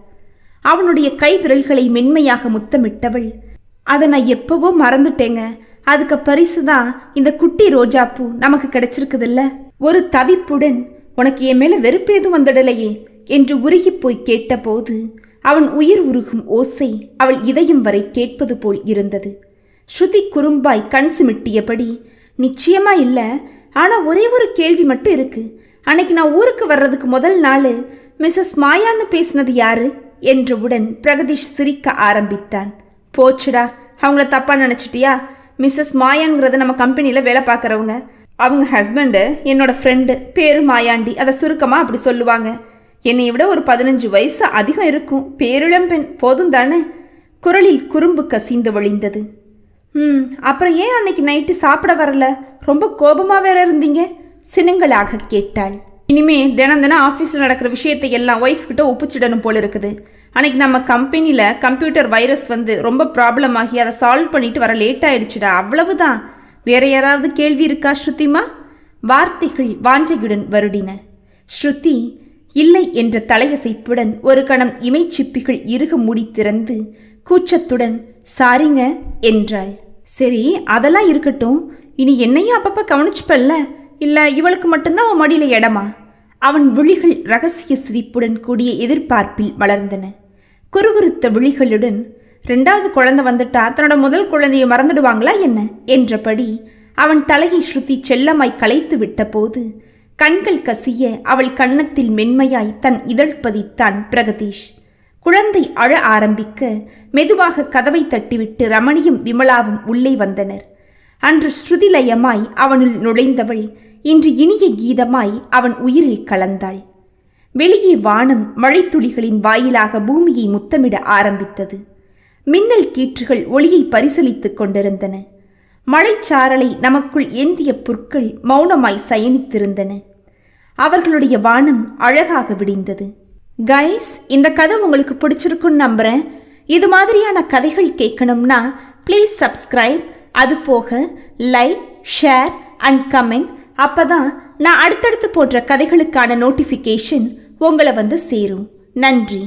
அவனுடைய கை விரல்களை மென்மையாக முத்தமிட்டவள் அதை நான் எப்பவோ மறந்துட்டேங்க அதுக்கு பரிசு தான் இந்த குட்டி ரோஜாப்பூ நமக்கு கிடைச்சிருக்குதுல்ல ஒரு தவிப்புடன் உனக்கு என் மேல வெறுப்பு வந்துடலையே என்று உருகி போய் கேட்டபோது அவன் உயிர் உருகும் ஓசை அவள் இதயம் வரை கேட்பது போல் இருந்தது ஸ்ருதி குறும்பாய் கண் சிமிட்டியபடி நிச்சயமா இல்லை ஆனா ஒரே ஒரு கேள்வி மட்டும் இருக்கு அன்னைக்கு நான் ஊருக்கு வர்றதுக்கு முதல் நாள் மிஸ்ஸஸ் மாயான்னு பேசினது யாரு என்றவுடன் பிரகதீஷ் சிரிக்க ஆரம்பித்தான் போச்சுடா அவங்கள தப்பா நினச்சிட்டியா மிஸ்ஸஸ் மாயான்ங்கிறது நம்ம கம்பெனியில் வேலை பார்க்குறவங்க அவங்க ஹஸ்பண்டு என்னோட ஃப்ரெண்டு பேர் மாயாண்டி அதை சுருக்கமாக அப்படி சொல்லுவாங்க என்னை விட ஒரு பதினஞ்சு வயசு அதிகம் இருக்கும் பேரிழம்பெண் போதும் தானே குரலில் குறும்பு கசிந்து வழிந்தது ம் அப்புறம் ஏன் அன்னைக்கு நைட்டு சாப்பிட வரல ரொம்ப கோபமாக வேற இருந்தீங்க சினங்களாக கேட்டாள் இனிமே தினம் தினம் ஆஃபீஸில் நடக்கிற விஷயத்தை எல்லாம் ஒய்ஃப் கிட்ட ஒப்புச்சிடணும் போல இருக்குது அன்றைக்கி நம்ம கம்பெனியில் கம்ப்யூட்டர் வைரஸ் வந்து ரொம்ப ப்ராப்ளம் ஆகி அதை சால்வ் பண்ணிட்டு வர லேட் அவ்வளவு அவ்வளவுதான் வேறு யாராவது கேள்வி இருக்கா ஸ்ருதிமா வார்த்தைகள் வாஞ்சையுடன் வருடின ஸ்ருதி இல்லை என்ற தலையசைப்புடன் ஒரு கணம் இமைச்சிப்பிகள் இறுக முடி திறந்து கூச்சத்துடன் சாரிங்க என்றாள் சரி அதெல்லாம் இருக்கட்டும் இனி என்னையும் அப்பப்போ கவனிச்சுப்பல்ல இல்லை இவளுக்கு மட்டும்தான் உன் மடியில் இடமா அவன் விழிகள் ரகசிய சிரிப்புடன் கூடிய எதிர்பார்ப்பில் வளர்ந்தன குறுகுறுத்த விழிகளுடன் ரெண்டாவது குழந்தை வந்துட்டா தன்னோட முதல் குழந்தையை மறந்துடுவாங்களா என்ன என்றபடி அவன் தலையை ஸ்ருதி செல்லமாய் களைத்து விட்டபோது கண்கள் கசிய அவள் கன்னத்தில் மென்மையாய் தன் இதழ் பதித்தான் பிரகதீஷ் குழந்தை அழ ஆரம்பிக்க மெதுவாக கதவை தட்டிவிட்டு ரமணியும் விமலாவும் உள்ளே வந்தனர் அன்று ஸ்ருதிலயமாய் அவனுள் நுழைந்தவள் இன்று இனிய கீதமாய் அவன் உயிரில் கலந்தாள் வெளியே வானம் மழைத்துளிகளின் வாயிலாக பூமியை முத்தமிட ஆரம்பித்தது மின்னல் கீற்றுகள் ஒளியை பரிசலித்துக் கொண்டிருந்தன மழைச்சாரலை நமக்குள் ஏந்திய புற்கள் மௌனமாய் சயனித்திருந்தன அவர்களுடைய வானம் அழகாக விடிந்தது கைஸ் இந்த கதை உங்களுக்கு பிடிச்சிருக்குன்னு நம்புகிறேன் இது மாதிரியான கதைகள் கேட்கணும்னா ப்ளீஸ் சப்ஸ்கிரைப் அது போக லைக் ஷேர் அண்ட் கமெண்ட் அப்போ தான் நான் அடுத்தடுத்து போன்ற கதைகளுக்கான நோட்டிஃபிகேஷன் உங்களை வந்து சேரும் நன்றி